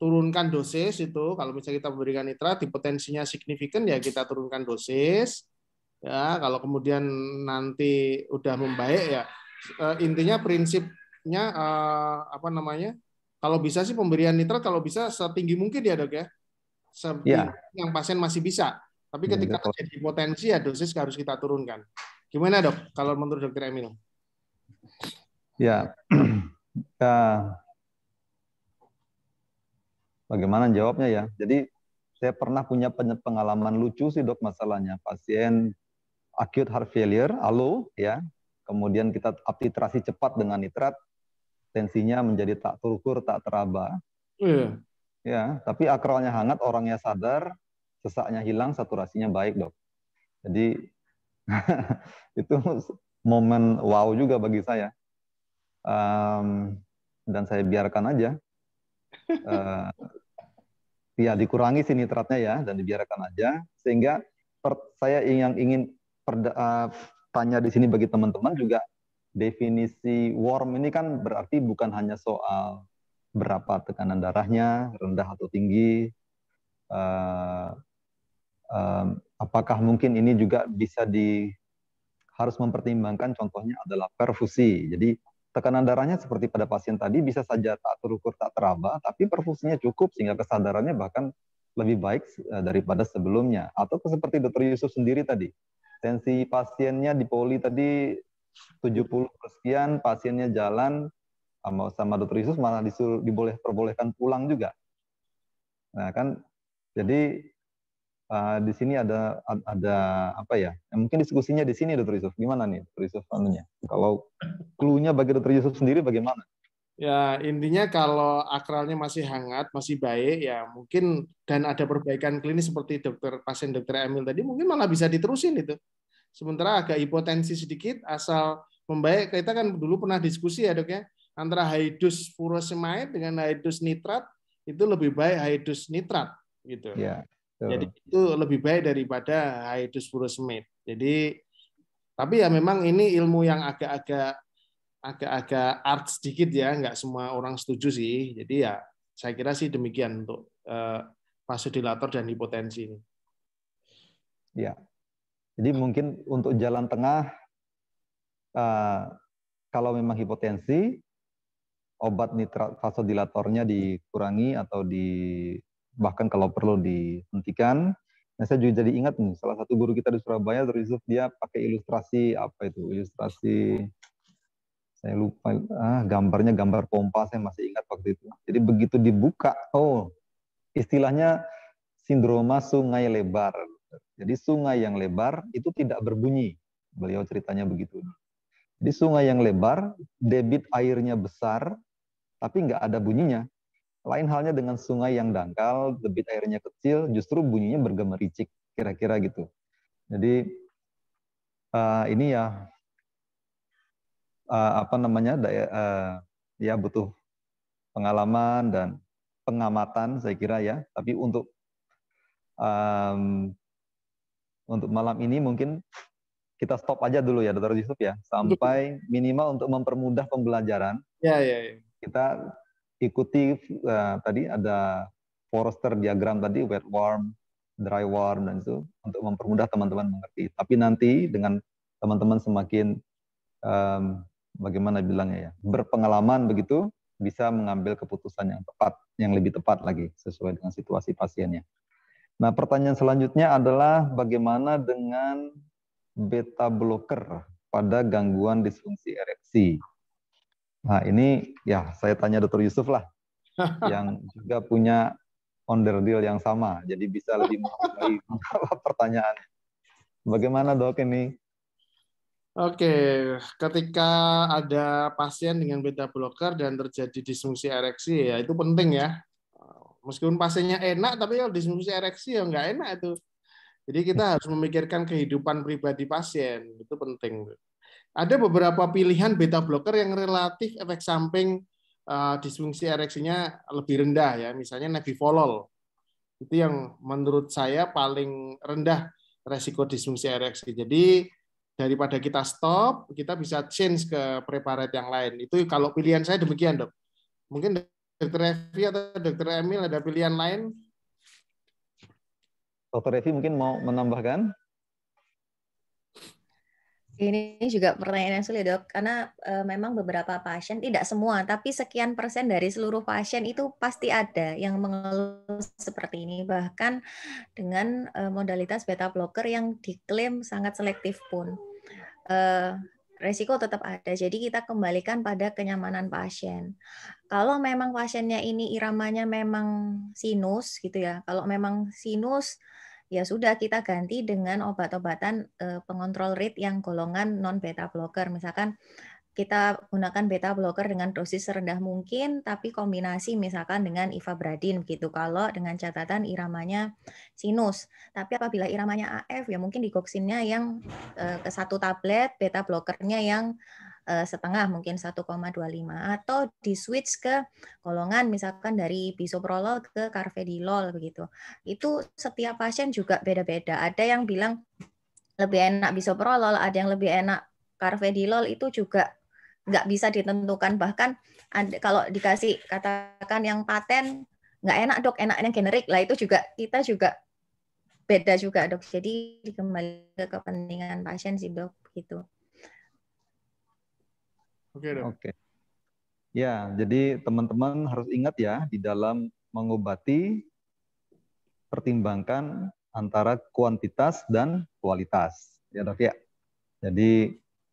[SPEAKER 1] turunkan dosis itu kalau misalnya kita memberikan nitrat hipotensinya signifikan ya kita turunkan dosis Ya, kalau kemudian nanti udah membaik ya eh, intinya prinsipnya eh, apa namanya? Kalau bisa sih pemberian nitrat kalau bisa setinggi mungkin ya dok ya. Setinggi ya. yang pasien masih bisa. Tapi iya, ketika ya, terjadi potensi ya dosis harus kita turunkan. Gimana dok? Kalau menurut dokter Emil?
[SPEAKER 3] Ya. ya. *clears throat* Bagaimana jawabnya ya? Jadi saya pernah punya pengalaman lucu sih dok masalahnya pasien acute heart failure, ALO, ya. Kemudian kita uptitrasi cepat dengan nitrat, tensinya menjadi tak terukur, tak teraba. Yeah. Ya, tapi akralnya hangat, orangnya sadar, sesaknya hilang, saturasinya baik, dok. Jadi *laughs* itu momen wow juga bagi saya. Um, dan saya biarkan aja. Uh, *laughs* ya dikurangi sih nitratnya ya dan dibiarkan aja sehingga saya yang ingin perda, eh, tanya di sini bagi teman-teman juga definisi warm ini kan berarti bukan hanya soal berapa tekanan darahnya rendah atau tinggi uh, uh, apakah mungkin ini juga bisa di harus mempertimbangkan contohnya adalah perfusi jadi tekanan darahnya seperti pada pasien tadi bisa saja tak terukur tak teraba tapi perfusinya cukup sehingga kesadarannya bahkan lebih baik eh, daripada sebelumnya atau seperti dokter Yusuf sendiri tadi Tensi pasiennya di poli tadi 70 sekian, pasiennya jalan sama, sama dokter Yesus malah disuruh diboleh perbolehkan pulang juga. Nah, kan jadi uh, di sini ada ada apa ya, ya? Mungkin diskusinya di sini dokter Yusuf. Gimana nih dokter Yusuf anunya? Kalau clue bagi dokter Yusuf sendiri bagaimana?
[SPEAKER 1] ya intinya kalau akralnya masih hangat, masih baik ya mungkin dan ada perbaikan klinis seperti dokter pasien dokter Emil tadi mungkin malah bisa diterusin itu. Sementara agak hipotensi sedikit asal membaik kita kan dulu pernah diskusi ya dok ya antara haidus furosemide dengan haidus nitrat itu lebih baik haidus nitrat gitu. Ya, Jadi itu lebih baik daripada haidus furosemide. Jadi tapi ya memang ini ilmu yang agak-agak agak-agak art sedikit ya, nggak semua orang setuju sih. Jadi ya saya kira sih demikian untuk vasodilator eh, dan hipotensi ini.
[SPEAKER 3] Ya, jadi mungkin untuk jalan tengah, eh, kalau memang hipotensi, obat nitrat vasodilatornya dikurangi atau di bahkan kalau perlu dihentikan. Nah, saya juga jadi ingat nih, salah satu guru kita di Surabaya, Yusuf, dia pakai ilustrasi apa itu? Ilustrasi saya lupa ah gambarnya gambar pompa saya masih ingat waktu itu jadi begitu dibuka oh istilahnya sindroma sungai lebar jadi sungai yang lebar itu tidak berbunyi beliau ceritanya begitu jadi sungai yang lebar debit airnya besar tapi nggak ada bunyinya lain halnya dengan sungai yang dangkal debit airnya kecil justru bunyinya bergemericik kira-kira gitu jadi ah, ini ya uh, apa namanya daya, uh, ya butuh pengalaman dan pengamatan saya kira ya. Tapi untuk um, untuk malam ini mungkin kita stop aja dulu ya Dr. Yusuf ya sampai minimal untuk mempermudah pembelajaran. Ya ya. ya. Kita ikuti uh, tadi ada Forrester diagram tadi wet warm, dry warm dan itu untuk mempermudah teman-teman mengerti. Tapi nanti dengan teman-teman semakin um, bagaimana bilangnya ya, berpengalaman begitu bisa mengambil keputusan yang tepat, yang lebih tepat lagi sesuai dengan situasi pasiennya. Nah, pertanyaan selanjutnya adalah bagaimana dengan beta blocker pada gangguan disfungsi ereksi. Nah, ini ya saya tanya Dr. Yusuf lah *laughs* yang juga punya onder deal yang sama, jadi bisa lebih mengetahui *laughs* pertanyaannya. Bagaimana dok ini
[SPEAKER 1] Oke, ketika ada pasien dengan beta blocker dan terjadi disfungsi ereksi, ya itu penting ya. Meskipun pasiennya enak, tapi kalau disfungsi ereksi ya nggak enak itu. Jadi kita harus memikirkan kehidupan pribadi pasien, itu penting. Ada beberapa pilihan beta blocker yang relatif efek samping uh, disfungsi ereksinya lebih rendah ya, misalnya nebivolol. Itu yang menurut saya paling rendah resiko disfungsi ereksi. Jadi daripada kita stop, kita bisa change ke preparat yang lain. Itu kalau pilihan saya demikian, dok. Mungkin Dokter Evi atau Dokter Emil ada pilihan lain?
[SPEAKER 3] Dokter Evi mungkin mau menambahkan?
[SPEAKER 2] Ini juga pertanyaan yang sulit dok, karena e, memang beberapa pasien tidak semua, tapi sekian persen dari seluruh pasien itu pasti ada yang mengeluh seperti ini, bahkan dengan e, modalitas beta blocker yang diklaim sangat selektif pun. Eh, resiko tetap ada. Jadi kita kembalikan pada kenyamanan pasien. Kalau memang pasiennya ini iramanya memang sinus gitu ya. Kalau memang sinus ya sudah kita ganti dengan obat-obatan eh, pengontrol rate yang golongan non beta blocker misalkan kita gunakan beta blocker dengan dosis serendah mungkin, tapi kombinasi misalkan dengan ifabradin gitu. Kalau dengan catatan iramanya sinus, tapi apabila iramanya AF ya mungkin digoksinnya yang eh, ke satu tablet, beta blockernya yang eh, setengah mungkin 1,25 atau di switch ke golongan misalkan dari bisoprolol ke carvedilol begitu. Itu setiap pasien juga beda-beda. Ada yang bilang lebih enak bisoprolol, ada yang lebih enak carvedilol itu juga nggak bisa ditentukan bahkan kalau dikasih katakan yang paten nggak enak dok enaknya yang generik lah itu juga kita juga beda juga dok jadi kembali ke kepentingan pasien sih dok gitu
[SPEAKER 1] oke dok oke
[SPEAKER 3] ya jadi teman-teman harus ingat ya di dalam mengobati pertimbangkan antara kuantitas dan kualitas ya dok ya jadi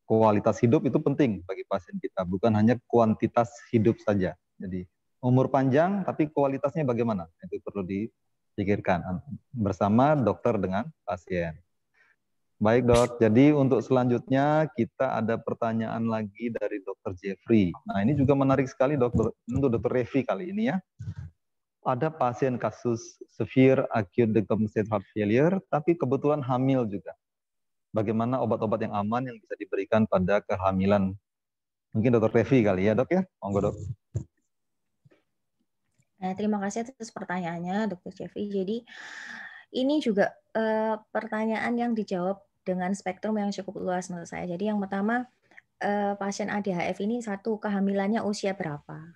[SPEAKER 3] kualitas hidup itu penting bagi pasien kita, bukan hanya kuantitas hidup saja. Jadi umur panjang tapi kualitasnya bagaimana? Itu perlu dipikirkan bersama dokter dengan pasien. Baik dok, jadi untuk selanjutnya kita ada pertanyaan lagi dari dokter Jeffrey. Nah ini juga menarik sekali dokter untuk dokter Revi kali ini ya. Ada pasien kasus severe acute decompensated heart failure, tapi kebetulan hamil juga bagaimana obat-obat yang aman yang bisa diberikan pada kehamilan. Mungkin Dokter Revi kali ya dok ya, monggo dok.
[SPEAKER 2] Nah, terima kasih atas pertanyaannya Dokter Jeffy. Jadi ini juga eh, pertanyaan yang dijawab dengan spektrum yang cukup luas menurut saya. Jadi yang pertama eh, pasien ADHF ini satu kehamilannya usia berapa?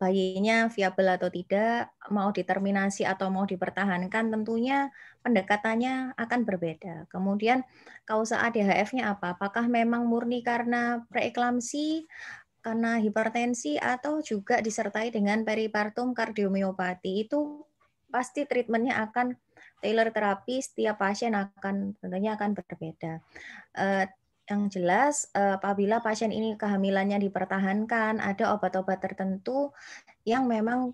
[SPEAKER 2] bayinya viable atau tidak, mau diterminasi atau mau dipertahankan, tentunya pendekatannya akan berbeda. Kemudian kausa ADHF-nya apa? Apakah memang murni karena preeklamsi, karena hipertensi, atau juga disertai dengan peripartum kardiomiopati? Itu pasti treatmentnya akan tailor terapi setiap pasien akan tentunya akan berbeda. Eh, yang jelas, eh, apabila pasien ini kehamilannya dipertahankan, ada obat-obat tertentu yang memang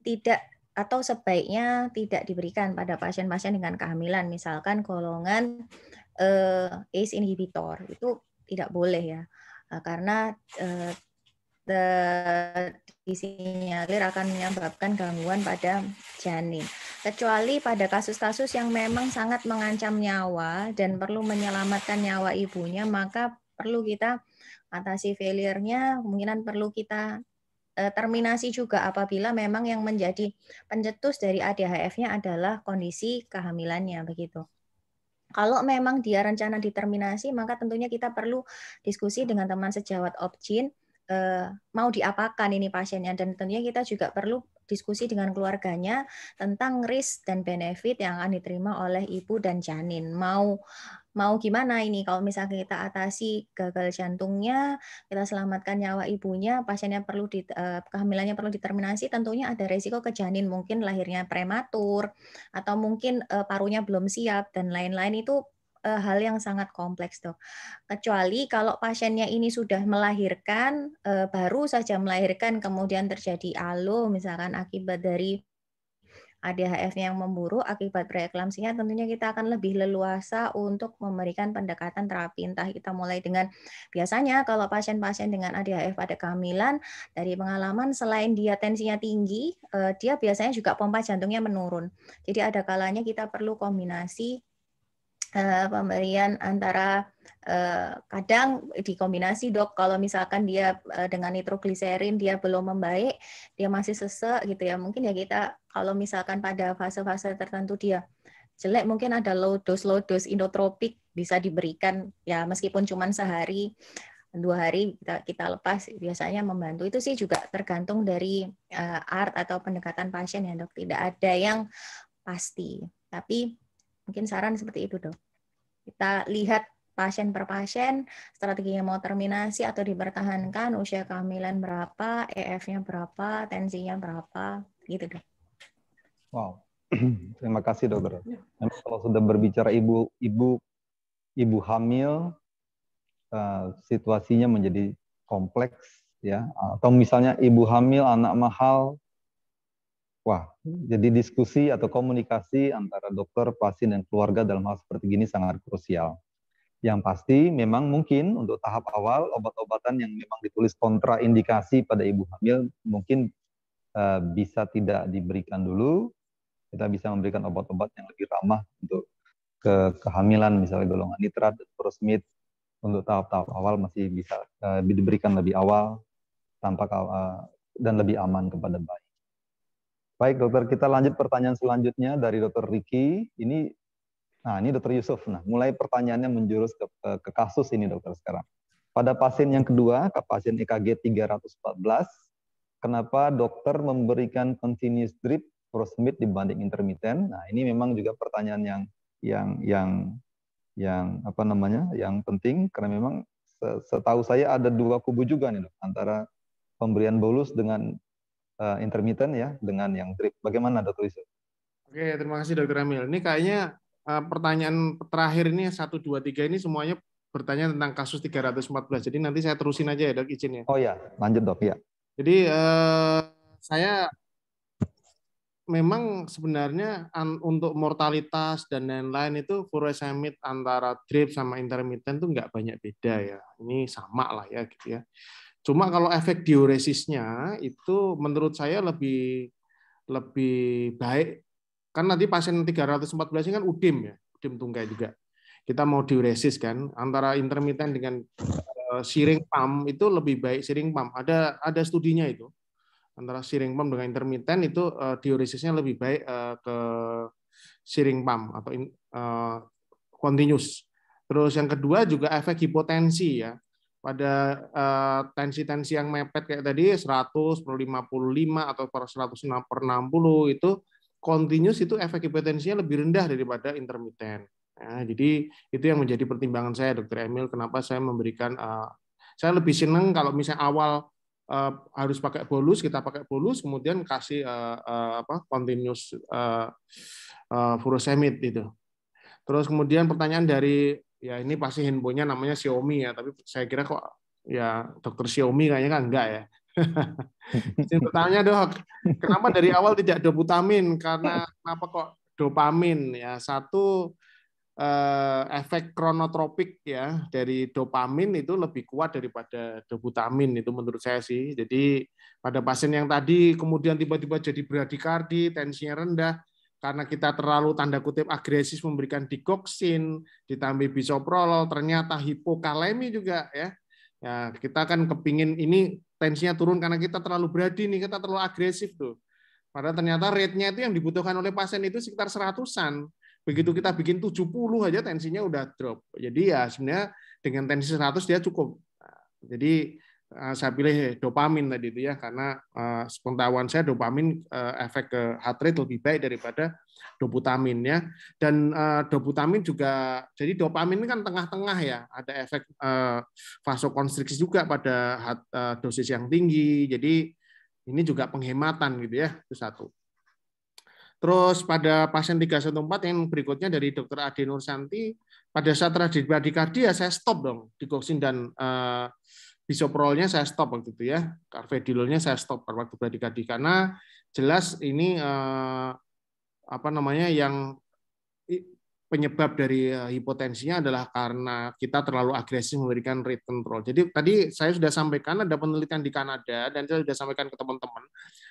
[SPEAKER 2] tidak atau sebaiknya tidak diberikan pada pasien-pasien dengan kehamilan, misalkan golongan eh, ACE inhibitor itu tidak boleh ya, eh, karena eh, disinyalir akan menyebabkan gangguan pada janin kecuali pada kasus-kasus yang memang sangat mengancam nyawa dan perlu menyelamatkan nyawa ibunya, maka perlu kita atasi failure-nya, kemungkinan perlu kita e, terminasi juga apabila memang yang menjadi pencetus dari ADHF-nya adalah kondisi kehamilannya begitu. Kalau memang dia rencana diterminasi, maka tentunya kita perlu diskusi dengan teman sejawat opjin e, mau diapakan ini pasiennya dan tentunya kita juga perlu diskusi dengan keluarganya tentang risk dan benefit yang akan diterima oleh ibu dan janin. Mau mau gimana ini kalau misalnya kita atasi gagal jantungnya, kita selamatkan nyawa ibunya, pasiennya perlu di, eh, kehamilannya perlu diterminasi, tentunya ada resiko ke janin mungkin lahirnya prematur atau mungkin eh, parunya belum siap dan lain-lain itu uh, hal yang sangat kompleks tuh. Kecuali kalau pasiennya ini sudah melahirkan, uh, baru saja melahirkan, kemudian terjadi alo, misalkan akibat dari ADHF yang memburuk akibat preeklamsinya tentunya kita akan lebih leluasa untuk memberikan pendekatan terapi entah kita mulai dengan biasanya kalau pasien-pasien dengan ADHF pada kehamilan dari pengalaman selain dia tensinya tinggi eh, dia biasanya juga pompa jantungnya menurun jadi ada kalanya kita perlu kombinasi Eh, pemberian antara eh, kadang dikombinasi dok kalau misalkan dia eh, dengan nitrogliserin dia belum membaik dia masih sesek gitu ya mungkin ya kita kalau misalkan pada fase-fase tertentu dia jelek mungkin ada low dose low dose indotropik bisa diberikan ya meskipun cuma sehari dua hari kita, kita lepas biasanya membantu itu sih juga tergantung dari art atau pendekatan pasien ya dok tidak ada yang pasti tapi mungkin saran seperti itu dok kita lihat pasien per pasien, strateginya mau terminasi atau dipertahankan, usia kehamilan berapa, EF-nya berapa, tensinya berapa, gitu dok.
[SPEAKER 3] Wow, *clears throat* terima kasih dokter. Memang kalau sudah berbicara ibu ibu ibu hamil, uh, situasinya menjadi kompleks ya. Atau misalnya ibu hamil anak mahal Wah, jadi diskusi atau komunikasi antara dokter, pasien, dan keluarga dalam hal seperti ini sangat krusial. Yang pasti memang mungkin untuk tahap awal obat-obatan yang memang ditulis kontraindikasi pada ibu hamil mungkin uh, bisa tidak diberikan dulu. Kita bisa memberikan obat-obat yang lebih ramah untuk ke kehamilan misalnya golongan nitrat dan untuk tahap-tahap awal masih bisa uh, diberikan lebih awal tanpa uh, dan lebih aman kepada bayi. Baik dokter, kita lanjut pertanyaan selanjutnya dari dokter Riki. Ini, nah ini dokter Yusuf. Nah, mulai pertanyaannya menjurus ke, eh, ke kasus ini dokter sekarang. Pada pasien yang kedua, ke pasien EKG 314, kenapa dokter memberikan continuous drip proximate dibanding intermittent? Nah, ini memang juga pertanyaan yang yang yang yang apa namanya? yang penting karena memang setahu saya ada dua kubu juga nih dok antara pemberian bolus dengan uh, intermittent ya dengan yang drip. Bagaimana Dokter Lisa?
[SPEAKER 1] Oke, terima kasih Dokter Emil. Ini kayaknya uh, pertanyaan terakhir ini 1 2 3 ini semuanya bertanya tentang kasus 314. Jadi nanti saya terusin aja ya Dok izin ya. Oh ya, lanjut Dok ya. Jadi uh, saya memang sebenarnya untuk mortalitas dan lain-lain itu furosemid antara drip sama intermittent itu nggak banyak beda ya. Ini sama lah ya gitu ya. Cuma kalau efek diuresisnya itu menurut saya lebih lebih baik kan nanti pasien 314 ini kan udim ya, udim tungkai juga. Kita mau diuresis kan antara intermittent dengan eh, siring pump itu lebih baik siring pump. Ada ada studinya itu antara siring pump dengan intermittent itu eh, diuresisnya lebih baik eh, ke siring pump atau continuous. Terus yang kedua juga efek hipotensi ya pada eh, tensi-tensi uh, yang mepet kayak tadi 100 per 55 atau per 100 per 60 itu continuous itu efek hipotensinya lebih rendah daripada intermittent. Ya, jadi itu yang menjadi pertimbangan saya Dr. Emil kenapa saya memberikan uh, saya lebih senang kalau misalnya awal uh, harus pakai bolus kita pakai bolus kemudian kasih uh, uh, apa continuous uh, uh, furosemid itu. Terus kemudian pertanyaan dari ya ini pasti handphonenya namanya Xiaomi ya, tapi saya kira kok ya dokter Xiaomi kayaknya kan enggak ya. Izin *laughs* bertanya dok, kenapa dari awal tidak doputamin? Karena kenapa kok dopamin ya? Satu eh, efek kronotropik ya dari dopamin itu lebih kuat daripada doputamin itu menurut saya sih. Jadi pada pasien yang tadi kemudian tiba-tiba jadi bradikardi, tensinya rendah, karena kita terlalu tanda kutip agresif memberikan dikoksin, ditambah bisoprolol, ternyata hipokalemi juga ya. Ya, kita kan kepingin ini tensinya turun karena kita terlalu berani nih, kita terlalu agresif tuh. Padahal ternyata rate-nya itu yang dibutuhkan oleh pasien itu sekitar seratusan. Begitu kita bikin 70 aja tensinya udah drop. Jadi ya sebenarnya dengan tensi 100 dia cukup. Nah, jadi Eh, saya pilih dopamin tadi itu ya karena uh, sepengetahuan saya dopamin eh, efek ke heart rate lebih baik daripada doputamin ya dan uh, doputamin juga jadi dopamin ini kan tengah-tengah ya ada efek uh, vasokonstriksi juga pada dosis yang tinggi jadi ini juga penghematan gitu ya itu satu Terus pada pasien 314 yang berikutnya dari dokter Adi Nursanti, pada saat terjadi bradikardia saya stop dong dikoksin dan bisoprolnya saya stop waktu itu ya, carvedilolnya saya stop pada waktu bradikadi karena jelas ini eh, apa namanya yang penyebab dari eh, hipotensinya adalah karena kita terlalu agresif memberikan rate control. Jadi tadi saya sudah sampaikan ada penelitian di Kanada dan saya sudah sampaikan ke teman-teman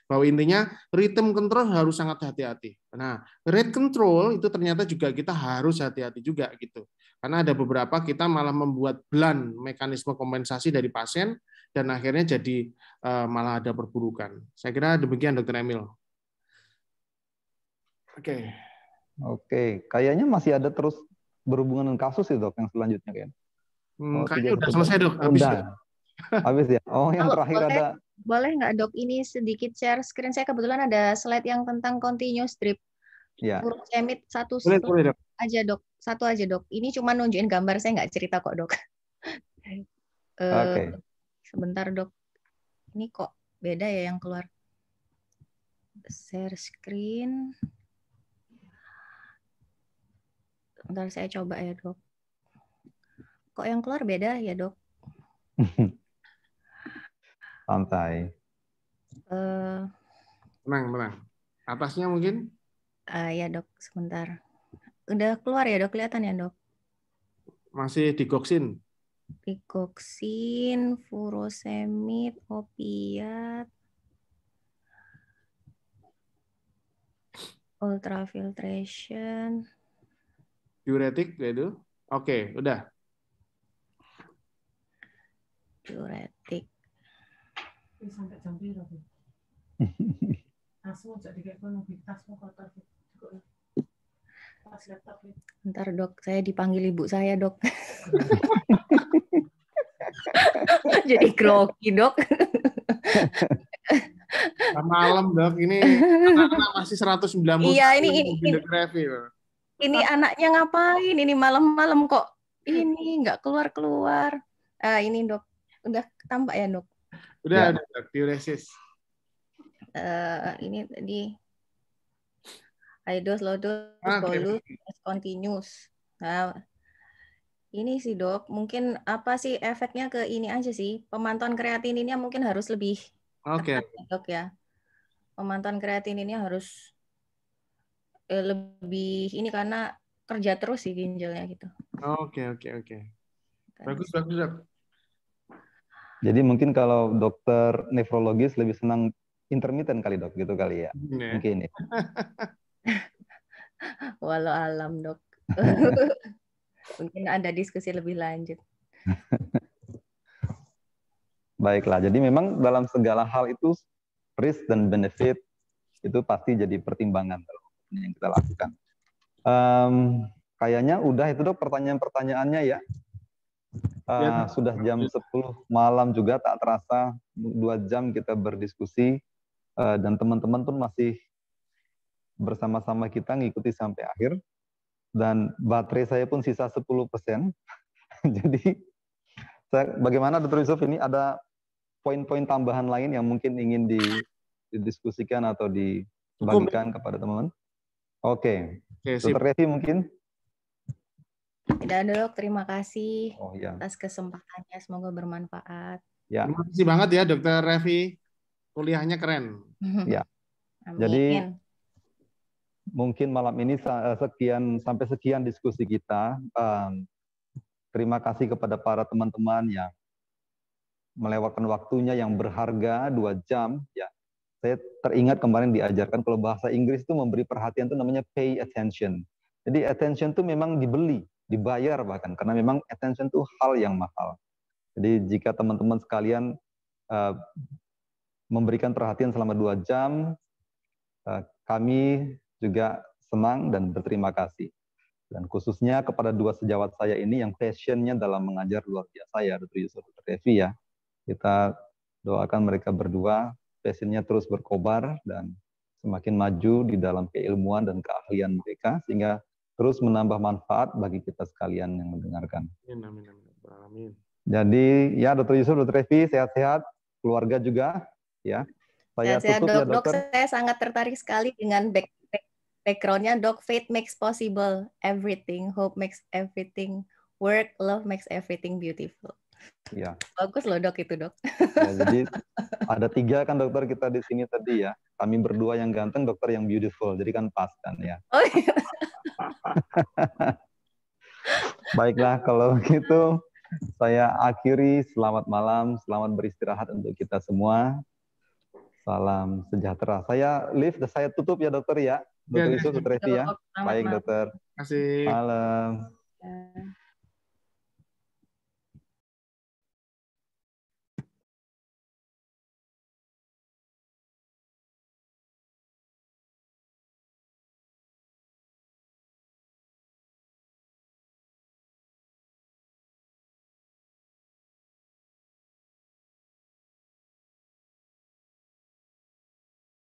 [SPEAKER 1] bahwa intinya rhythm control harus sangat hati-hati. Nah, rate control itu ternyata juga kita harus hati-hati juga gitu. Karena ada beberapa kita malah membuat blunt mekanisme kompensasi dari pasien dan akhirnya jadi uh, malah ada perburukan. Saya kira demikian Dokter Emil.
[SPEAKER 3] Oke. Okay. Oke, okay. kayaknya masih ada terus berhubungan dengan kasus itu ya, dok yang selanjutnya kan?
[SPEAKER 1] Hmm, kayaknya udah selesai dok, habis
[SPEAKER 3] Habis ya. Oh, yang terakhir ada
[SPEAKER 2] boleh nggak dok ini sedikit share screen saya kebetulan ada slide yang tentang continuous drip. Ya. Burung cemit satu boleh, boleh, dok. aja dok, satu aja dok. Ini cuma nunjukin gambar saya nggak cerita kok dok. uh, *laughs* eh, okay. Sebentar dok. Ini kok beda ya yang keluar. Share screen. sebentar saya coba ya dok. Kok yang keluar beda ya dok? *laughs*
[SPEAKER 3] Santai. Uh, eh, tenang. menang.
[SPEAKER 2] Atasnya mungkin? Uh, ya dok, sebentar. Udah keluar ya dok, kelihatan ya dok?
[SPEAKER 1] Masih digoksin?
[SPEAKER 2] Digoksin, furosemid, opiat, ultrafiltration.
[SPEAKER 1] Diuretik gitu? Oke, okay, udah.
[SPEAKER 2] Diuretik
[SPEAKER 3] sampai jam piro Bu? *laughs* Asu ojo dikekno tasmu kotor cukup. Pas laptop.
[SPEAKER 2] Ntar dok, saya dipanggil ibu saya dok. *laughs* Jadi kroki dok. malam dok ini anak
[SPEAKER 1] masih 190 iya ini ini, grafi, ya,
[SPEAKER 2] ini anaknya ngapain ini malam-malam kok ini nggak keluar keluar uh, ini dok udah tambah ya dok Udah, ya.
[SPEAKER 1] udah, diuresis.
[SPEAKER 2] Uh, eh, ini tadi high dose, low dose, ah, bolus, okay. continuous. Nah, ini sih dok, mungkin apa sih efeknya ke ini aja sih pemantauan kreatininnya mungkin harus lebih Oke. Okay. Ya, dok ya, pemantauan kreatininnya harus eh, lebih ini karena kerja terus sih ginjalnya gitu.
[SPEAKER 1] Oke okay, oke okay, oke. Okay. Bagus bagus dok.
[SPEAKER 3] Jadi mungkin kalau dokter nefrologis lebih senang intermittent kali dok, gitu kali ya. Yeah. Mungkin ya.
[SPEAKER 2] *laughs* Walau alam dok. *laughs* mungkin ada diskusi lebih lanjut. *laughs*
[SPEAKER 3] Baiklah, jadi memang dalam segala hal itu risk dan benefit itu pasti jadi pertimbangan yang kita lakukan. Um, kayaknya udah itu dok pertanyaan-pertanyaannya ya. Uh, sudah jam 10 malam juga tak terasa dua jam kita berdiskusi uh, dan teman-teman pun masih bersama-sama kita ngikuti sampai akhir dan baterai saya pun sisa 10 persen. *laughs* Jadi saya, bagaimana Dr. Yusuf ini ada poin-poin tambahan lain yang mungkin ingin didiskusikan atau ya. dibagikan kepada teman-teman? Oke, okay. okay, Dr. Resi mungkin?
[SPEAKER 2] Dan dok, terima kasih oh, ya. atas kesempatannya. Semoga bermanfaat.
[SPEAKER 1] Ya. Terima kasih banget ya Dokter Revi. Kuliahnya keren.
[SPEAKER 2] *laughs* Ya. Amin. Jadi
[SPEAKER 3] mungkin malam ini eh, sekian sampai sekian diskusi kita. Terima kasih kepada para teman-teman yang melewatkan waktunya yang berharga dua jam. Ya, saya teringat kemarin diajarkan kalau bahasa Inggris itu memberi perhatian itu namanya pay attention. Jadi attention itu memang dibeli dibayar bahkan karena memang attention itu hal yang mahal. Jadi jika teman-teman sekalian uh, memberikan perhatian selama dua jam, uh, kami juga senang dan berterima kasih. Dan khususnya kepada dua sejawat saya ini yang passionnya dalam mengajar luar biasa ya, Dr. Yusuf Dr. Devi ya. Kita doakan mereka berdua passionnya terus berkobar dan semakin maju di dalam keilmuan dan keahlian mereka sehingga terus menambah manfaat bagi kita sekalian yang mendengarkan.
[SPEAKER 1] Amin, amin, amin.
[SPEAKER 3] Jadi ya Dokter Yusuf, Dokter Evi sehat-sehat, keluarga juga ya. Saya sehat, tutup, dok, ya, dok,
[SPEAKER 2] saya sangat tertarik sekali dengan back, back, backgroundnya dok. Faith makes possible everything, hope makes everything work, love makes everything beautiful. Ya. Bagus loh dok itu dok.
[SPEAKER 3] Ya, jadi ada tiga kan dokter kita di sini tadi ya. Kami berdua yang ganteng, dokter yang beautiful. Jadi kan pas kan ya. Oh, iya. Baiklah kalau begitu saya akhiri selamat malam, selamat beristirahat untuk kita semua. Salam sejahtera. Saya lift, saya tutup ya dokter ya. Dokter ya, Yusuf, dokter ya. Baik dokter. Terima kasih. Malam. Ya.